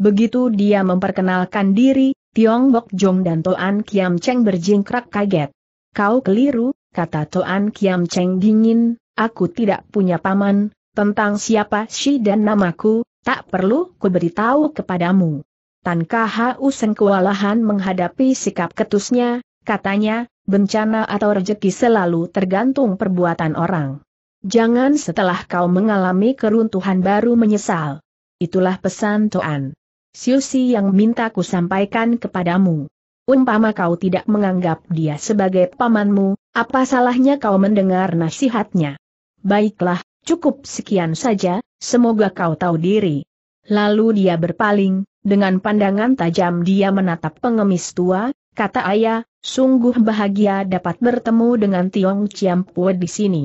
Begitu dia memperkenalkan diri, Tiong Bok Jong dan Toan Kiam Cheng berjingkrak kaget. Kau keliru, kata Toan Kiam Cheng dingin, aku tidak punya paman, tentang siapa si dan namaku, tak perlu ku beritahu kepadamu. Tan Kahau Seng kewalahan menghadapi sikap ketusnya, katanya, bencana atau rejeki selalu tergantung perbuatan orang. Jangan setelah kau mengalami keruntuhan baru menyesal. Itulah pesan Toan. Siusi yang minta ku sampaikan kepadamu. Umpama kau tidak menganggap dia sebagai pamanmu, apa salahnya kau mendengar nasihatnya? Baiklah, Cukup sekian saja, semoga kau tahu diri. Lalu dia berpaling, dengan pandangan tajam dia menatap pengemis tua, kata ayah, sungguh bahagia dapat bertemu dengan Tiong Chiam Ciampue di sini.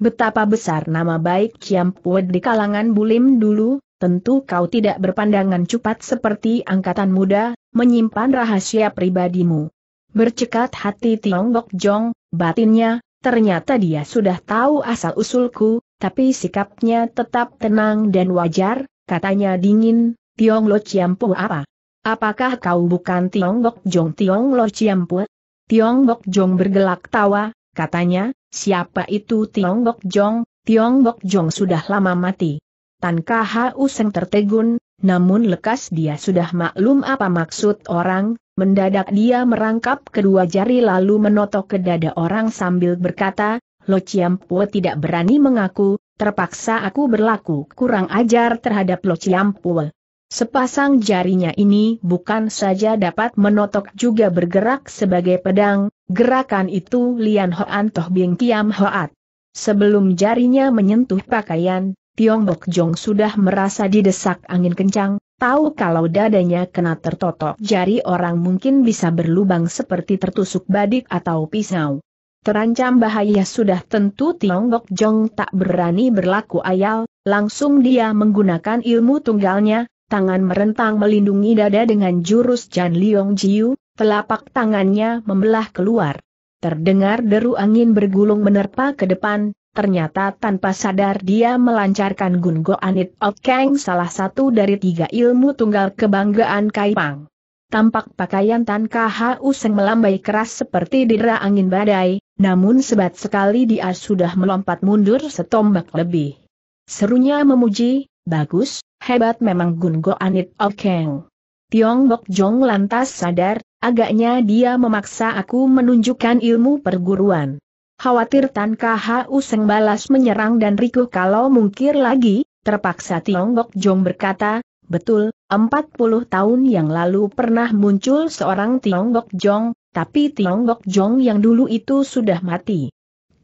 Betapa besar nama baik Chiam Ciampue di kalangan bulim dulu, tentu kau tidak berpandangan cepat seperti angkatan muda, menyimpan rahasia pribadimu. Bercekat hati Tiong Bok Jong, batinnya, ternyata dia sudah tahu asal-usulku, tapi sikapnya tetap tenang dan wajar, katanya dingin, Tiong Lo Chiampu apa? Apakah kau bukan Tiong Bok Jong Tiong Lo Chiampu? Tiong Bok Jong bergelak tawa, katanya, siapa itu Tiong Bok Jong? Tiong Bok Jong sudah lama mati. Tan Kha Seng tertegun, namun lekas dia sudah maklum apa maksud orang, mendadak dia merangkap kedua jari lalu menotok ke dada orang sambil berkata, Lo Chiampo tidak berani mengaku, terpaksa aku berlaku kurang ajar terhadap Lo Chiampo. Sepasang jarinya ini bukan saja dapat menotok juga bergerak sebagai pedang, gerakan itu Lian Hoan Toh Bing Kiam Hoat. Sebelum jarinya menyentuh pakaian, Tiong Bok Jong sudah merasa didesak angin kencang, tahu kalau dadanya kena tertotok jari orang mungkin bisa berlubang seperti tertusuk badik atau pisau. Terancam bahaya sudah tentu Tiongkok Jong tak berani berlaku ayal, langsung dia menggunakan ilmu tunggalnya, tangan merentang melindungi dada dengan jurus Jan Liong Jiu, telapak tangannya membelah keluar. Terdengar deru angin bergulung menerpa ke depan, ternyata tanpa sadar dia melancarkan Gun Go Anit Ok Kang salah satu dari tiga ilmu tunggal kebanggaan Kaipang. Tampak pakaian Tan Kha Useng melambai keras seperti dera angin badai, namun sebat sekali dia sudah melompat mundur setombak lebih. Serunya memuji, bagus, hebat memang Gun Go Anit Okeng. Tiong Bok Jong lantas sadar, agaknya dia memaksa aku menunjukkan ilmu perguruan. Khawatir Tan KHU Seng balas menyerang dan Riku kalau mungkir lagi, terpaksa Tiong Bok Jong berkata, Betul, 40 tahun yang lalu pernah muncul seorang Tiong Bok Jong, tapi Tiongkok Jong yang dulu itu sudah mati.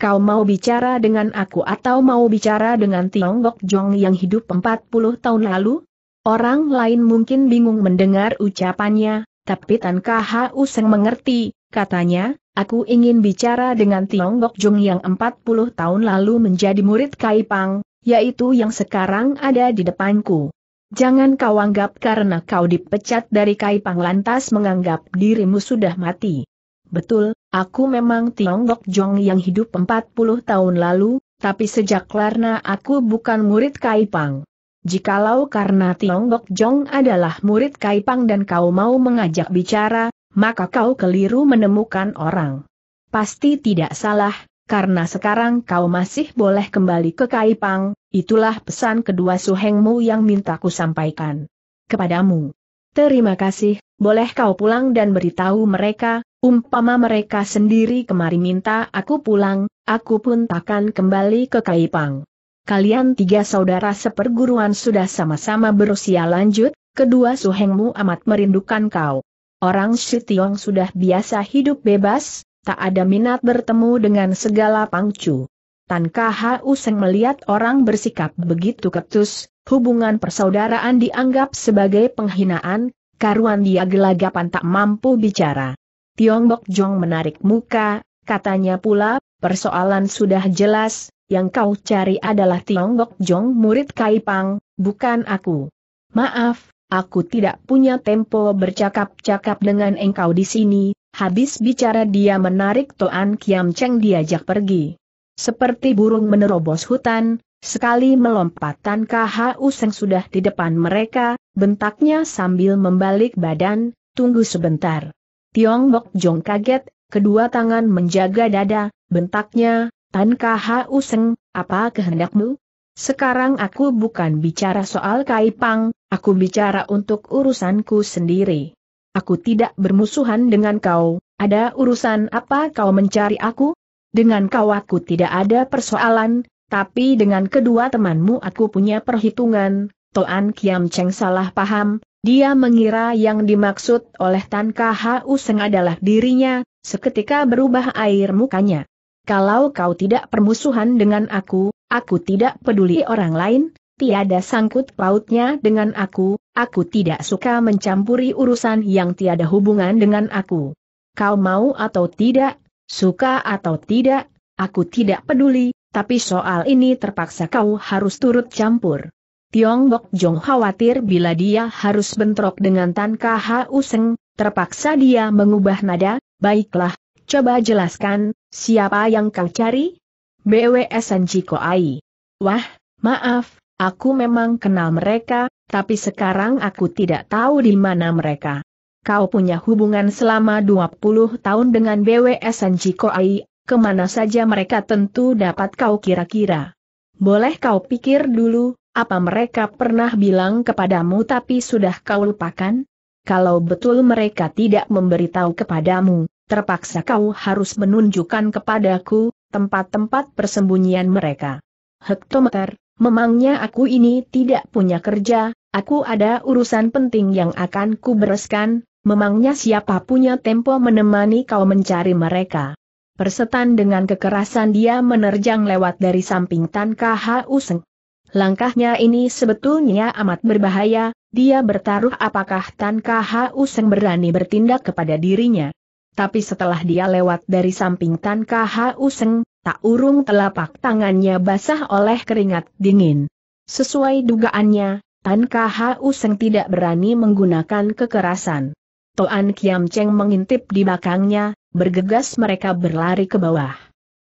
Kau mau bicara dengan aku atau mau bicara dengan Tiongkok Jong yang hidup 40 tahun lalu? Orang lain mungkin bingung mendengar ucapannya, tapi Tan Kha Useng mengerti, katanya, aku ingin bicara dengan Tiongkok Jong yang 40 tahun lalu menjadi murid Kaipang, yaitu yang sekarang ada di depanku. Jangan kau anggap karena kau dipecat dari Kaipang lantas menganggap dirimu sudah mati. Betul, aku memang Tiongkok Jong yang hidup 40 tahun lalu, tapi sejak Larna aku bukan murid Kaipang. Jikalau karena Tiongkok Jong adalah murid Kaipang dan kau mau mengajak bicara, maka kau keliru menemukan orang. Pasti tidak salah, karena sekarang kau masih boleh kembali ke Kaipang, itulah pesan kedua suhengmu yang minta ku sampaikan. Kepadamu. Terima kasih, boleh kau pulang dan beritahu mereka, umpama mereka sendiri kemari minta aku pulang, aku pun takkan kembali ke Kaipang. Kalian tiga saudara seperguruan sudah sama-sama berusia lanjut, kedua suhengmu amat merindukan kau. Orang Shitiong sudah biasa hidup bebas, Tak ada minat bertemu dengan segala pangcu. Tan Kha Useng melihat orang bersikap begitu ketus, hubungan persaudaraan dianggap sebagai penghinaan, karuan dia gelagapan tak mampu bicara. Tiong Bok Jong menarik muka, katanya pula, persoalan sudah jelas, yang kau cari adalah Tiong Bok Jong murid Kaipang, bukan aku. Maaf, aku tidak punya tempo bercakap-cakap dengan engkau di sini, Habis bicara dia menarik Toan Kiam Cheng diajak pergi. Seperti burung menerobos hutan, sekali melompat Tan Hau Seng sudah di depan mereka, bentaknya sambil membalik badan, tunggu sebentar. Tiong Bok Jong kaget, kedua tangan menjaga dada, bentaknya, Tan Kahu Seng, apa kehendakmu? Sekarang aku bukan bicara soal Kai Pang, aku bicara untuk urusanku sendiri. Aku tidak bermusuhan dengan kau, ada urusan apa kau mencari aku? Dengan kau aku tidak ada persoalan, tapi dengan kedua temanmu aku punya perhitungan, Toan Kiam Cheng salah paham, dia mengira yang dimaksud oleh Tan Khu Seng adalah dirinya, seketika berubah air mukanya. Kalau kau tidak permusuhan dengan aku, aku tidak peduli orang lain, tiada sangkut pautnya dengan aku, Aku tidak suka mencampuri urusan yang tiada hubungan dengan aku. Kau mau atau tidak, suka atau tidak, aku tidak peduli, tapi soal ini terpaksa kau harus turut campur. Tiong Bok Jong khawatir bila dia harus bentrok dengan Tan Kha Useng, terpaksa dia mengubah nada, baiklah, coba jelaskan, siapa yang kau cari? BWS Sanjiko Ai. Wah, maaf, aku memang kenal mereka, tapi sekarang aku tidak tahu di mana mereka. Kau punya hubungan selama 20 tahun dengan BWS Ai. kemana saja mereka tentu dapat kau kira-kira. Boleh kau pikir dulu, apa mereka pernah bilang kepadamu tapi sudah kau lupakan? Kalau betul mereka tidak memberitahu kepadamu, terpaksa kau harus menunjukkan kepadaku tempat-tempat persembunyian mereka. Hektometer, memangnya aku ini tidak punya kerja, Aku ada urusan penting yang akan kubereskan, memangnya siapa punya tempo menemani kau mencari mereka. Persetan dengan kekerasan dia menerjang lewat dari samping Tan Khu Useng. Langkahnya ini sebetulnya amat berbahaya, dia bertaruh apakah Tan Khu Useng berani bertindak kepada dirinya. Tapi setelah dia lewat dari samping Tan Khu Useng, tak urung telapak tangannya basah oleh keringat dingin. Sesuai dugaannya, Tan Kha Useng tidak berani menggunakan kekerasan. Toan Kiam Cheng mengintip di belakangnya, bergegas mereka berlari ke bawah.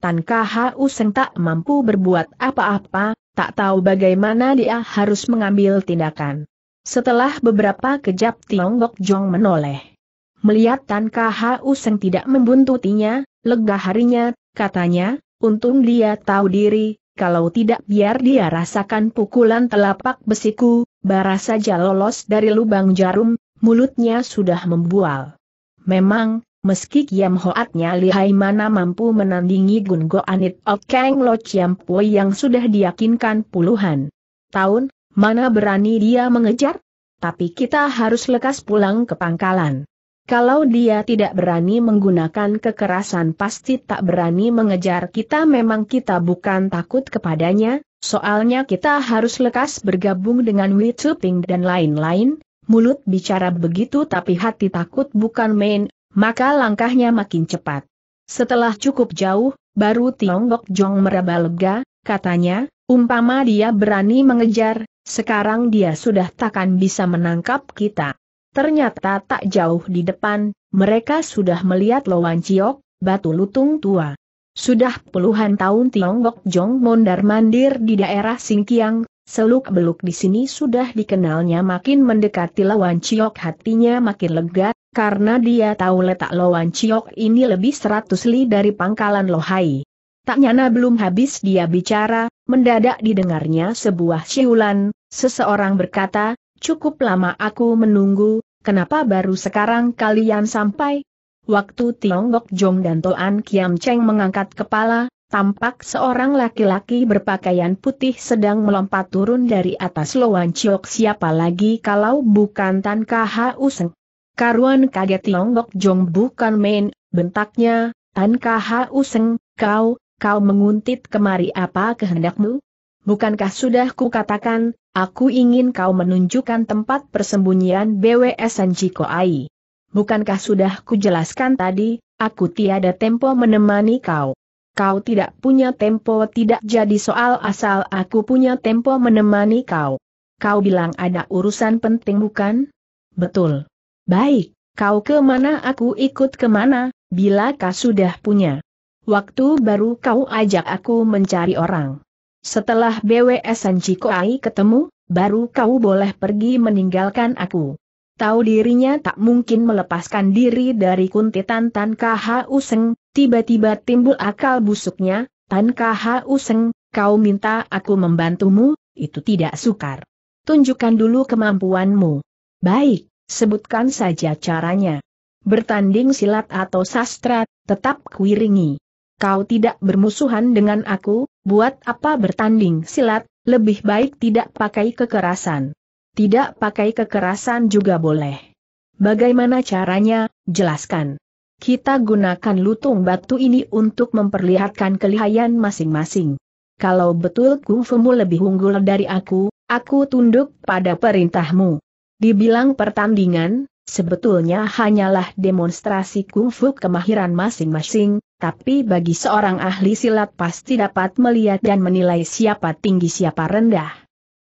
Tan Kha Useng tak mampu berbuat apa-apa, tak tahu bagaimana dia harus mengambil tindakan. Setelah beberapa kejap Tiongkok Jong menoleh. Melihat Tan Kha Useng tidak membuntutinya, lega harinya, katanya, untung dia tahu diri, kalau tidak biar dia rasakan pukulan telapak besiku, bara saja lolos dari lubang jarum, mulutnya sudah membual. Memang, meski Kiam Hoatnya lihai mana mampu menandingi Gun Go of Kang Lo Chiam Pui yang sudah diyakinkan puluhan tahun, mana berani dia mengejar? Tapi kita harus lekas pulang ke pangkalan. Kalau dia tidak berani menggunakan kekerasan pasti tak berani mengejar kita memang kita bukan takut kepadanya, soalnya kita harus lekas bergabung dengan Witsuping dan lain-lain, mulut bicara begitu tapi hati takut bukan main, maka langkahnya makin cepat. Setelah cukup jauh, baru Tiongkok Jong meraba lega, katanya, umpama dia berani mengejar, sekarang dia sudah takkan bisa menangkap kita. Ternyata tak jauh di depan, mereka sudah melihat Loan Ciok, batu lutung tua. Sudah puluhan tahun Tiongkok Jong mondar-mandir di daerah Singkiang, seluk-beluk di sini sudah dikenalnya makin mendekati Loan Ciok hatinya makin lega, karena dia tahu letak Loan Ciok ini lebih seratus li dari pangkalan Lohai. Tak nyana belum habis dia bicara, mendadak didengarnya sebuah siulan, seseorang berkata, Cukup lama aku menunggu, kenapa baru sekarang kalian sampai? Waktu Tiongkok Jong dan Toan Kiam Cheng mengangkat kepala, tampak seorang laki-laki berpakaian putih sedang melompat turun dari atas loan ciok siapa lagi kalau bukan Tan Kah Useng. Karuan kaget Tiongkok Jong bukan main, bentaknya, Tan Kah Useng, kau, kau menguntit kemari apa kehendakmu? Bukankah sudah kukatakan, Aku ingin kau menunjukkan tempat persembunyian BWS Sanjiko Ai. Bukankah sudah kujelaskan tadi, aku tiada tempo menemani kau. Kau tidak punya tempo tidak jadi soal asal aku punya tempo menemani kau. Kau bilang ada urusan penting bukan? Betul. Baik, kau kemana aku ikut kemana, bila kau sudah punya. Waktu baru kau ajak aku mencari orang. Setelah BWS Anjikoai ketemu, baru kau boleh pergi meninggalkan aku. Tahu dirinya tak mungkin melepaskan diri dari kuntitan Tan KH Useng, tiba-tiba timbul akal busuknya, Tan KH Useng, kau minta aku membantumu, itu tidak sukar. Tunjukkan dulu kemampuanmu. Baik, sebutkan saja caranya. Bertanding silat atau sastra, tetap kuiringi. Kau tidak bermusuhan dengan aku, buat apa bertanding silat, lebih baik tidak pakai kekerasan. Tidak pakai kekerasan juga boleh. Bagaimana caranya, jelaskan. Kita gunakan lutung batu ini untuk memperlihatkan kelihayan masing-masing. Kalau betul kungfumu lebih unggul dari aku, aku tunduk pada perintahmu. Dibilang pertandingan, sebetulnya hanyalah demonstrasi kungfu kemahiran masing-masing, tapi bagi seorang ahli silat pasti dapat melihat dan menilai siapa tinggi siapa rendah.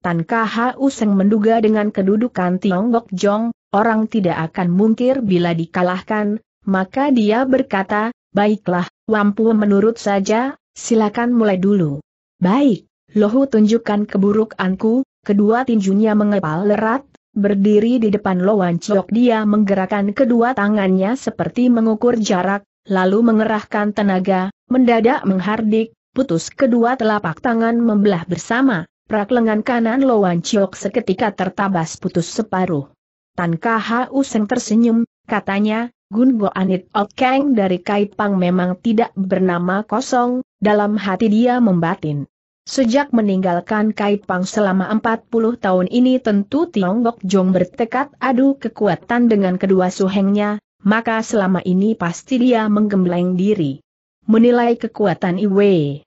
Tan Kha Useng menduga dengan kedudukan Tiongkok Jong, orang tidak akan mungkir bila dikalahkan, maka dia berkata, baiklah, Wampu menurut saja, silakan mulai dulu. Baik, Lohu tunjukkan keburukanku, kedua tinjunya mengepal lerat, Berdiri di depan Lowan Chok dia menggerakkan kedua tangannya seperti mengukur jarak, lalu mengerahkan tenaga, mendadak menghardik, putus kedua telapak tangan membelah bersama, prak lengan kanan Loan Chiok seketika tertabas putus separuh. Tan Kha Useng tersenyum, katanya, Gun Go Anit Kang dari Kaipang memang tidak bernama kosong, dalam hati dia membatin. Sejak meninggalkan Kaipang selama 40 tahun ini tentu Tiongkok Jong bertekad adu kekuatan dengan kedua suhengnya, maka selama ini pasti dia menggembleng diri. Menilai kekuatan Iwe.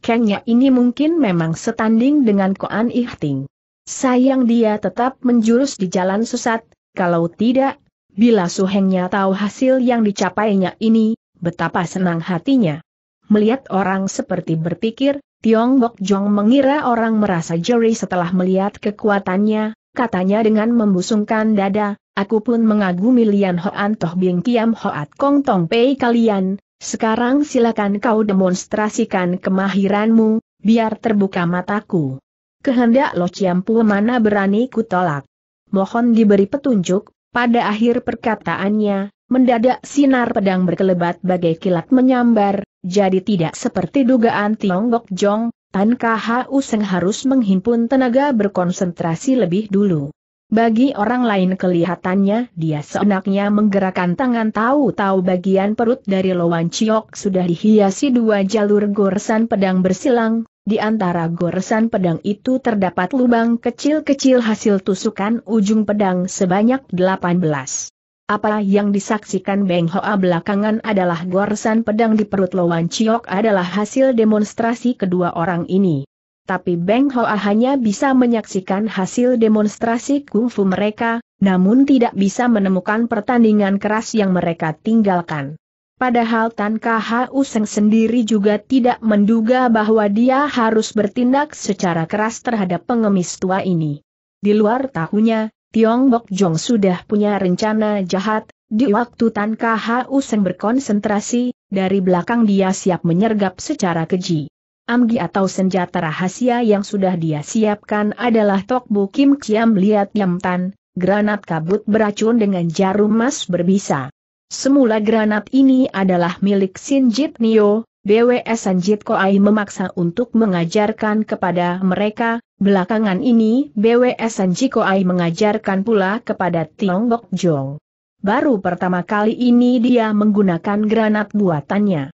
Kengnya ini mungkin memang setanding dengan Koan Ihting. Sayang dia tetap menjurus di jalan sesat, kalau tidak, bila suhengnya tahu hasil yang dicapainya ini, betapa senang hatinya. Melihat orang seperti berpikir, Tiong Bok Jong mengira orang merasa jeri setelah melihat kekuatannya, katanya dengan membusungkan dada, Aku pun mengagumi Lian Hoan Toh Bing Kiam Hoat Kong Tong Pei kalian, sekarang silakan kau demonstrasikan kemahiranmu, biar terbuka mataku. Kehendak Lo Ciampu mana berani ku tolak. Mohon diberi petunjuk, pada akhir perkataannya, mendadak sinar pedang berkelebat bagai kilat menyambar, jadi tidak seperti dugaan Tiongkok Jong, Tan Kha Useng harus menghimpun tenaga berkonsentrasi lebih dulu. Bagi orang lain kelihatannya dia seenaknya menggerakkan tangan tahu-tahu bagian perut dari Loan Chiok sudah dihiasi dua jalur goresan pedang bersilang, di antara goresan pedang itu terdapat lubang kecil-kecil hasil tusukan ujung pedang sebanyak 18. Apa yang disaksikan Beng Hoa belakangan adalah goresan pedang di perut Loan Chiok adalah hasil demonstrasi kedua orang ini tapi Beng Hoa hanya bisa menyaksikan hasil demonstrasi kungfu mereka, namun tidak bisa menemukan pertandingan keras yang mereka tinggalkan. Padahal Tan U Seng sendiri juga tidak menduga bahwa dia harus bertindak secara keras terhadap pengemis tua ini. Di luar tahunya, Tiong Bok Jong sudah punya rencana jahat, di waktu Tan U Seng berkonsentrasi, dari belakang dia siap menyergap secara keji amgi atau senjata rahasia yang sudah dia siapkan adalah Tokbu Kim Chiam Liat Yam Tan, granat kabut beracun dengan jarum emas berbisa. Semula granat ini adalah milik Sinjit Nio, BWS Sanjit Koai memaksa untuk mengajarkan kepada mereka, belakangan ini BWS Sanjit Koai mengajarkan pula kepada Tiong Bok Jong. Baru pertama kali ini dia menggunakan granat buatannya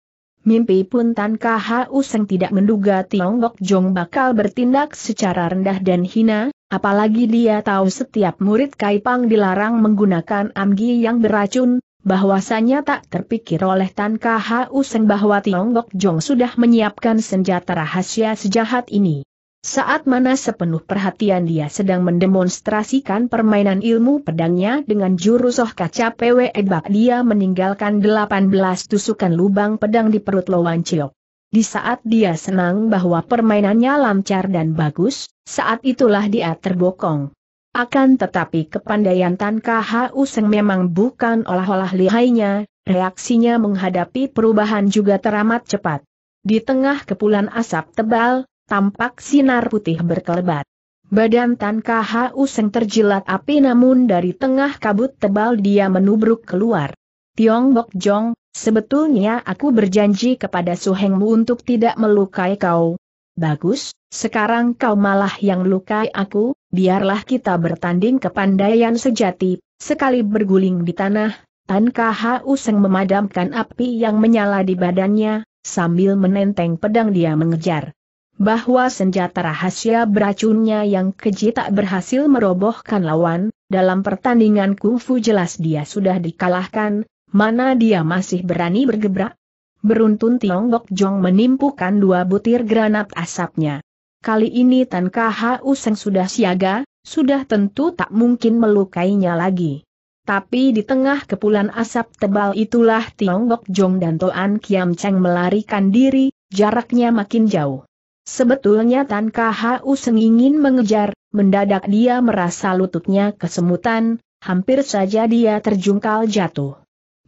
mimpi pun Tan Kau Seng tidak menduga Tiongkok Jong bakal bertindak secara rendah dan hina, apalagi dia tahu setiap murid Kaipang dilarang menggunakan amgi yang beracun, bahwasanya tak terpikir oleh Tan Kau Seng bahwa Tiongkok Jong sudah menyiapkan senjata rahasia sejahat ini. Saat mana sepenuh perhatian dia sedang mendemonstrasikan permainan ilmu pedangnya dengan jurus oh kaca PWE bak dia meninggalkan 18 tusukan lubang pedang di perut Lowan Chiok. Di saat dia senang bahwa permainannya lancar dan bagus, saat itulah dia terbokong. Akan tetapi kepandaian Tan KHU Seng memang bukan olah-olah lihainya, reaksinya menghadapi perubahan juga teramat cepat. Di tengah kepulan asap tebal, tampak sinar putih berkelebat. Badan Tan KHU Seng terjilat api namun dari tengah kabut tebal dia menubruk keluar. Tiong Bok Jong, sebetulnya aku berjanji kepada Suhengmu untuk tidak melukai kau. Bagus, sekarang kau malah yang lukai aku, biarlah kita bertanding ke kepandaian sejati, sekali berguling di tanah. Tan KHU Seng memadamkan api yang menyala di badannya, sambil menenteng pedang dia mengejar bahwa senjata rahasia beracunnya yang keji tak berhasil merobohkan lawan, dalam pertandingan kungfu jelas dia sudah dikalahkan, mana dia masih berani bergebrak? Beruntun Tiongkok Jong menimpukan dua butir granat asapnya. Kali ini Tan Kha Useng sudah siaga, sudah tentu tak mungkin melukainya lagi. Tapi di tengah kepulan asap tebal itulah Tiongkok Jong dan Toan Kiam Cheng melarikan diri, jaraknya makin jauh. Sebetulnya Tan Kau Seng ingin mengejar, mendadak dia merasa lututnya kesemutan, hampir saja dia terjungkal jatuh.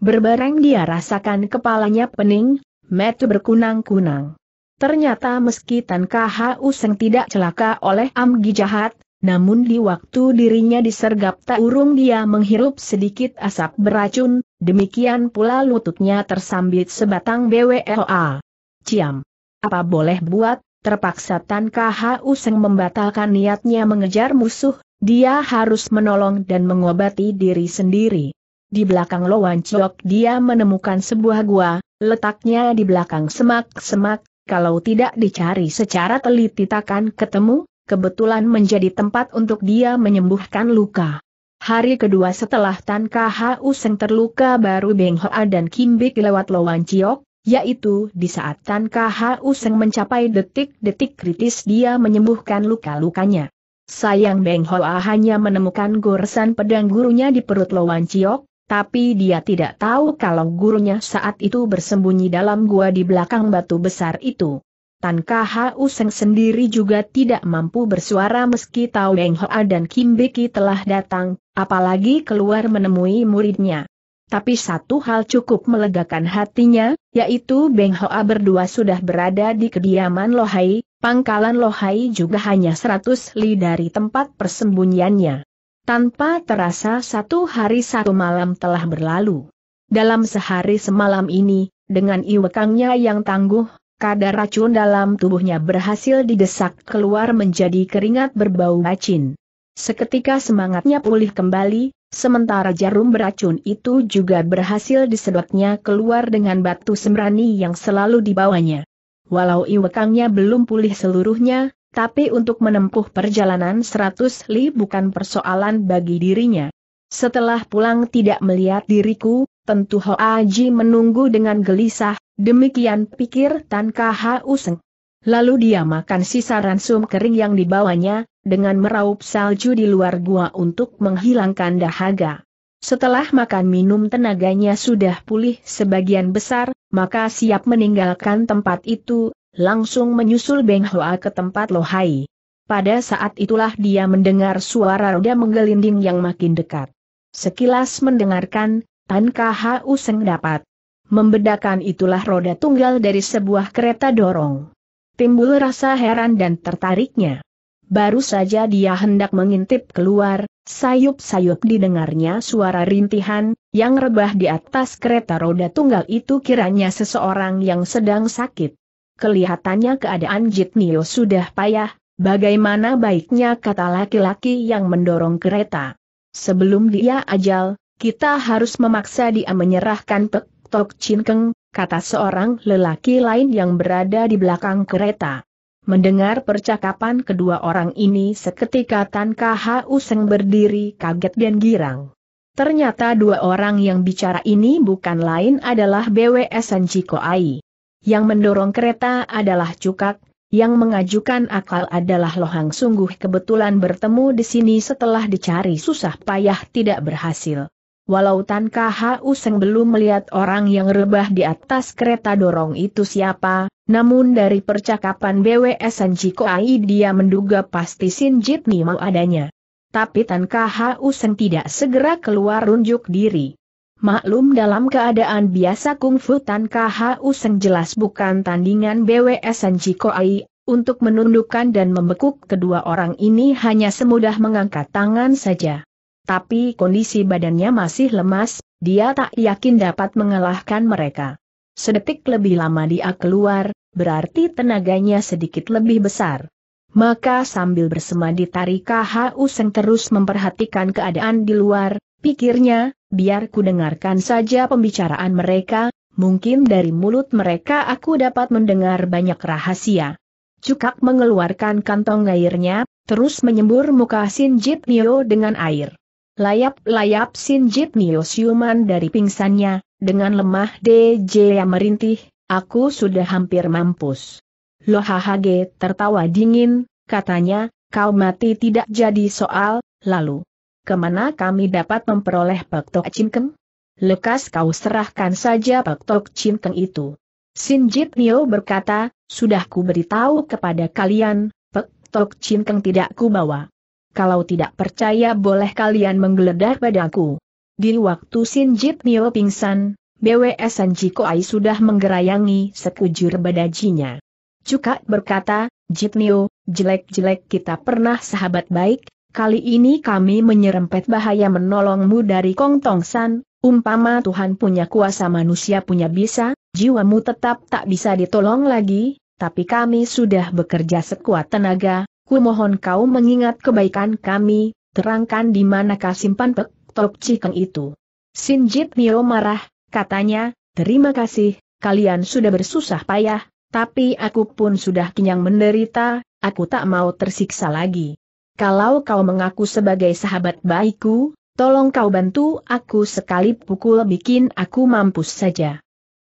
Berbareng dia rasakan kepalanya pening, metu berkunang-kunang. Ternyata meski Tan Kau Seng tidak celaka oleh amgi jahat, namun di waktu dirinya disergap tak urung dia menghirup sedikit asap beracun, demikian pula lututnya tersambit sebatang BWLA. Ciam. Apa boleh buat, terpaksa Tan KHU Seng membatalkan niatnya mengejar musuh, dia harus menolong dan mengobati diri sendiri. Di belakang Loan Chok dia menemukan sebuah gua, letaknya di belakang semak-semak, kalau tidak dicari secara teliti takkan ketemu, kebetulan menjadi tempat untuk dia menyembuhkan luka. Hari kedua setelah Tan KHU Seng terluka baru Beng Hoa dan Kim Bik lewat Loan Chok yaitu di saat Tan Kha Useng mencapai detik-detik kritis dia menyembuhkan luka-lukanya. Sayang Beng Hoa hanya menemukan goresan pedang gurunya di perut Lowan Chiok, tapi dia tidak tahu kalau gurunya saat itu bersembunyi dalam gua di belakang batu besar itu. Tan Kha Useng sendiri juga tidak mampu bersuara meski tahu Beng Hoa dan Kim Beki telah datang, apalagi keluar menemui muridnya. Tapi satu hal cukup melegakan hatinya, yaitu Beng Hoa berdua sudah berada di kediaman Lohai, pangkalan Lohai juga hanya seratus li dari tempat persembunyiannya. Tanpa terasa satu hari satu malam telah berlalu. Dalam sehari semalam ini, dengan iwekangnya yang tangguh, kadar racun dalam tubuhnya berhasil didesak keluar menjadi keringat berbau racin. Seketika semangatnya pulih kembali, Sementara jarum beracun itu juga berhasil disedotnya keluar dengan batu sembrani yang selalu dibawanya. Walau iwekangnya belum pulih seluruhnya, tapi untuk menempuh perjalanan seratus li bukan persoalan bagi dirinya. Setelah pulang tidak melihat diriku, tentu Hoaji menunggu dengan gelisah, demikian pikir Tan Kha Useng. Lalu dia makan sisa ransum kering yang dibawanya, dengan meraup salju di luar gua untuk menghilangkan dahaga. Setelah makan minum tenaganya sudah pulih sebagian besar, maka siap meninggalkan tempat itu, langsung menyusul Beng Hoa ke tempat Lohai. Pada saat itulah dia mendengar suara roda menggelinding yang makin dekat. Sekilas mendengarkan, Tan Kau Seng dapat. Membedakan itulah roda tunggal dari sebuah kereta dorong. Timbul rasa heran dan tertariknya. Baru saja dia hendak mengintip keluar, sayup-sayup didengarnya suara rintihan, yang rebah di atas kereta roda tunggal itu kiranya seseorang yang sedang sakit. Kelihatannya keadaan Jitnio sudah payah, bagaimana baiknya kata laki-laki yang mendorong kereta. Sebelum dia ajal, kita harus memaksa dia menyerahkan Pek Tok Chin kata seorang lelaki lain yang berada di belakang kereta. Mendengar percakapan kedua orang ini seketika Tan KHU Seng berdiri kaget dan girang. Ternyata dua orang yang bicara ini bukan lain adalah BWS Sanjiko Ai. Yang mendorong kereta adalah Cukak, yang mengajukan akal adalah Lohang sungguh kebetulan bertemu di sini setelah dicari susah payah tidak berhasil. Walau Tan KHU Seng belum melihat orang yang rebah di atas kereta dorong itu siapa, namun dari percakapan BWS Sanji Koai dia menduga pasti Sin Ni mau adanya. Tapi Tan Khau Usen tidak segera keluar runjuk diri. Maklum dalam keadaan biasa kungfu Tan Khau Usen jelas bukan tandingan BWS Sanji Koai, untuk menundukkan dan membekuk kedua orang ini hanya semudah mengangkat tangan saja. Tapi kondisi badannya masih lemas, dia tak yakin dapat mengalahkan mereka. Sedetik lebih lama dia keluar, berarti tenaganya sedikit lebih besar. Maka sambil bersemadi tari KHU Seng terus memperhatikan keadaan di luar, pikirnya, biar ku dengarkan saja pembicaraan mereka, mungkin dari mulut mereka aku dapat mendengar banyak rahasia. Cukak mengeluarkan kantong airnya, terus menyembur muka Sinjit Nio dengan air. Layap-layap Sinjit Nio siuman dari pingsannya, dengan lemah DJ yang merintih, Aku sudah hampir mampus. Lohahage tertawa dingin, katanya, kau mati tidak jadi soal, lalu. Kemana kami dapat memperoleh Pek Tok Cinkeng? Lekas kau serahkan saja Pek Tok Cinkeng itu. Sinjit Nio berkata, sudah ku beritahu kepada kalian, Pek Tok Cinkeng tidak ku bawa. Kalau tidak percaya boleh kalian menggeledah padaku. Di waktu Sinjit Nio pingsan, BWS Koai sudah menggerayangi sekujur badajinya. Cuka berkata, Jitnio, jelek-jelek kita pernah sahabat baik, kali ini kami menyerempet bahaya menolongmu dari Kong Tong San, umpama Tuhan punya kuasa manusia punya bisa, jiwamu tetap tak bisa ditolong lagi, tapi kami sudah bekerja sekuat tenaga, ku mohon kau mengingat kebaikan kami, terangkan di manakah simpan Pek Tok Cikeng itu. Sin Jitnio marah, katanya, terima kasih, kalian sudah bersusah payah, tapi aku pun sudah kenyang menderita, aku tak mau tersiksa lagi. Kalau kau mengaku sebagai sahabat baikku, tolong kau bantu aku sekali pukul bikin aku mampus saja.